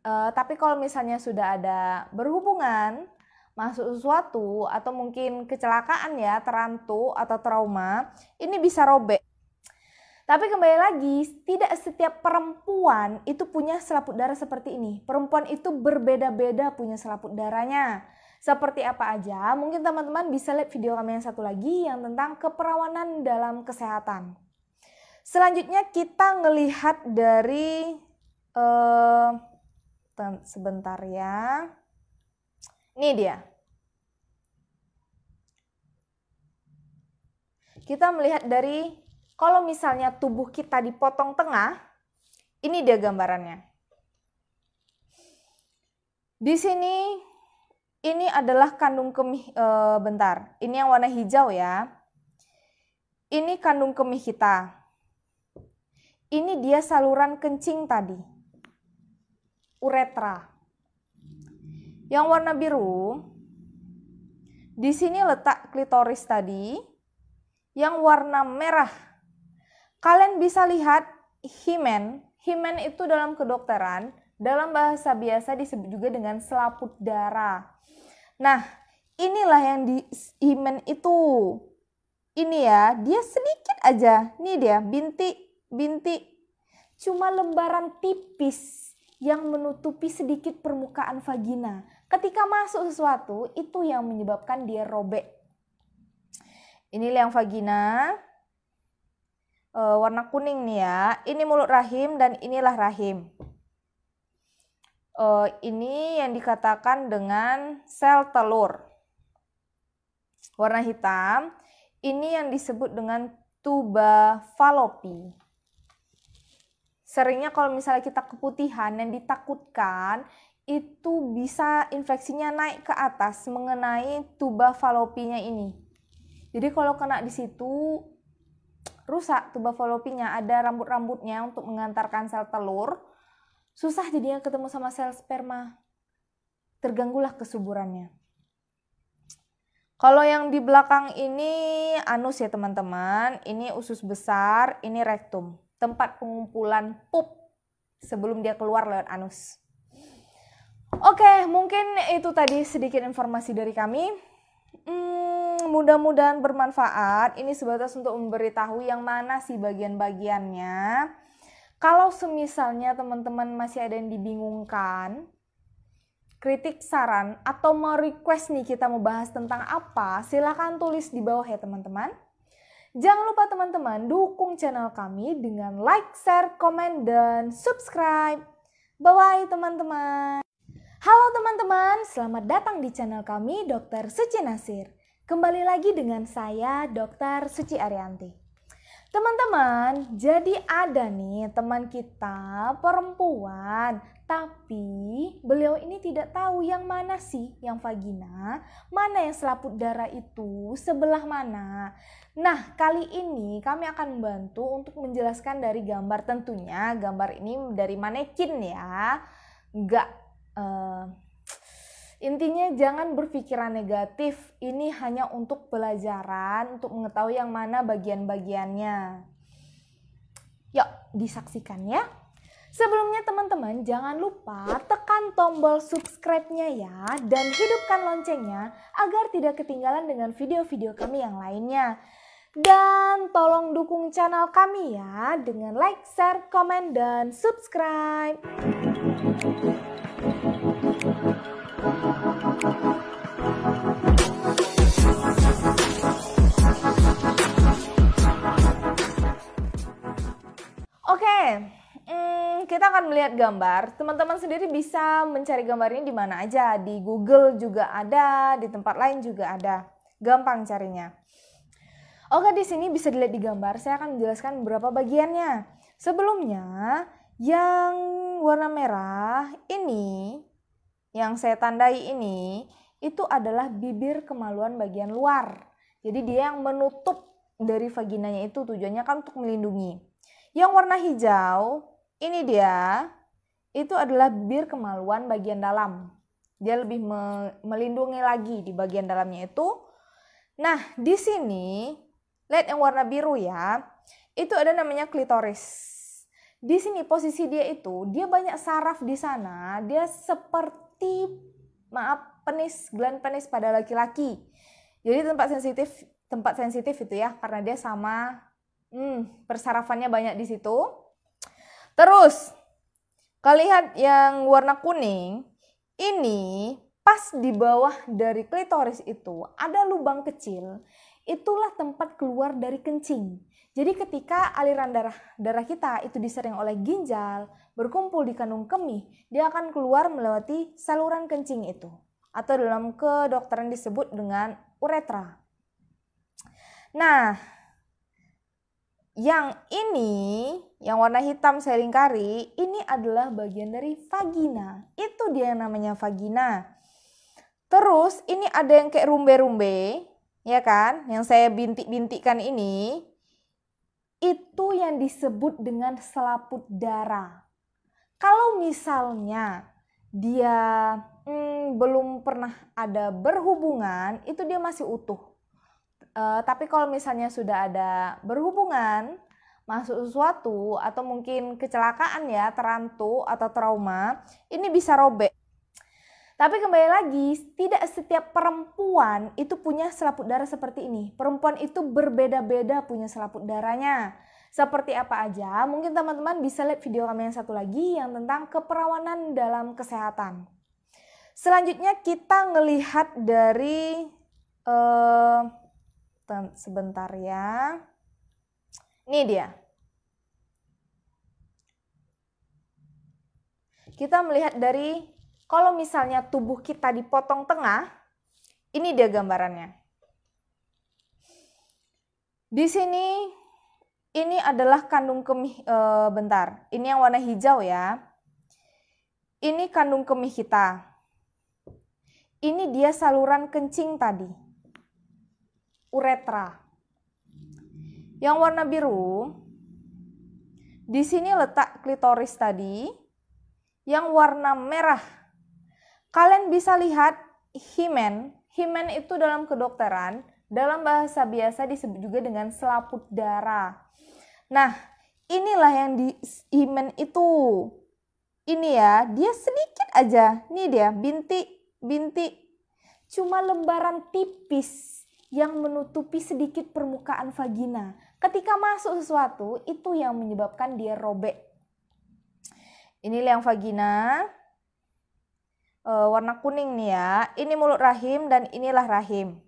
Uh, tapi kalau misalnya sudah ada berhubungan, masuk sesuatu atau mungkin kecelakaan ya, terantu atau trauma, ini bisa robek. Tapi kembali lagi, tidak setiap perempuan itu punya selaput darah seperti ini. Perempuan itu berbeda-beda punya selaput darahnya. Seperti apa aja? Mungkin teman-teman bisa lihat video kami yang satu lagi yang tentang keperawanan dalam kesehatan. Selanjutnya kita ngelihat dari uh, sebentar ya. Ini dia. Kita melihat dari kalau misalnya tubuh kita dipotong tengah, ini dia gambarannya. Di sini ini adalah kandung kemih e, bentar. Ini yang warna hijau ya. Ini kandung kemih kita. Ini dia saluran kencing tadi. Uretra. Yang warna biru di sini letak klitoris tadi. Yang warna merah. Kalian bisa lihat himen. Himen itu dalam kedokteran dalam bahasa biasa disebut juga dengan selaput darah. Nah, inilah yang di himen itu. Ini ya, dia sedikit aja. ini dia, bintik, bintik. Cuma lembaran tipis yang menutupi sedikit permukaan vagina. Ketika masuk sesuatu, itu yang menyebabkan dia robek. Inilah yang vagina. E, warna kuning nih ya. Ini mulut rahim dan inilah rahim uh, ini yang dikatakan dengan sel telur. Warna hitam ini yang disebut dengan tuba falopi. Seringnya kalau misalnya kita keputihan yang ditakutkan itu bisa infeksinya naik ke atas mengenai tuba falopinya ini. Jadi kalau kena di situ rusak tuba falopinya, ada rambut-rambutnya untuk mengantarkan sel telur Susah jadinya ketemu sama sel sperma. Terganggulah kesuburannya. Kalau yang di belakang ini anus ya teman-teman, ini usus besar, ini rektum, tempat pengumpulan pup sebelum dia keluar lewat anus. Oke, mungkin itu tadi sedikit informasi dari kami. Hmm, mudah-mudahan bermanfaat. Ini sebatas untuk memberitahu yang mana sih bagian-bagiannya. Kalau semisalnya teman-teman masih ada yang dibingungkan, kritik saran atau mau request nih kita mau bahas tentang apa, silahkan tulis di bawah ya teman-teman. Jangan lupa teman-teman dukung channel kami dengan like, share, komen, dan subscribe. Bye-bye teman-teman. Halo teman-teman, selamat datang di channel kami Dr. Suci Nasir. Kembali lagi dengan saya Dr. Suci Arianti. Teman-teman, jadi ada nih teman kita perempuan, tapi beliau ini tidak tahu yang mana sih yang vagina, mana yang selaput darah itu, sebelah mana. Nah, kali ini kami akan membantu untuk menjelaskan dari gambar tentunya, gambar ini dari manekin ya. Enggak, Uh, eh, Intinya jangan berpikiran negatif, ini hanya untuk pelajaran, untuk mengetahui yang mana bagian-bagiannya. Yuk, disaksikan ya. Sebelumnya teman-teman jangan lupa tekan tombol subscribe-nya ya dan hidupkan loncengnya agar tidak ketinggalan dengan video-video kami yang lainnya. Dan tolong dukung channel kami ya dengan like, share, komen, dan subscribe. Oke, hmm, kita akan melihat gambar. Teman-teman sendiri bisa mencari gambar ini di mana aja, di Google juga ada, di tempat lain juga ada. Gampang carinya. Oke, di sini bisa dilihat di gambar. Saya akan menjelaskan beberapa bagiannya. Sebelumnya, yang warna merah ini yang saya tandai ini itu adalah bibir kemaluan bagian luar. Jadi dia yang menutup dari vaginanya itu tujuannya kan untuk melindungi. Yang warna hijau ini dia itu adalah bibir kemaluan bagian dalam. Dia lebih melindungi lagi di bagian dalamnya itu. Nah, di sini lihat yang warna biru ya. Itu ada namanya klitoris. Di sini posisi dia itu, dia banyak saraf di sana, dia seperti seperti maaf penis gland penis pada laki-laki. Jadi tempat sensitif tempat sensitif itu ya karena dia sama hmm, persarafannya banyak di situ. Terus kalian lihat yang warna kuning ini pas di bawah dari klitoris itu ada lubang kecil. Itulah tempat keluar dari kencing. Jadi ketika aliran darah darah kita itu disering oleh ginjal, berkumpul di kandung kemih, dia akan keluar melewati saluran kencing itu atau dalam kedokteran disebut dengan uretra. Nah, yang ini, yang warna hitam seringkari, ini adalah bagian dari vagina. Itu dia yang namanya vagina. Terus ini ada yang kayak rumbe-rumbe, ya kan? Yang saya bintik-bintikkan ini, itu yang disebut dengan selaput darah. Kalau misalnya dia hmm, belum pernah ada berhubungan, itu dia masih utuh. Uh, tapi kalau misalnya sudah ada berhubungan, masuk sesuatu atau mungkin kecelakaan ya, terantu atau trauma, ini bisa robek. Tapi kembali lagi, tidak setiap perempuan itu punya selaput darah seperti ini. Perempuan itu berbeda-beda punya selaput darahnya seperti apa aja, mungkin teman-teman bisa lihat video kami yang satu lagi yang tentang keperawanan dalam kesehatan. Selanjutnya kita ngelihat dari uh, sebentar ya. Ini dia. Kita melihat dari kalau misalnya tubuh kita dipotong tengah, ini dia gambarannya. Di sini ini adalah kandung kemih e, bentar. Ini yang warna hijau ya. Ini kandung kemih kita. Ini dia saluran kencing tadi. Uretra. Yang warna biru di sini letak klitoris tadi. Yang warna merah. Kalian bisa lihat himen. Himen itu dalam kedokteran dalam bahasa biasa disebut juga dengan selaput darah. Nah, inilah yang di himen itu. Ini ya, dia sedikit aja. ini dia, binti, binti. Cuma lembaran tipis yang menutupi sedikit permukaan vagina. Ketika masuk sesuatu, itu yang menyebabkan dia robek. Ini yang vagina. E, warna kuning nih ya. Ini mulut rahim dan inilah rahim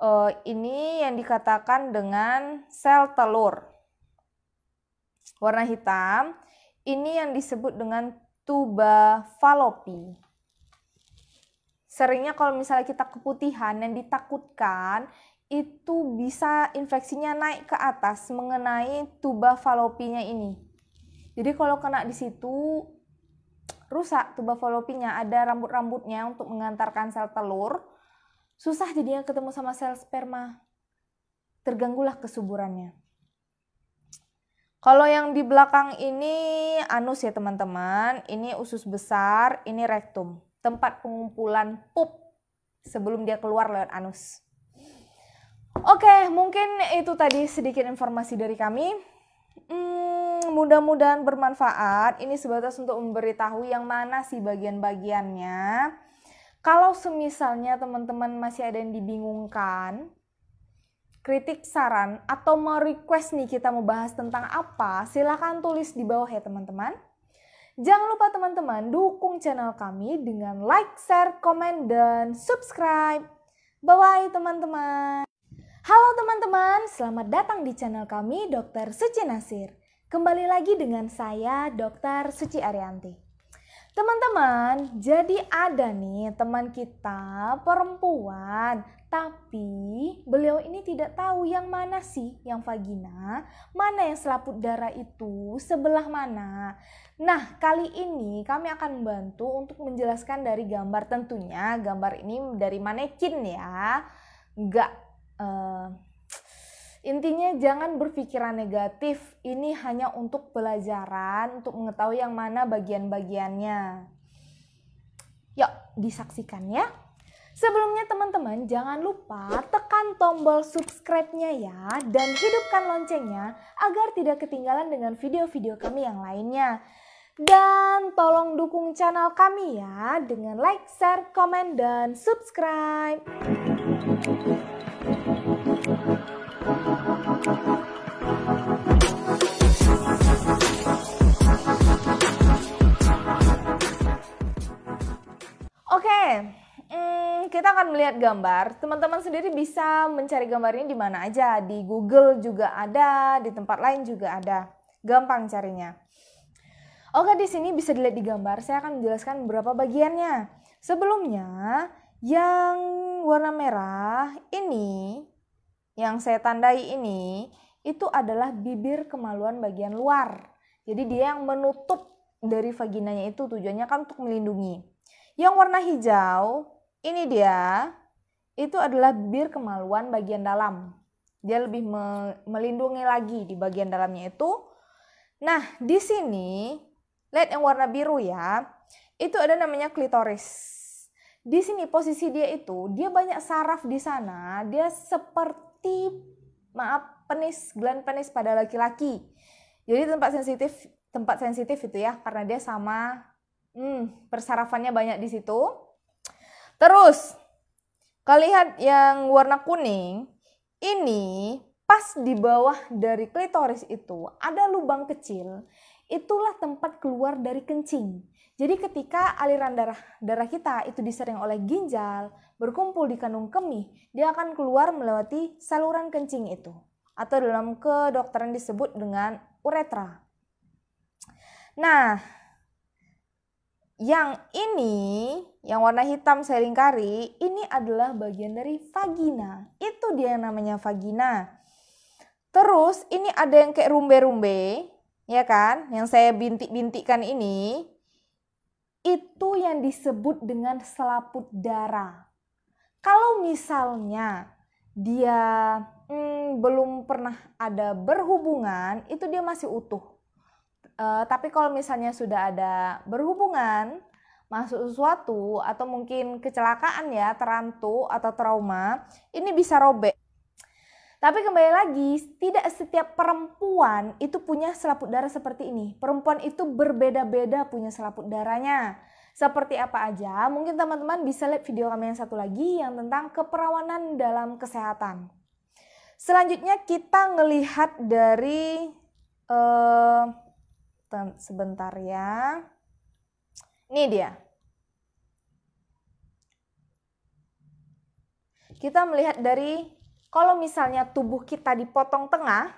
uh, ini yang dikatakan dengan sel telur. Warna hitam ini yang disebut dengan tuba falopi. Seringnya kalau misalnya kita keputihan yang ditakutkan itu bisa infeksinya naik ke atas mengenai tuba falopinya ini. Jadi kalau kena di situ rusak tuba falopinya ada rambut-rambutnya untuk mengantarkan sel telur Susah jadinya ketemu sama sel sperma. Terganggulah kesuburannya. Kalau yang di belakang ini anus ya teman-teman, ini usus besar, ini rektum, tempat pengumpulan pup sebelum dia keluar lewat anus. Oke, mungkin itu tadi sedikit informasi dari kami. Hmm, mudah-mudahan bermanfaat. Ini sebatas untuk memberitahu yang mana sih bagian-bagiannya kalau semisalnya teman-teman masih ada yang dibingungkan, kritik saran atau mau request nih kita mau bahas tentang apa, silahkan tulis di bawah ya teman-teman. Jangan lupa teman-teman dukung channel kami dengan like, share, komen, dan subscribe. Bye-bye teman-teman. Halo teman-teman, selamat datang di channel kami Dr. Suci Nasir. Kembali lagi dengan saya Dr. Suci Arianti. Teman-teman, jadi ada nih teman kita perempuan, tapi beliau ini tidak tahu yang mana sih yang vagina, mana yang selaput darah itu, sebelah mana. Nah, kali ini kami akan membantu untuk menjelaskan dari gambar tentunya, gambar ini dari manekin ya. Enggak, uh, eh, Intinya jangan berpikiran negatif, ini hanya untuk pelajaran, untuk mengetahui yang mana bagian-bagiannya. Yuk, disaksikan ya. Sebelumnya teman-teman jangan lupa tekan tombol subscribe-nya ya dan hidupkan loncengnya agar tidak ketinggalan dengan video-video kami yang lainnya. Dan tolong dukung channel kami ya dengan like, share, komen, dan subscribe. Oke, hmm, kita akan melihat gambar. Teman-teman sendiri bisa mencari gambarnya di mana aja. Di Google juga ada, di tempat lain juga ada. Gampang carinya. Oke, di sini bisa dilihat di gambar. Saya akan menjelaskan beberapa bagiannya. Sebelumnya, yang warna merah ini yang saya tandai ini itu adalah bibir kemaluan bagian luar. Jadi dia yang menutup dari vaginanya itu tujuannya kan untuk melindungi. Yang warna hijau ini dia itu adalah bibir kemaluan bagian dalam. Dia lebih me melindungi lagi di bagian dalamnya itu. Nah, di sini lihat yang warna biru ya. Itu ada namanya klitoris. Di sini posisi dia itu, dia banyak saraf di sana, dia seperti seperti maaf penis gland penis pada laki-laki. Jadi tempat sensitif tempat sensitif itu ya karena dia sama hmm, persarafannya banyak di situ. Terus kalian yang warna kuning ini pas di bawah dari klitoris itu ada lubang kecil. Itulah tempat keluar dari kencing. Jadi ketika aliran darah darah kita itu disering oleh ginjal, berkumpul di kandung kemih, dia akan keluar melewati saluran kencing itu atau dalam kedokteran disebut dengan uretra. Nah, yang ini, yang warna hitam saya lingkari, ini adalah bagian dari vagina. Itu dia yang namanya vagina. Terus ini ada yang kayak rumbe-rumbe, ya kan? Yang saya bintik-bintikkan ini, itu yang disebut dengan selaput darah. Kalau misalnya dia hmm, belum pernah ada berhubungan, itu dia masih utuh. Uh, tapi kalau misalnya sudah ada berhubungan, masuk sesuatu atau mungkin kecelakaan ya, terantu atau trauma, ini bisa robek. Tapi kembali lagi, tidak setiap perempuan itu punya selaput darah seperti ini. Perempuan itu berbeda-beda punya selaput darahnya seperti apa aja, mungkin teman-teman bisa lihat video kami yang satu lagi yang tentang keperawanan dalam kesehatan. Selanjutnya kita ngelihat dari uh, sebentar ya. Ini dia. Kita melihat dari kalau misalnya tubuh kita dipotong tengah,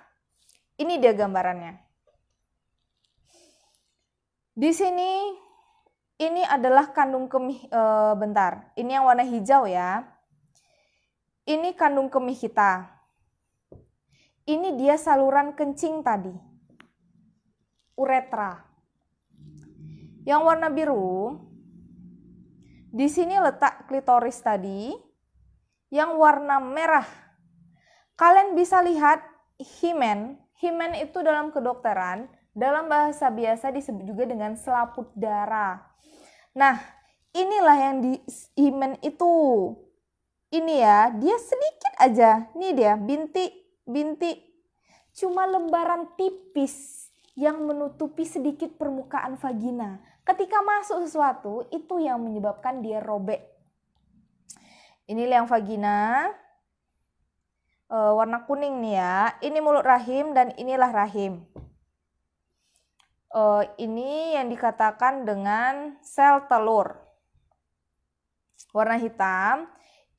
ini dia gambarannya. Di sini ini adalah kandung kemih e, bentar. Ini yang warna hijau ya. Ini kandung kemih kita. Ini dia saluran kencing tadi. Uretra. Yang warna biru di sini letak klitoris tadi. Yang warna merah. Kalian bisa lihat himen. Himen itu dalam kedokteran dalam bahasa biasa disebut juga dengan selaput darah. Nah, inilah yang di himen itu. Ini ya, dia sedikit aja. ini dia, bintik, bintik. Cuma lembaran tipis yang menutupi sedikit permukaan vagina. Ketika masuk sesuatu, itu yang menyebabkan dia robek. Ini yang vagina. Eh, warna kuning nih ya. Ini mulut rahim dan inilah rahim uh, ini yang dikatakan dengan sel telur. Warna hitam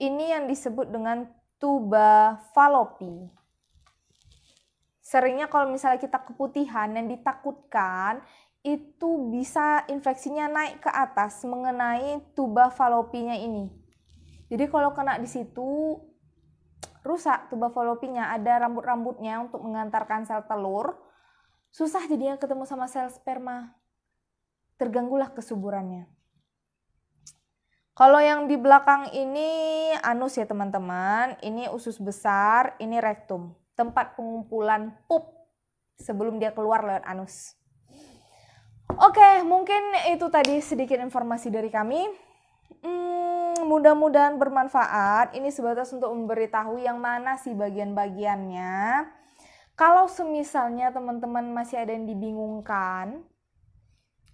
ini yang disebut dengan tuba falopi. Seringnya kalau misalnya kita keputihan yang ditakutkan itu bisa infeksinya naik ke atas mengenai tuba falopinya ini. Jadi kalau kena di situ rusak tuba falopinya ada rambut-rambutnya untuk mengantarkan sel telur Susah jadi yang ketemu sama sel sperma. Terganggulah kesuburannya. Kalau yang di belakang ini anus ya teman-teman, ini usus besar, ini rektum, tempat pengumpulan pup sebelum dia keluar lewat anus. Oke, mungkin itu tadi sedikit informasi dari kami. Hmm, mudah-mudahan bermanfaat. Ini sebatas untuk memberitahu yang mana sih bagian-bagiannya kalau semisalnya teman-teman masih ada yang dibingungkan,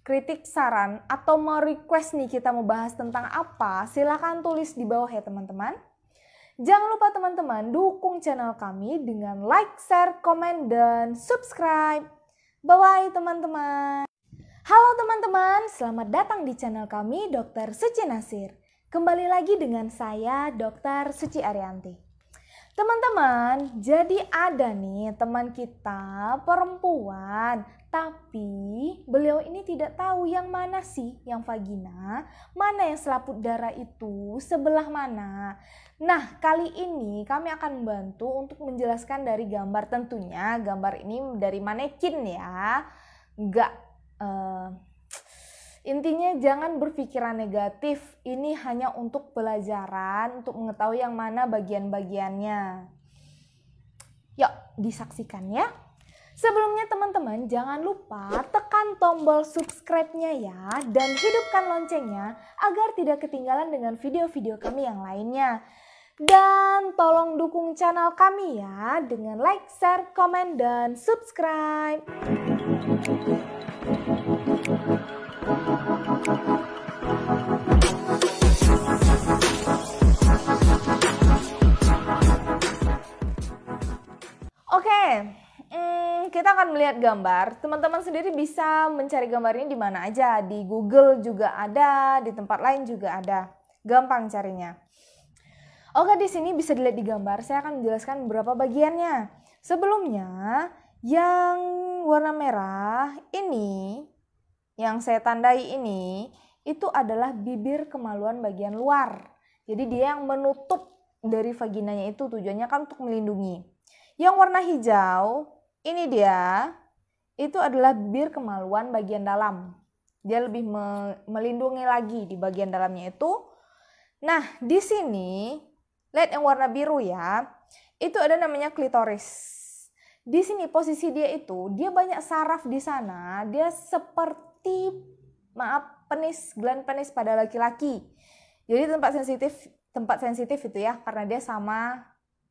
kritik saran atau mau request nih kita mau bahas tentang apa, silahkan tulis di bawah ya teman-teman. Jangan lupa teman-teman dukung channel kami dengan like, share, komen, dan subscribe. Bye-bye teman-teman. Halo teman-teman, selamat datang di channel kami Dr. Suci Nasir. Kembali lagi dengan saya Dr. Suci Arianti. Teman-teman, jadi ada nih teman kita perempuan, tapi beliau ini tidak tahu yang mana sih yang vagina, mana yang selaput darah itu, sebelah mana. Nah, kali ini kami akan membantu untuk menjelaskan dari gambar tentunya. Gambar ini dari manekin ya. Enggak Uh, eh, Intinya jangan berpikiran negatif, ini hanya untuk pelajaran, untuk mengetahui yang mana bagian-bagiannya. Yuk, disaksikan ya. Sebelumnya teman-teman jangan lupa tekan tombol subscribe-nya ya dan hidupkan loncengnya agar tidak ketinggalan dengan video-video kami yang lainnya. Dan tolong dukung channel kami ya dengan like, share, komen, dan subscribe. Oke, hmm, kita akan melihat gambar. Teman-teman sendiri bisa mencari gambar ini di mana aja. Di Google juga ada, di tempat lain juga ada. Gampang carinya. Oke, di sini bisa dilihat di gambar. Saya akan menjelaskan beberapa bagiannya. Sebelumnya, yang warna merah ini yang saya tandai ini itu adalah bibir kemaluan bagian luar. Jadi dia yang menutup dari vaginanya itu tujuannya kan untuk melindungi. Yang warna hijau ini dia itu adalah bibir kemaluan bagian dalam. Dia lebih melindungi lagi di bagian dalamnya itu. Nah, di sini lihat yang warna biru ya. Itu ada namanya klitoris. Di sini posisi dia itu dia banyak saraf di sana, dia seperti seperti maaf penis gland penis pada laki-laki. Jadi tempat sensitif tempat sensitif itu ya karena dia sama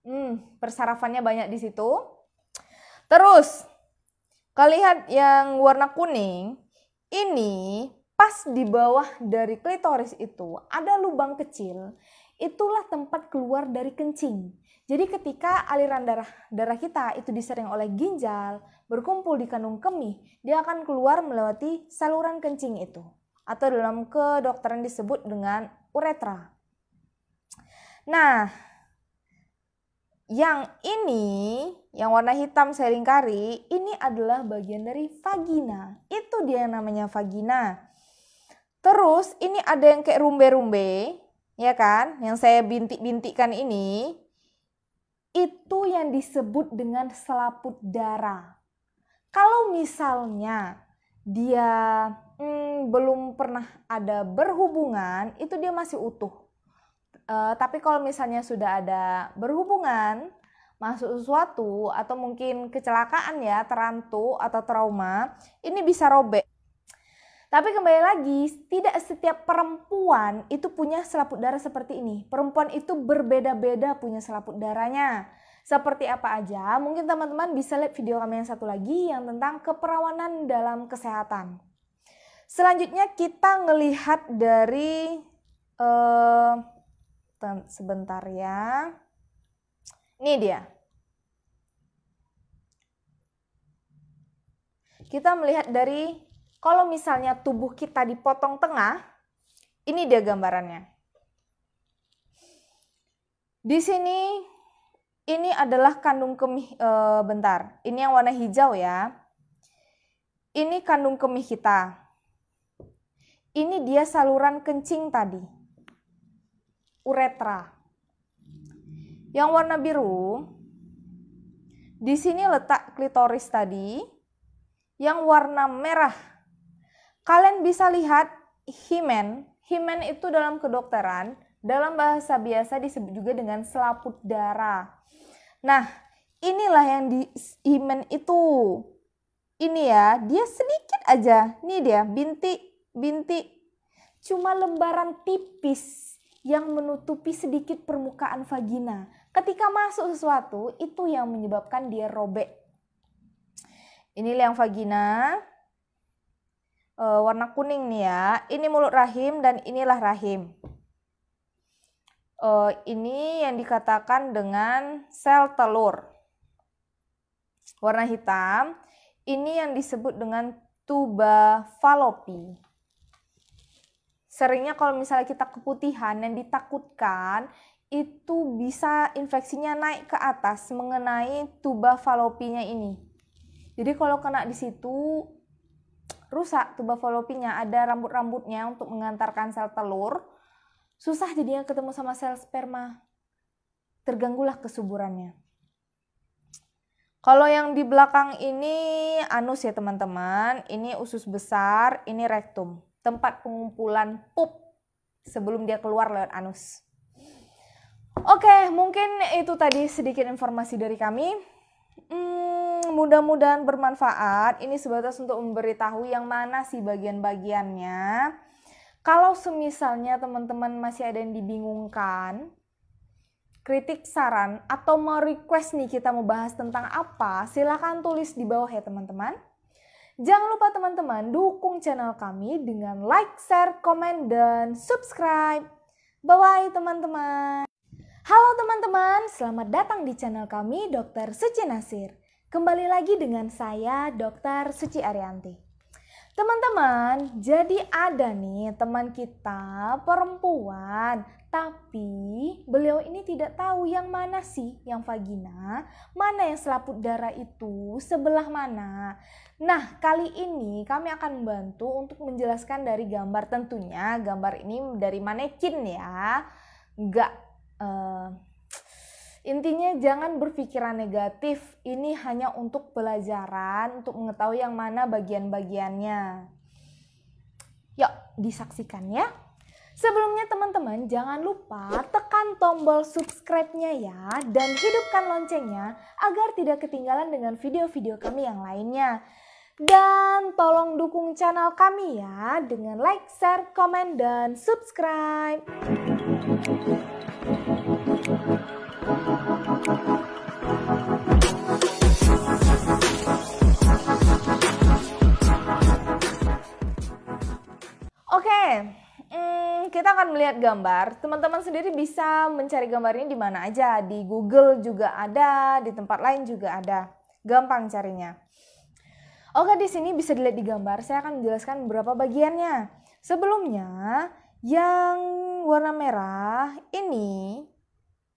hmm, persarafannya banyak di situ. Terus kalian yang warna kuning ini pas di bawah dari klitoris itu ada lubang kecil. Itulah tempat keluar dari kencing. Jadi ketika aliran darah darah kita itu disering oleh ginjal, berkumpul di kandung kemih, dia akan keluar melewati saluran kencing itu atau dalam kedokteran disebut dengan uretra. Nah, yang ini, yang warna hitam saya lingkari, ini adalah bagian dari vagina. Itu dia yang namanya vagina. Terus ini ada yang kayak rumbe-rumbe, ya kan? Yang saya bintik-bintikkan ini, itu yang disebut dengan selaput darah. Kalau misalnya dia hmm, belum pernah ada berhubungan, itu dia masih utuh. Uh, tapi kalau misalnya sudah ada berhubungan, masuk sesuatu atau mungkin kecelakaan ya, terantu atau trauma, ini bisa robek. Tapi kembali lagi, tidak setiap perempuan itu punya selaput darah seperti ini. Perempuan itu berbeda-beda punya selaput darahnya seperti apa aja, mungkin teman-teman bisa lihat video kami yang satu lagi yang tentang keperawanan dalam kesehatan. Selanjutnya kita ngelihat dari uh, sebentar ya. Ini dia. Kita melihat dari kalau misalnya tubuh kita dipotong tengah, ini dia gambarannya. Di sini ini adalah kandung kemih e, bentar. Ini yang warna hijau ya. Ini kandung kemih kita. Ini dia saluran kencing tadi. Uretra. Yang warna biru di sini letak klitoris tadi. Yang warna merah. Kalian bisa lihat himen. Himen itu dalam kedokteran, dalam bahasa biasa disebut juga dengan selaput darah. Nah, inilah yang di Imen itu. Ini ya, dia sedikit aja. Nih dia, binti, binti. Cuma lembaran tipis yang menutupi sedikit permukaan vagina. Ketika masuk sesuatu, itu yang menyebabkan dia robek. Ini yang vagina. E, warna kuning nih ya. Ini mulut rahim dan inilah rahim uh, ini yang dikatakan dengan sel telur. Warna hitam ini yang disebut dengan tuba falopi. Seringnya kalau misalnya kita keputihan yang ditakutkan itu bisa infeksinya naik ke atas mengenai tuba falopinya ini. Jadi kalau kena di situ rusak tuba falopinya, ada rambut-rambutnya untuk mengantarkan sel telur Susah jadi yang ketemu sama sel sperma. Terganggulah kesuburannya. Kalau yang di belakang ini anus ya teman-teman, ini usus besar, ini rektum, tempat pengumpulan pup sebelum dia keluar lewat anus. Oke, mungkin itu tadi sedikit informasi dari kami. Hmm, mudah-mudahan bermanfaat. Ini sebatas untuk memberitahu yang mana sih bagian-bagiannya kalau semisalnya teman-teman masih ada yang dibingungkan, kritik saran atau mau request nih kita mau bahas tentang apa, silahkan tulis di bawah ya teman-teman. Jangan lupa teman-teman dukung channel kami dengan like, share, komen, dan subscribe. Bye-bye teman-teman. Halo teman-teman, selamat datang di channel kami Dr. Suci Nasir. Kembali lagi dengan saya Dr. Suci Arianti. Teman-teman, jadi ada nih teman kita perempuan, tapi beliau ini tidak tahu yang mana sih yang vagina, mana yang selaput darah itu, sebelah mana. Nah, kali ini kami akan membantu untuk menjelaskan dari gambar tentunya, gambar ini dari manekin ya. Enggak, Uh, eh, Intinya jangan berpikiran negatif, ini hanya untuk pelajaran, untuk mengetahui yang mana bagian-bagiannya. Yuk, disaksikan ya. Sebelumnya teman-teman, jangan lupa tekan tombol subscribe-nya ya dan hidupkan loncengnya agar tidak ketinggalan dengan video-video kami yang lainnya. Dan tolong dukung channel kami ya dengan like, share, komen, dan subscribe. Oke, hmm, kita akan melihat gambar. Teman-teman sendiri bisa mencari gambarnya di mana aja. Di Google juga ada, di tempat lain juga ada. Gampang carinya. Oke, di sini bisa dilihat di gambar. Saya akan menjelaskan beberapa bagiannya. Sebelumnya, yang warna merah ini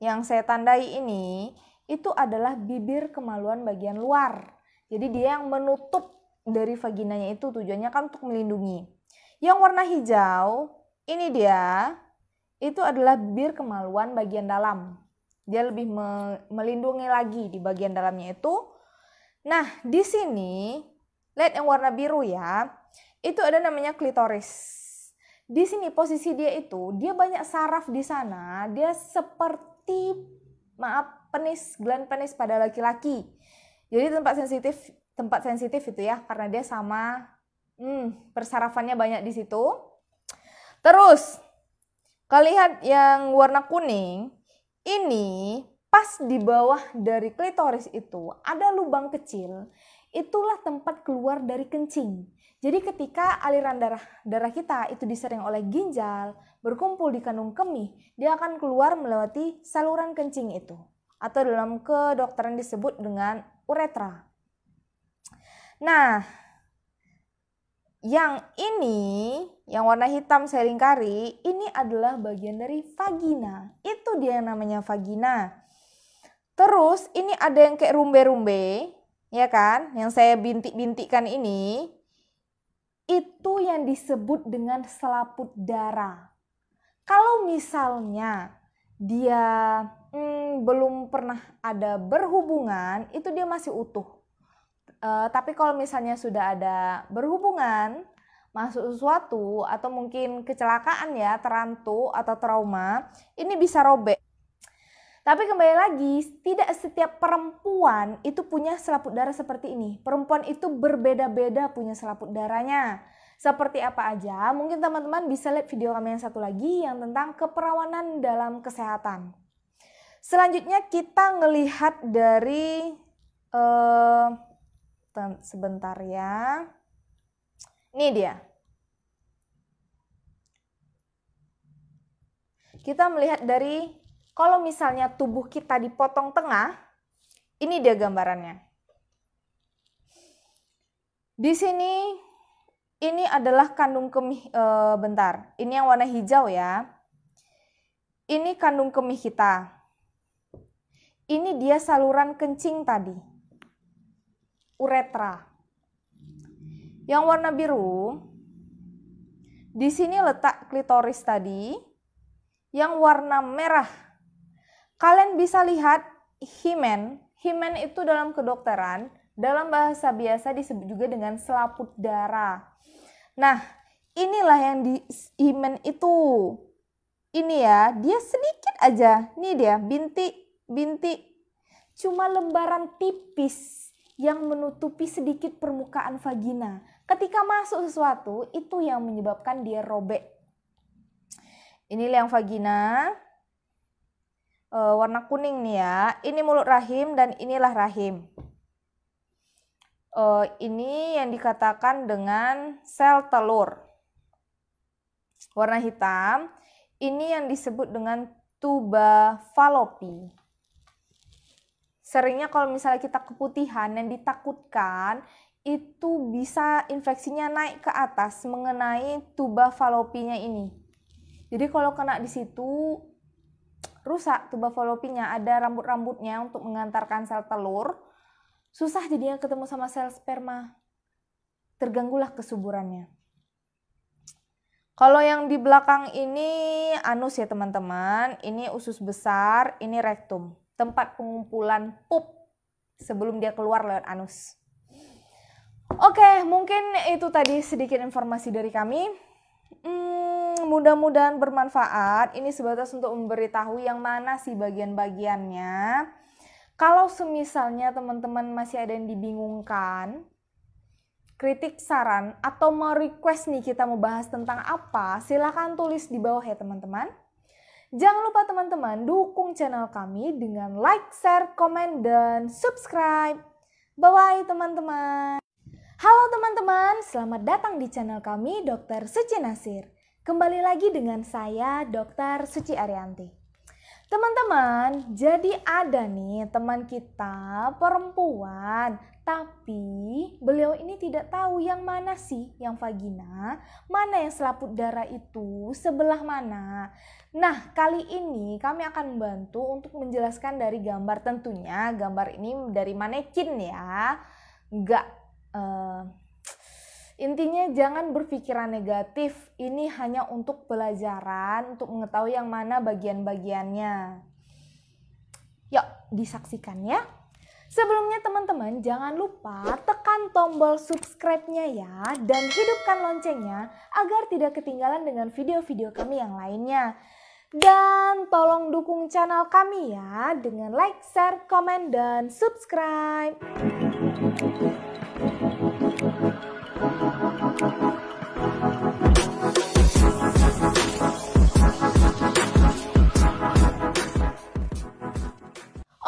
yang saya tandai ini itu adalah bibir kemaluan bagian luar. Jadi dia yang menutup dari vaginanya itu tujuannya kan untuk melindungi. Yang warna hijau ini dia itu adalah bibir kemaluan bagian dalam. Dia lebih melindungi lagi di bagian dalamnya itu. Nah, di sini lihat yang warna biru ya. Itu ada namanya klitoris. Di sini posisi dia itu dia banyak saraf di sana, dia seperti seperti maaf penis gland penis pada laki-laki. Jadi tempat sensitif tempat sensitif itu ya karena dia sama hmm, persarafannya banyak di situ. Terus kalian yang warna kuning ini pas di bawah dari klitoris itu ada lubang kecil. Itulah tempat keluar dari kencing. Jadi ketika aliran darah darah kita itu disering oleh ginjal, berkumpul di kandung kemih, dia akan keluar melewati saluran kencing itu atau dalam kedokteran disebut dengan uretra. Nah, yang ini, yang warna hitam seringkari, ini adalah bagian dari vagina. Itu dia yang namanya vagina. Terus ini ada yang kayak rumbe-rumbe, ya kan? Yang saya bintik-bintikkan ini, itu yang disebut dengan selaput darah. Kalau misalnya dia hmm, belum pernah ada berhubungan, itu dia masih utuh. Uh, tapi kalau misalnya sudah ada berhubungan, masuk sesuatu atau mungkin kecelakaan ya, terantu atau trauma, ini bisa robek. Tapi kembali lagi, tidak setiap perempuan itu punya selaput darah seperti ini. Perempuan itu berbeda-beda punya selaput darahnya seperti apa aja, mungkin teman-teman bisa lihat video kami yang satu lagi yang tentang keperawanan dalam kesehatan. Selanjutnya kita ngelihat dari uh, sebentar ya. Ini dia. Kita melihat dari kalau misalnya tubuh kita dipotong tengah, ini dia gambarannya. Di sini ini adalah kandung kemih e, bentar. Ini yang warna hijau ya. Ini kandung kemih kita. Ini dia saluran kencing tadi. Uretra. Yang warna biru di sini letak klitoris tadi. Yang warna merah. Kalian bisa lihat himen. Himen itu dalam kedokteran dalam bahasa biasa disebut juga dengan selaput darah. Nah, inilah yang di himen itu. Ini ya, dia sedikit aja. Nih dia, bintik, bintik. Cuma lembaran tipis yang menutupi sedikit permukaan vagina. Ketika masuk sesuatu, itu yang menyebabkan dia robek. Ini yang vagina. E, warna kuning nih ya. Ini mulut rahim dan inilah rahim uh, ini yang dikatakan dengan sel telur. Warna hitam ini yang disebut dengan tuba falopi. Seringnya kalau misalnya kita keputihan yang ditakutkan itu bisa infeksinya naik ke atas mengenai tuba falopinya ini. Jadi kalau kena di situ rusak tuba falopinya, ada rambut-rambutnya untuk mengantarkan sel telur Susah jadinya ketemu sama sel sperma. Terganggulah kesuburannya. Kalau yang di belakang ini anus ya teman-teman, ini usus besar, ini rektum, tempat pengumpulan pup sebelum dia keluar lewat anus. Oke, mungkin itu tadi sedikit informasi dari kami. Hmm, mudah-mudahan bermanfaat. Ini sebatas untuk memberitahu yang mana sih bagian-bagiannya kalau semisalnya teman-teman masih ada yang dibingungkan, kritik, saran, atau mau request nih kita mau bahas tentang apa, silahkan tulis di bawah ya teman-teman. Jangan lupa teman-teman dukung channel kami dengan like, share, komen, dan subscribe. Bye-bye teman-teman. Halo teman-teman, selamat datang di channel kami Dr. Suci Nasir. Kembali lagi dengan saya Dr. Suci Arianti. Teman-teman, jadi ada nih teman kita perempuan, tapi beliau ini tidak tahu yang mana sih yang vagina, mana yang selaput darah itu, sebelah mana. Nah, kali ini kami akan membantu untuk menjelaskan dari gambar tentunya. Gambar ini dari manekin ya. Enggak Uh, eh, Intinya jangan berpikiran negatif, ini hanya untuk pelajaran, untuk mengetahui yang mana bagian-bagiannya. Yuk, disaksikan ya. Sebelumnya teman-teman jangan lupa tekan tombol subscribe-nya ya dan hidupkan loncengnya agar tidak ketinggalan dengan video-video kami yang lainnya. Dan tolong dukung channel kami ya dengan like, share, komen, dan subscribe.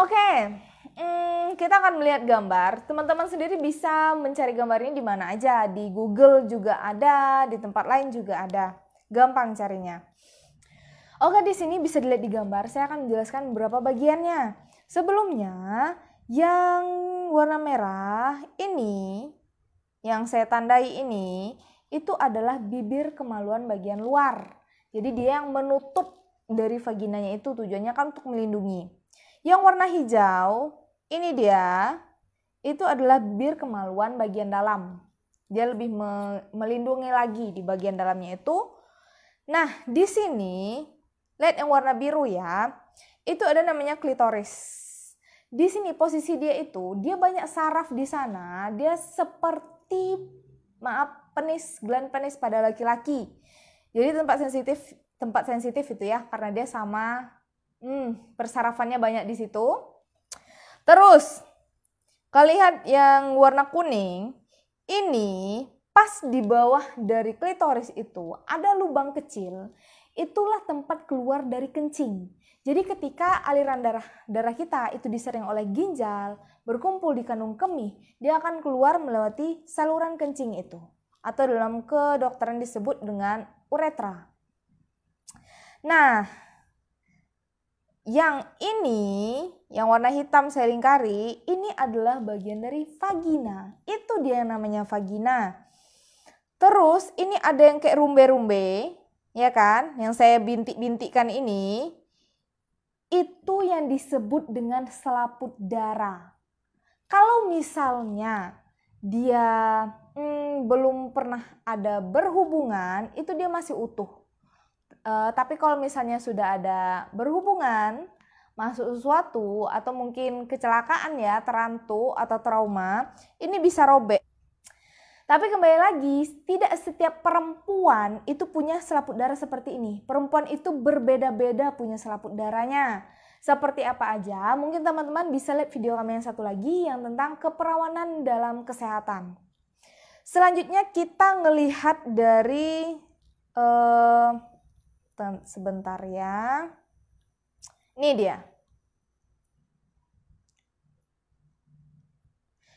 Oke, okay. hmm, kita akan melihat gambar. Teman-teman sendiri bisa mencari gambar ini di mana aja. Di Google juga ada, di tempat lain juga ada. Gampang carinya. Oke, di sini bisa dilihat di gambar. Saya akan menjelaskan beberapa bagiannya. Sebelumnya, yang warna merah ini, yang saya tandai ini, itu adalah bibir kemaluan bagian luar. Jadi dia yang menutup dari vaginanya itu tujuannya kan untuk melindungi. Yang warna hijau, ini dia, itu adalah bibir kemaluan bagian dalam. Dia lebih me melindungi lagi di bagian dalamnya itu. Nah, di sini, lihat yang warna biru ya, itu ada namanya klitoris. Di sini posisi dia itu, dia banyak saraf di sana, dia seperti, maaf, penis, gland penis pada laki-laki. Jadi tempat sensitif, tempat sensitif itu ya, karena dia sama Hmm, persarafannya banyak di situ. Terus, kalian yang warna kuning, ini pas di bawah dari klitoris itu ada lubang kecil, itulah tempat keluar dari kencing. Jadi ketika aliran darah darah kita itu disering oleh ginjal berkumpul di kandung kemih, dia akan keluar melewati saluran kencing itu atau dalam kedokteran disebut dengan uretra. Nah, yang ini, yang warna hitam seringkali, ini adalah bagian dari vagina. Itu dia yang namanya vagina. Terus ini ada yang kayak rumbe-rumbe, ya kan? Yang saya bintik-bintikkan ini, itu yang disebut dengan selaput darah. Kalau misalnya dia hmm, belum pernah ada berhubungan, itu dia masih utuh Uh, tapi kalau misalnya sudah ada berhubungan, masuk sesuatu atau mungkin kecelakaan ya, terantu atau trauma, ini bisa robek. Tapi kembali lagi, tidak setiap perempuan itu punya selaput darah seperti ini. Perempuan itu berbeda-beda punya selaput darahnya. Seperti apa aja, mungkin teman-teman bisa lihat video kami yang satu lagi yang tentang keperawanan dalam kesehatan. Selanjutnya kita ngelihat dari uh, Sebentar ya. Ini dia.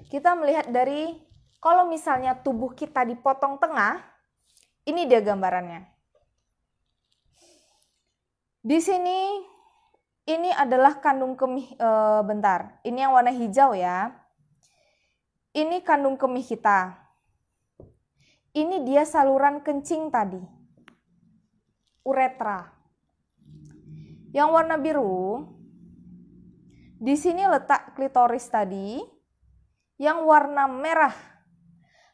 Kita melihat dari kalau misalnya tubuh kita dipotong tengah, ini dia gambarannya. Di sini ini adalah kandung kemih e, bentar. Ini yang warna hijau ya. Ini kandung kemih kita. Ini dia saluran kencing tadi uretra. Yang warna biru, di sini letak klitoris tadi. Yang warna merah,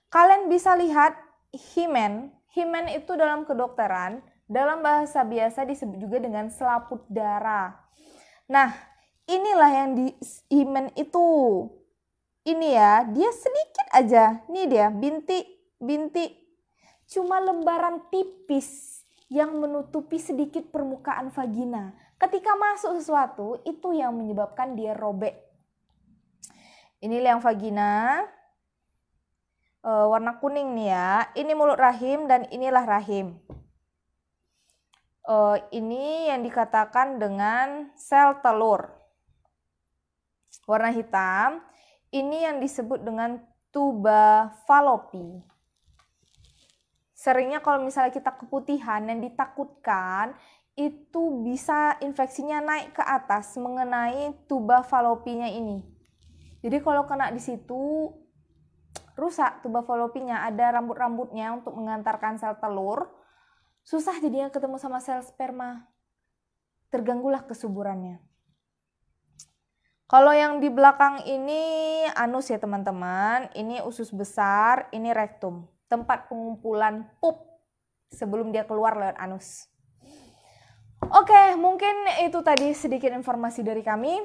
kalian bisa lihat himen. Himen itu dalam kedokteran, dalam bahasa biasa disebut juga dengan selaput darah. Nah, inilah yang di himen itu. Ini ya, dia sedikit aja. Nih dia, bintik, bintik. Cuma lembaran tipis yang menutupi sedikit permukaan vagina. Ketika masuk sesuatu, itu yang menyebabkan dia robek. Ini liang vagina. E, warna kuning nih ya. Ini mulut rahim dan inilah rahim. E, ini yang dikatakan dengan sel telur. Warna hitam. Ini yang disebut dengan tuba falopi seringnya kalau misalnya kita keputihan dan ditakutkan itu bisa infeksinya naik ke atas mengenai tuba falopinya ini. Jadi kalau kena di situ rusak tuba falopinya, ada rambut-rambutnya untuk mengantarkan sel telur. Susah jadinya ketemu sama sel sperma. Terganggulah kesuburannya. Kalau yang di belakang ini anus ya teman-teman, ini usus besar, ini rektum tempat pengumpulan pup sebelum dia keluar lewat anus. Oke, okay, mungkin itu tadi sedikit informasi dari kami.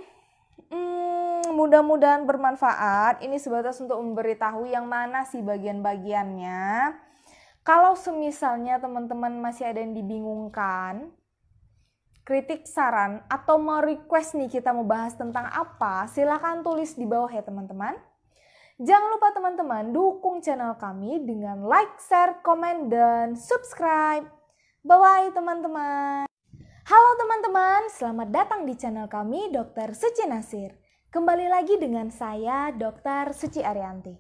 Hmm, mudah-mudahan bermanfaat. Ini sebatas untuk memberitahu yang mana sih bagian-bagiannya. Kalau semisalnya teman-teman masih ada yang dibingungkan, kritik, saran, atau mau request nih kita mau bahas tentang apa, silahkan tulis di bawah ya teman-teman. Jangan lupa teman-teman dukung channel kami dengan like, share, komen, dan subscribe. Bye-bye teman-teman. Halo teman-teman, selamat datang di channel kami Dr. Suci Nasir. Kembali lagi dengan saya Dr. Suci Arianti.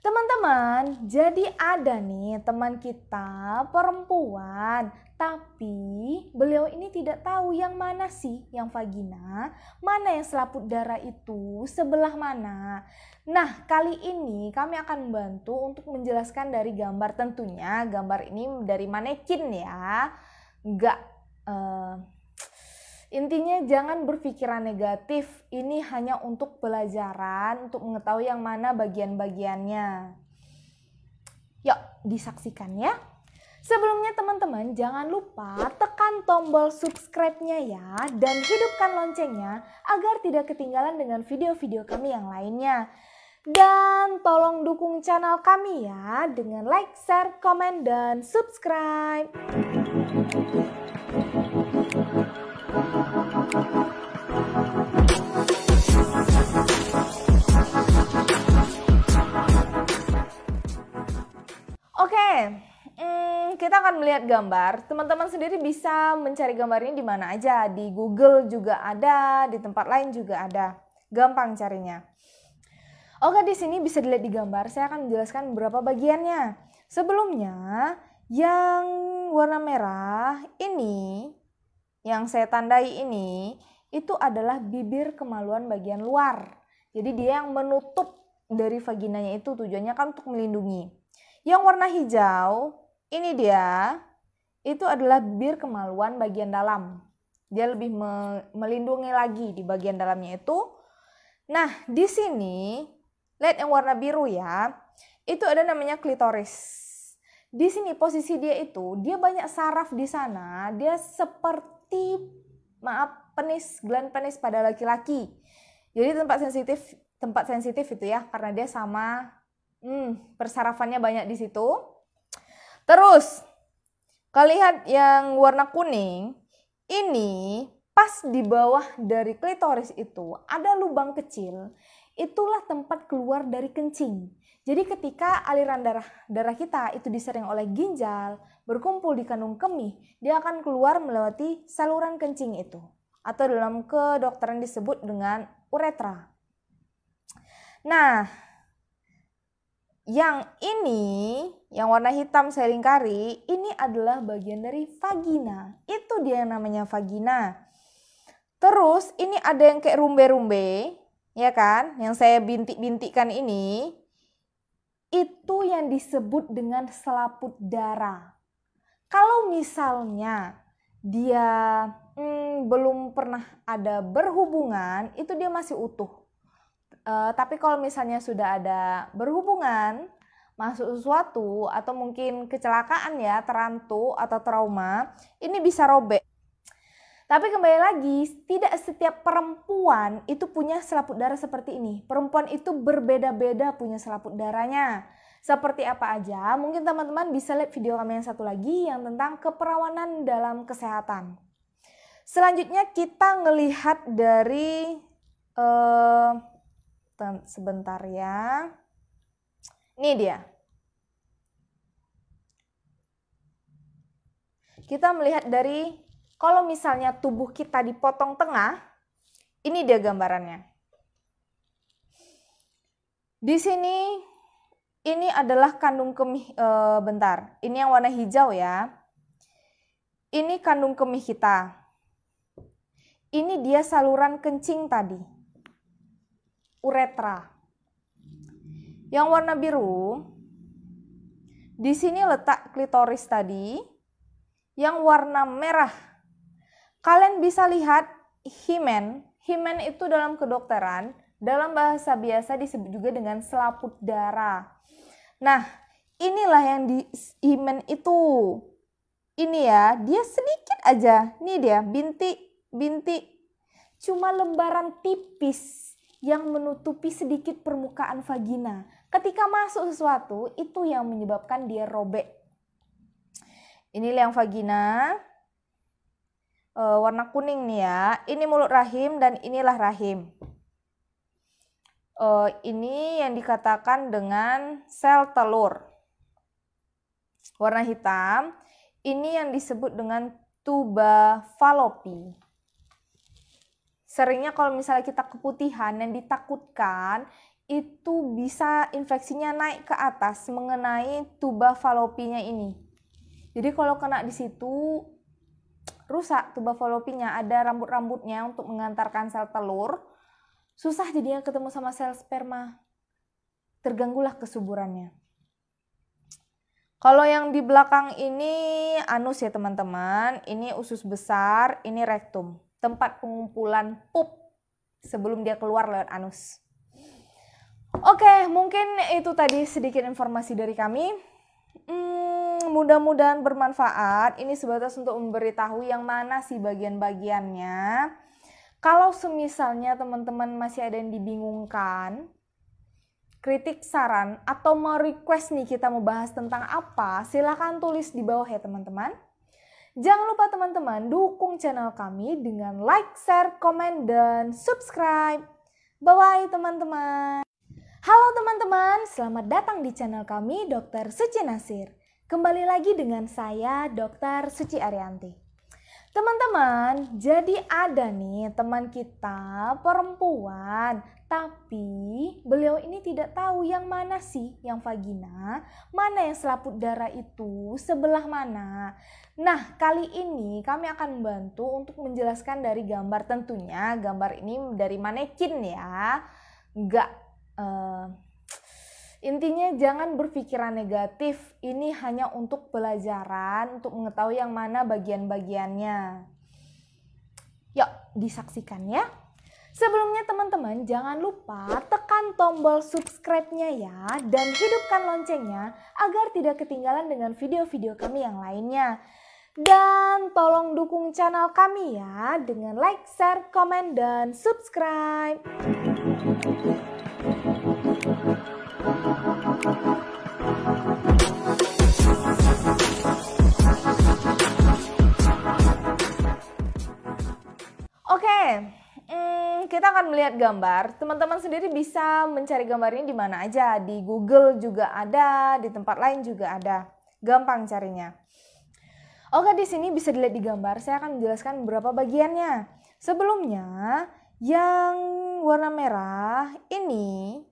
Teman-teman, jadi ada nih teman kita perempuan, tapi beliau ini tidak tahu yang mana sih yang vagina, mana yang selaput darah itu sebelah mana. Nah, kali ini kami akan membantu untuk menjelaskan dari gambar tentunya. Gambar ini dari manekin ya. Nggak, uh, intinya jangan berpikiran negatif. Ini hanya untuk pelajaran, untuk mengetahui yang mana bagian-bagiannya. Yuk, disaksikan ya. Sebelumnya teman-teman jangan lupa tekan tombol subscribe-nya ya dan hidupkan loncengnya agar tidak ketinggalan dengan video-video kami yang lainnya. Dan tolong dukung channel kami ya dengan like, share, komen, dan subscribe. Oke, hmm, kita akan melihat gambar. Teman-teman sendiri bisa mencari gambar ini di mana aja. Di Google juga ada, di tempat lain juga ada. Gampang carinya. Oke, oh, di sini bisa dilihat di gambar, saya akan menjelaskan beberapa bagiannya. Sebelumnya, yang warna merah ini, yang saya tandai ini, itu adalah bibir kemaluan bagian luar. Jadi dia yang menutup dari vaginanya itu tujuannya kan untuk melindungi. Yang warna hijau, ini dia, itu adalah bibir kemaluan bagian dalam. Dia lebih melindungi lagi di bagian dalamnya itu. Nah, di sini Lihat yang warna biru ya, itu ada namanya klitoris. Di sini posisi dia itu, dia banyak saraf di sana, dia seperti maaf penis, gland penis pada laki-laki. Jadi tempat sensitif, tempat sensitif itu ya, karena dia sama hmm, persarafannya banyak di situ. Terus, kalian lihat yang warna kuning, ini pas di bawah dari klitoris itu ada lubang kecil itulah tempat keluar dari kencing. Jadi ketika aliran darah darah kita itu disering oleh ginjal, berkumpul di kandung kemih, dia akan keluar melewati saluran kencing itu atau dalam kedokteran disebut dengan uretra. Nah, yang ini, yang warna hitam saya lingkari, ini adalah bagian dari vagina. Itu dia yang namanya vagina. Terus ini ada yang kayak rumbe-rumbe, ya kan, yang saya bintik-bintikkan ini, itu yang disebut dengan selaput darah. Kalau misalnya dia hmm, belum pernah ada berhubungan, itu dia masih utuh. Uh, tapi kalau misalnya sudah ada berhubungan, masuk sesuatu atau mungkin kecelakaan ya, terantuk atau trauma, ini bisa robek. Tapi kembali lagi, tidak setiap perempuan itu punya selaput darah seperti ini. Perempuan itu berbeda-beda punya selaput darahnya. Seperti apa aja, mungkin teman-teman bisa lihat video kami yang satu lagi yang tentang keperawanan dalam kesehatan. Selanjutnya kita ngelihat dari uh, sebentar ya. Ini dia. Kita melihat dari kalau misalnya tubuh kita dipotong tengah, ini dia gambarannya. Di sini ini adalah kandung kemih e, bentar. Ini yang warna hijau ya. Ini kandung kemih kita. Ini dia saluran kencing tadi. Uretra. Yang warna biru di sini letak klitoris tadi. Yang warna merah Kalian bisa lihat himen. Himen itu dalam kedokteran, dalam bahasa biasa disebut juga dengan selaput darah. Nah, inilah yang di himen itu. Ini ya, dia sedikit aja. Nih dia, binti, binti. Cuma lembaran tipis yang menutupi sedikit permukaan vagina. Ketika masuk sesuatu, itu yang menyebabkan dia robek. Inilah yang vagina, uh, warna kuning nih ya. Ini mulut rahim dan inilah rahim. Uh, ini yang dikatakan dengan sel telur. Warna hitam, ini yang disebut dengan tuba falopi. Seringnya kalau misalnya kita keputihan yang ditakutkan itu bisa infeksinya naik ke atas mengenai tuba falopinya ini. Jadi kalau kena di situ rusak tuba falopinya, ada rambut-rambutnya untuk mengantarkan sel telur, susah jadinya ketemu sama sel sperma. Terganggulah kesuburannya. Kalau yang di belakang ini anus ya teman-teman, ini usus besar, ini rektum, tempat pengumpulan pup sebelum dia keluar lewat anus. Oke, mungkin itu tadi sedikit informasi dari kami. Hmm, mudah-mudahan bermanfaat. Ini sebatas untuk memberitahu yang mana sih bagian-bagiannya. Kalau semisalnya teman-teman masih ada yang dibingungkan, kritik, saran, atau mau request nih kita mau bahas tentang apa, silahkan tulis di bawah ya teman-teman. Jangan lupa teman-teman dukung channel kami dengan like, share, komen, dan subscribe. Bye-bye teman-teman. Halo teman-teman, selamat datang di channel kami Dr. Suci Nasir. Kembali lagi dengan saya, Dr. Suci Arianti. Teman-teman, jadi ada nih teman kita perempuan, tapi beliau ini tidak tahu yang mana sih yang vagina, mana yang selaput darah itu, sebelah mana. Nah, kali ini kami akan membantu untuk menjelaskan dari gambar tentunya, gambar ini dari manekin ya. Enggak, eh, Intinya jangan berpikiran negatif, ini hanya untuk pelajaran, untuk mengetahui yang mana bagian-bagiannya. Yuk, disaksikan ya. Sebelumnya teman-teman jangan lupa tekan tombol subscribe-nya ya dan hidupkan loncengnya agar tidak ketinggalan dengan video-video kami yang lainnya. Dan tolong dukung channel kami ya dengan like, share, komen, dan subscribe. Oke, okay. hmm, kita akan melihat gambar. Teman-teman sendiri bisa mencari gambar ini di mana aja. Di Google juga ada, di tempat lain juga ada. Gampang carinya. Oke, di sini bisa dilihat di gambar. Saya akan menjelaskan beberapa bagiannya. Sebelumnya, yang warna merah ini,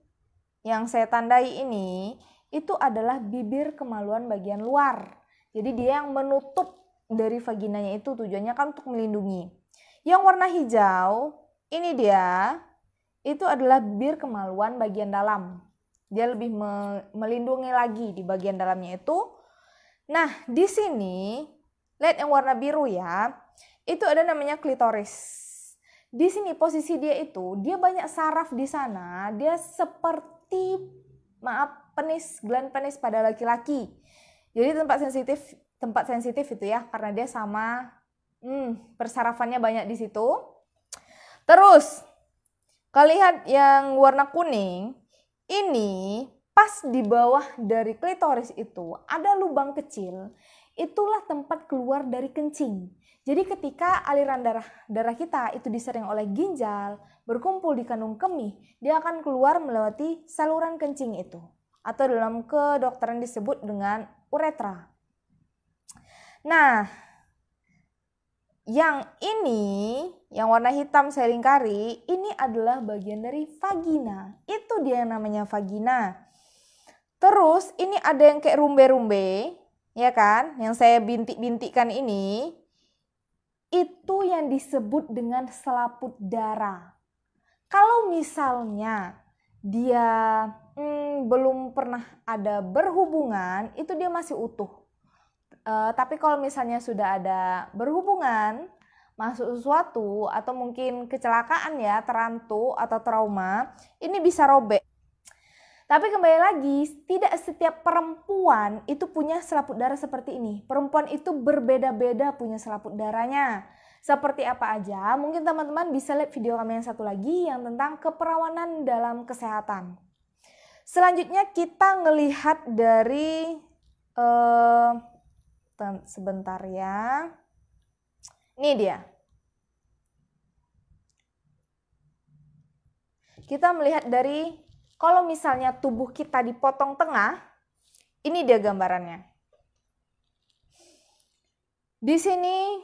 yang saya tandai ini, itu adalah bibir kemaluan bagian luar. Jadi dia yang menutup dari vaginanya itu tujuannya kan untuk melindungi. Yang warna hijau, ini dia, itu adalah bibir kemaluan bagian dalam. Dia lebih melindungi lagi di bagian dalamnya itu. Nah, di sini, lihat yang warna biru ya, itu ada namanya klitoris. Di sini posisi dia itu, dia banyak saraf di sana, dia seperti, maaf, penis, gland penis pada laki-laki. Jadi tempat sensitif, tempat sensitif itu ya, karena dia sama Hmm, persarafannya banyak di situ. Terus, kalian yang warna kuning, ini pas di bawah dari klitoris itu ada lubang kecil, itulah tempat keluar dari kencing. Jadi ketika aliran darah darah kita itu disering oleh ginjal, berkumpul di kandung kemih, dia akan keluar melewati saluran kencing itu atau dalam kedokteran disebut dengan uretra. Nah, yang ini, yang warna hitam saya lingkari, ini adalah bagian dari vagina. Itu dia yang namanya vagina. Terus ini ada yang kayak rumbe-rumbe, ya kan? Yang saya bintik-bintikkan ini, itu yang disebut dengan selaput darah. Kalau misalnya dia hmm, belum pernah ada berhubungan, itu dia masih utuh Uh, tapi kalau misalnya sudah ada berhubungan, masuk sesuatu atau mungkin kecelakaan ya, terantu atau trauma, ini bisa robek. Tapi kembali lagi, tidak setiap perempuan itu punya selaput darah seperti ini. Perempuan itu berbeda-beda punya selaput darahnya. Seperti apa aja, mungkin teman-teman bisa lihat video kami yang satu lagi yang tentang keperawanan dalam kesehatan. Selanjutnya kita ngelihat dari uh, sebentar ya. Ini dia. Kita melihat dari kalau misalnya tubuh kita dipotong tengah, ini dia gambarannya. Di sini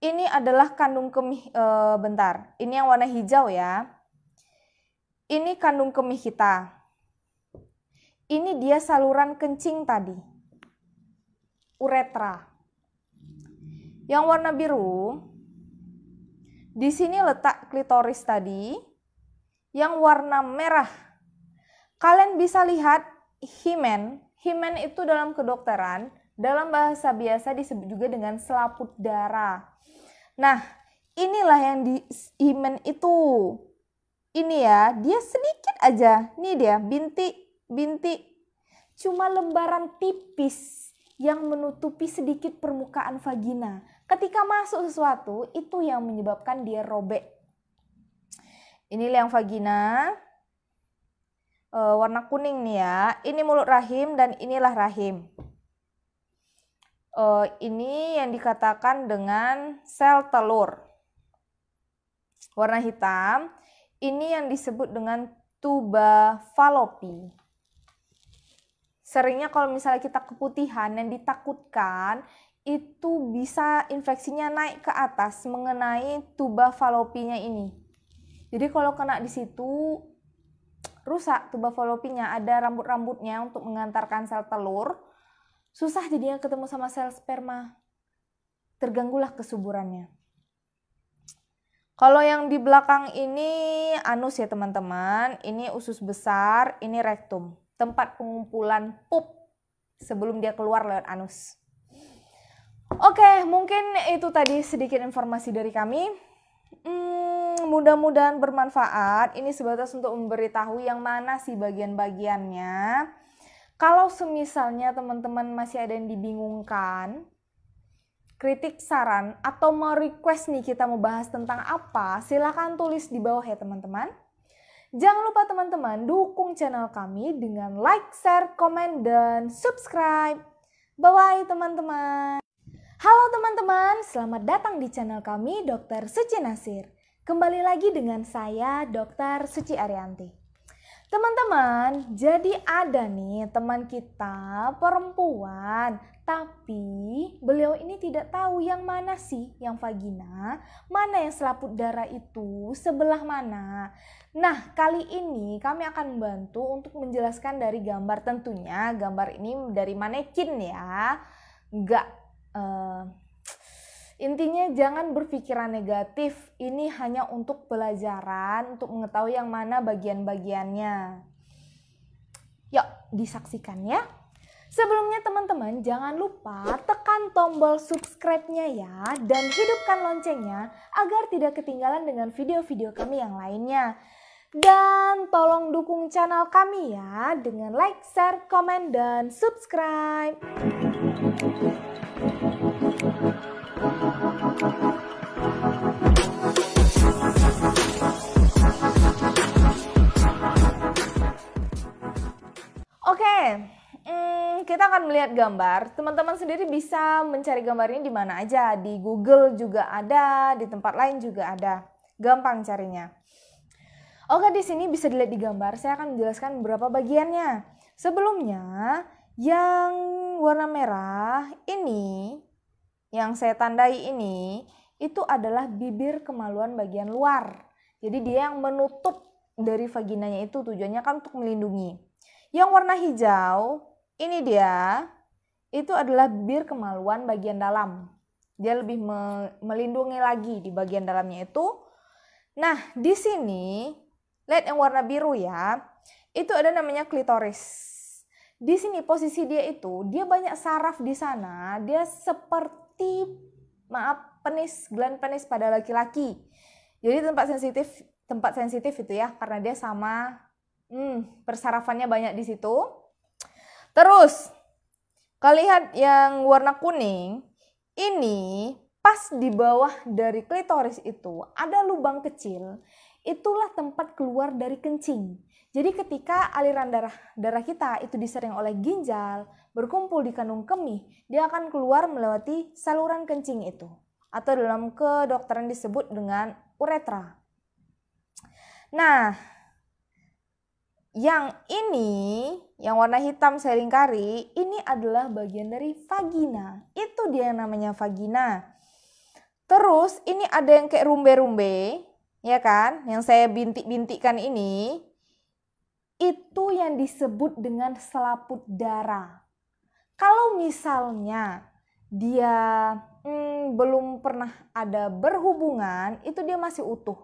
ini adalah kandung kemih e, bentar. Ini yang warna hijau ya. Ini kandung kemih kita. Ini dia saluran kencing tadi uretra. Yang warna biru, di sini letak klitoris tadi. Yang warna merah, kalian bisa lihat himen. Himen itu dalam kedokteran, dalam bahasa biasa disebut juga dengan selaput darah. Nah, inilah yang di himen itu. Ini ya, dia sedikit aja. ini dia, bintik, bintik. Cuma lembaran tipis yang menutupi sedikit permukaan vagina. Ketika masuk sesuatu, itu yang menyebabkan dia robek. Ini liang vagina, e, warna kuning nih ya. Ini mulut rahim dan inilah rahim. E, ini yang dikatakan dengan sel telur. Warna hitam, ini yang disebut dengan tuba falopi seringnya kalau misalnya kita keputihan yang ditakutkan itu bisa infeksinya naik ke atas mengenai tuba falopinya ini. Jadi kalau kena di situ rusak tuba falopinya, ada rambut-rambutnya untuk mengantarkan sel telur. Susah jadinya ketemu sama sel sperma. Terganggulah kesuburannya. Kalau yang di belakang ini anus ya teman-teman, ini usus besar, ini rektum tempat pengumpulan pup sebelum dia keluar lewat anus. Oke, mungkin itu tadi sedikit informasi dari kami. Hmm, mudah-mudahan bermanfaat. Ini sebatas untuk memberitahu yang mana sih bagian-bagiannya. Kalau semisalnya teman-teman masih ada yang dibingungkan, kritik, saran, atau mau request nih kita mau bahas tentang apa, silahkan tulis di bawah ya teman-teman. Jangan lupa teman-teman dukung channel kami dengan like, share, komen, dan subscribe. Bye-bye teman-teman. Halo teman-teman, selamat datang di channel kami Dr. Suci Nasir. Kembali lagi dengan saya Dr. Suci Arianti. Teman-teman, jadi ada nih teman kita perempuan, tapi beliau ini tidak tahu yang mana sih yang vagina, mana yang selaput darah itu, sebelah mana. Nah, kali ini kami akan membantu untuk menjelaskan dari gambar tentunya, gambar ini dari manekin ya. Enggak Uh, eh, Intinya jangan berpikiran negatif, ini hanya untuk pelajaran, untuk mengetahui yang mana bagian-bagiannya. Yuk, disaksikan ya. Sebelumnya teman-teman jangan lupa tekan tombol subscribe-nya ya dan hidupkan loncengnya agar tidak ketinggalan dengan video-video kami yang lainnya. Dan tolong dukung channel kami ya dengan like, share, komen, dan subscribe. Oke, hmm, kita akan melihat gambar. Teman-teman sendiri bisa mencari gambar ini di mana aja. Di Google juga ada, di tempat lain juga ada. Gampang carinya. Oke, di sini bisa dilihat di gambar. Saya akan menjelaskan beberapa bagiannya. Sebelumnya, yang warna merah ini yang saya tandai ini itu adalah bibir kemaluan bagian luar. Jadi dia yang menutup dari vaginanya itu tujuannya kan untuk melindungi. Yang warna hijau ini dia itu adalah bibir kemaluan bagian dalam. Dia lebih melindungi lagi di bagian dalamnya itu. Nah, di sini lihat yang warna biru ya. Itu ada namanya klitoris. Di sini posisi dia itu, dia banyak saraf di sana, dia seperti seperti maaf penis gland penis pada laki-laki. Jadi tempat sensitif tempat sensitif itu ya karena dia sama hmm, persarafannya banyak di situ. Terus kalian lihat yang warna kuning ini pas di bawah dari klitoris itu ada lubang kecil, itulah tempat keluar dari kencing. Jadi ketika aliran darah darah kita itu disering oleh ginjal, berkumpul di kandung kemih, dia akan keluar melewati saluran kencing itu atau dalam kedokteran disebut dengan uretra. Nah, yang ini, yang warna hitam seringkali ini adalah bagian dari vagina. Itu dia yang namanya vagina. Terus ini ada yang kayak rumbe-rumbe, ya kan? Yang saya bintik-bintikkan ini, itu yang disebut dengan selaput darah. Kalau misalnya dia hmm, belum pernah ada berhubungan, itu dia masih utuh.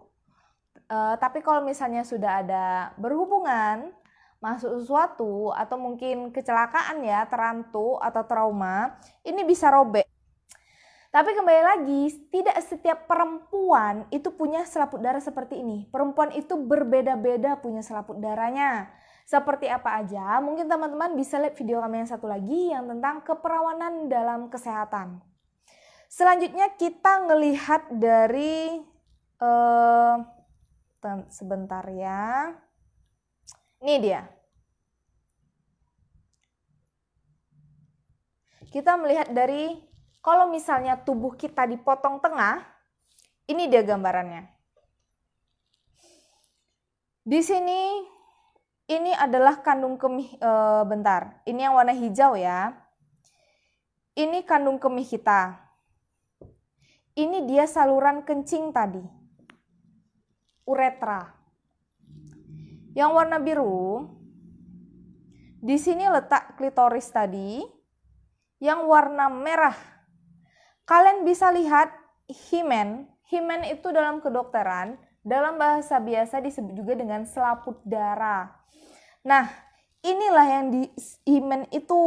Uh, tapi kalau misalnya sudah ada berhubungan, masuk sesuatu atau mungkin kecelakaan ya, terantuk atau trauma, ini bisa robek. Tapi kembali lagi, tidak setiap perempuan itu punya selaput darah seperti ini. Perempuan itu berbeda-beda punya selaput darahnya. Seperti apa aja, mungkin teman-teman bisa lihat video kami yang satu lagi yang tentang keperawanan dalam kesehatan. Selanjutnya kita ngelihat dari uh, sebentar ya. Ini dia. Kita melihat dari kalau misalnya tubuh kita dipotong tengah, ini dia gambarannya. Di sini ini adalah kandung kemih e, bentar. Ini yang warna hijau ya. Ini kandung kemih kita. Ini dia saluran kencing tadi. Uretra. Yang warna biru di sini letak klitoris tadi. Yang warna merah Kalian bisa lihat himen. Himen itu dalam kedokteran, dalam bahasa biasa disebut juga dengan selaput darah. Nah, inilah yang di himen itu.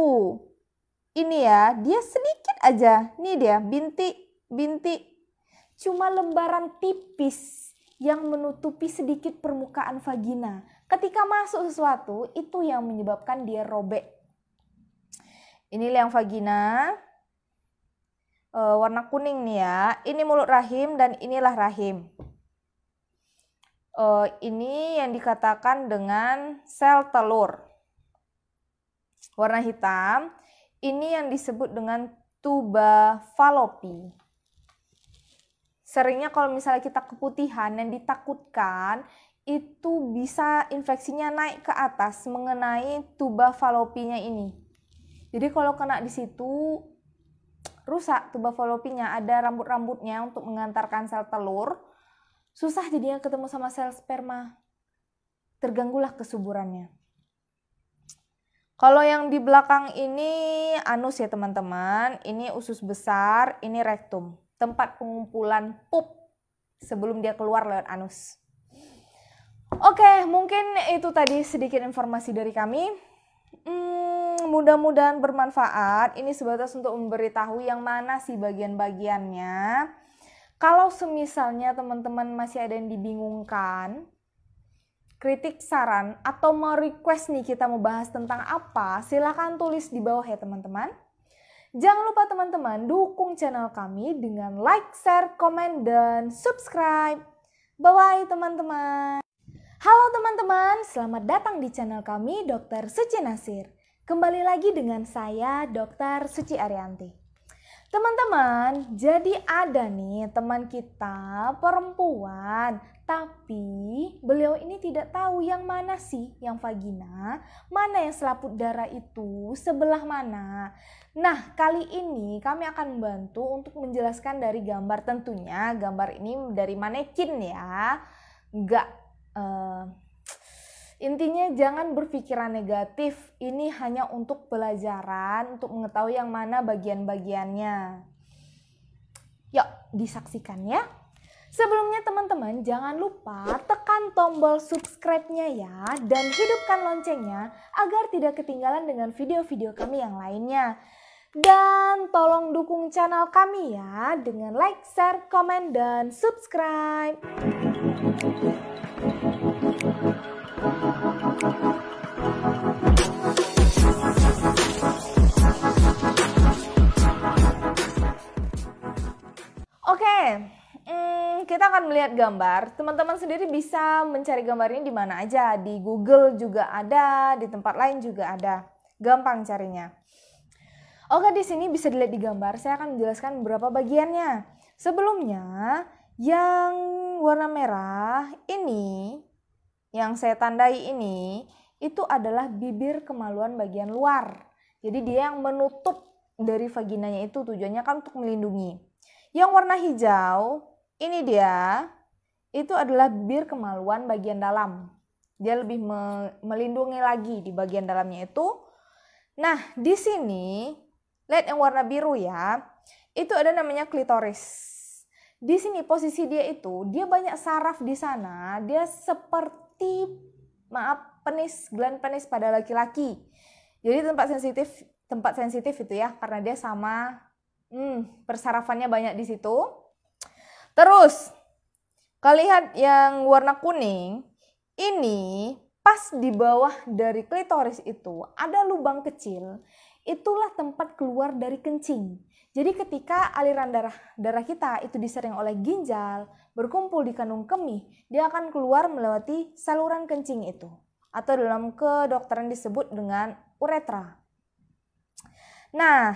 Ini ya, dia sedikit aja. ini dia, binti, binti. Cuma lembaran tipis yang menutupi sedikit permukaan vagina. Ketika masuk sesuatu, itu yang menyebabkan dia robek. Ini yang vagina, e, warna kuning nih ya. Ini mulut rahim dan inilah rahim. E, ini yang dikatakan dengan sel telur. Warna hitam, ini yang disebut dengan tuba falopi. Seringnya kalau misalnya kita keputihan yang ditakutkan itu bisa infeksinya naik ke atas mengenai tuba falopinya ini. Jadi kalau kena di situ rusak tuba falopinya, ada rambut-rambutnya untuk mengantarkan sel telur, susah jadinya ketemu sama sel sperma. Terganggulah kesuburannya. Kalau yang di belakang ini anus ya teman-teman, ini usus besar, ini rektum, tempat pengumpulan pup sebelum dia keluar lewat anus. Oke, mungkin itu tadi sedikit informasi dari kami. Hmm, mudah-mudahan bermanfaat. Ini sebatas untuk memberitahu yang mana sih bagian-bagiannya. Kalau semisalnya teman-teman masih ada yang dibingungkan, kritik, saran, atau mau request nih kita mau bahas tentang apa, silahkan tulis di bawah ya teman-teman. Jangan lupa teman-teman dukung channel kami dengan like, share, komen, dan subscribe. Bye-bye teman-teman. Halo teman-teman, selamat datang di channel kami Dr. Suci Nasir. Kembali lagi dengan saya Dr. Suci Arianti. Teman-teman, jadi ada nih teman kita perempuan, tapi beliau ini tidak tahu yang mana sih yang vagina, mana yang selaput darah itu, sebelah mana. Nah, kali ini kami akan membantu untuk menjelaskan dari gambar tentunya, gambar ini dari manekin ya. Enggak uh, intinya jangan berpikiran negatif ini hanya untuk pelajaran untuk mengetahui yang mana bagian-bagiannya yuk disaksikan ya Sebelumnya teman-teman jangan lupa tekan tombol subscribe-nya ya dan hidupkan loncengnya agar tidak ketinggalan dengan video-video kami yang lainnya. Dan tolong dukung channel kami ya dengan like, share, komen, dan subscribe. Oke, hmm, kita akan melihat gambar. Teman-teman sendiri bisa mencari gambar ini di mana aja. Di Google juga ada, di tempat lain juga ada. Gampang carinya. Oke, di sini bisa dilihat di gambar. Saya akan menjelaskan beberapa bagiannya. Sebelumnya, yang warna merah ini yang saya tandai ini itu adalah bibir kemaluan bagian luar. Jadi dia yang menutup dari vaginanya itu tujuannya kan untuk melindungi. Yang warna hijau ini dia itu adalah bibir kemaluan bagian dalam. Dia lebih melindungi lagi di bagian dalamnya itu. Nah, di sini lihat yang warna biru ya. Itu ada namanya klitoris. Di sini posisi dia itu, dia banyak saraf di sana, dia seperti maaf penis gland penis pada laki-laki. Jadi tempat sensitif tempat sensitif itu ya karena dia sama hmm, persarafannya banyak di situ. Terus kalian yang warna kuning ini pas di bawah dari klitoris itu ada lubang kecil, itulah tempat keluar dari kencing. Jadi ketika aliran darah darah kita itu disering oleh ginjal, berkumpul di kandung kemih, dia akan keluar melewati saluran kencing itu atau dalam kedokteran disebut dengan uretra. Nah,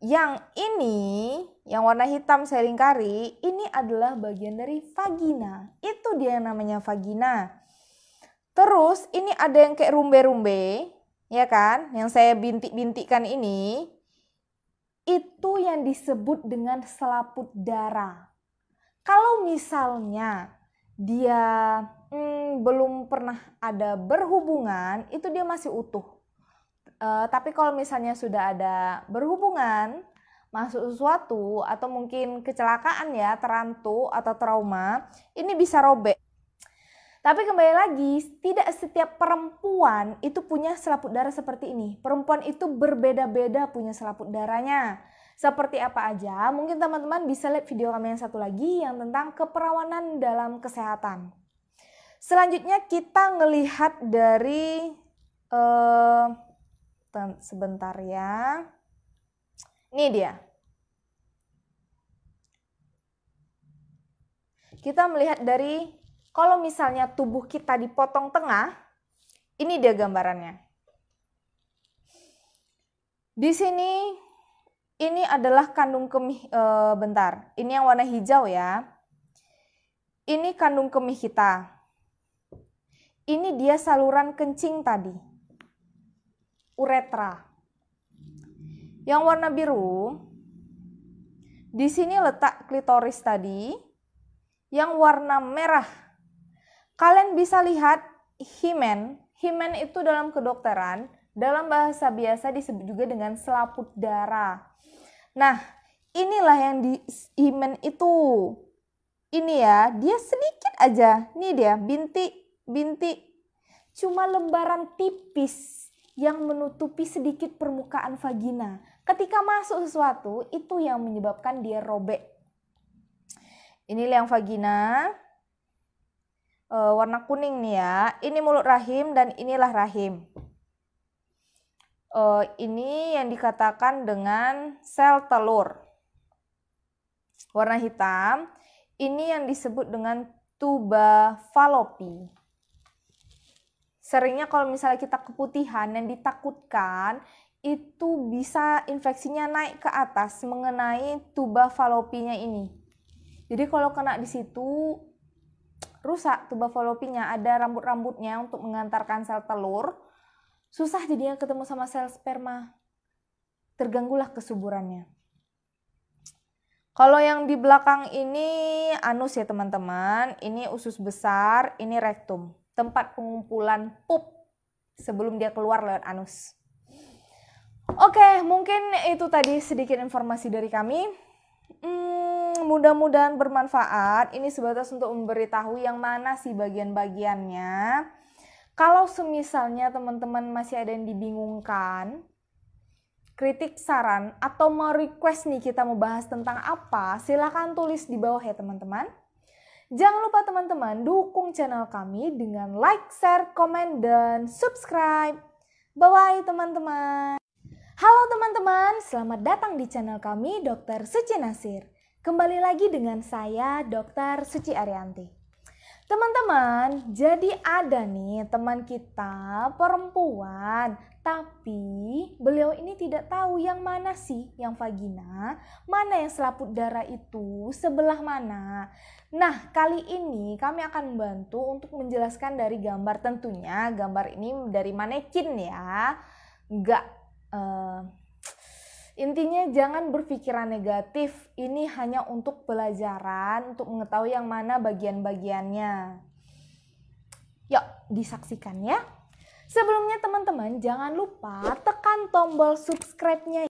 yang ini, yang warna hitam saya lingkari, ini adalah bagian dari vagina. Itu dia yang namanya vagina. Terus ini ada yang kayak rumbe-rumbe, ya kan? Yang saya bintik-bintikkan ini, itu yang disebut dengan selaput darah. Kalau misalnya dia hmm, belum pernah ada berhubungan, itu dia masih utuh. E, tapi kalau misalnya sudah ada berhubungan, masuk sesuatu atau mungkin kecelakaan ya, terantuk atau trauma, ini bisa robek. Tapi kembali lagi, tidak setiap perempuan itu punya selaput darah seperti ini. Perempuan itu berbeda-beda punya selaput darahnya. Seperti apa aja, mungkin teman-teman bisa lihat video kami yang satu lagi yang tentang keperawanan dalam kesehatan. Selanjutnya kita ngelihat dari uh, sebentar ya. Ini dia. kita melihat dari kalau misalnya tubuh kita dipotong tengah, ini dia gambarannya. Di sini ini adalah kandung kemih e, bentar. Ini yang warna hijau ya. Ini kandung kemih kita. Ini dia saluran kencing tadi. Uretra. Yang warna biru di sini letak klitoris tadi. Yang warna merah Kalian bisa lihat himen. Himen itu dalam kedokteran, dalam bahasa biasa disebut juga dengan selaput darah. Nah, inilah yang di himen itu. Ini ya, dia sedikit aja. ini dia, binti, binti. Cuma lembaran tipis yang menutupi sedikit permukaan vagina. Ketika masuk sesuatu, itu yang menyebabkan dia robek. Ini yang vagina e, warna kuning nih ya. Ini mulut rahim dan inilah rahim. E, ini yang dikatakan dengan sel telur. Warna hitam, ini yang disebut dengan tuba falopi. Seringnya kalau misalnya kita keputihan yang ditakutkan itu bisa infeksinya naik ke atas mengenai tuba falopinya ini. Jadi kalau kena di situ rusak tuba falopinya, ada rambut-rambutnya untuk mengantarkan sel telur, susah jadinya ketemu sama sel sperma. Terganggulah kesuburannya. Kalau yang di belakang ini anus ya teman-teman, ini usus besar, ini rektum, tempat pengumpulan pup sebelum dia keluar lewat anus. Oke, mungkin itu tadi sedikit informasi dari kami. Hmm, mudah-mudahan bermanfaat. Ini sebatas untuk memberitahu yang mana sih bagian-bagiannya. Kalau semisalnya teman-teman masih ada yang dibingungkan, kritik, saran, atau mau request nih kita mau bahas tentang apa, silahkan tulis di bawah ya teman-teman. Jangan lupa teman-teman dukung channel kami dengan like, share, komen, dan subscribe. Bye-bye teman-teman. Halo teman-teman, selamat datang di channel kami Dr. Suci Nasir. Kembali lagi dengan saya, Dr. Suci Arianti. Teman-teman, jadi ada nih teman kita perempuan, tapi beliau ini tidak tahu yang mana sih yang vagina, mana yang selaput darah itu, sebelah mana. Nah, kali ini kami akan membantu untuk menjelaskan dari gambar tentunya, gambar ini dari manekin ya. Enggak, Uh, eh, Intinya jangan berpikiran negatif, ini hanya untuk pelajaran, untuk mengetahui yang mana bagian-bagiannya. Yuk, disaksikan ya. Sebelumnya teman-teman jangan lupa tekan tombol subscribe-nya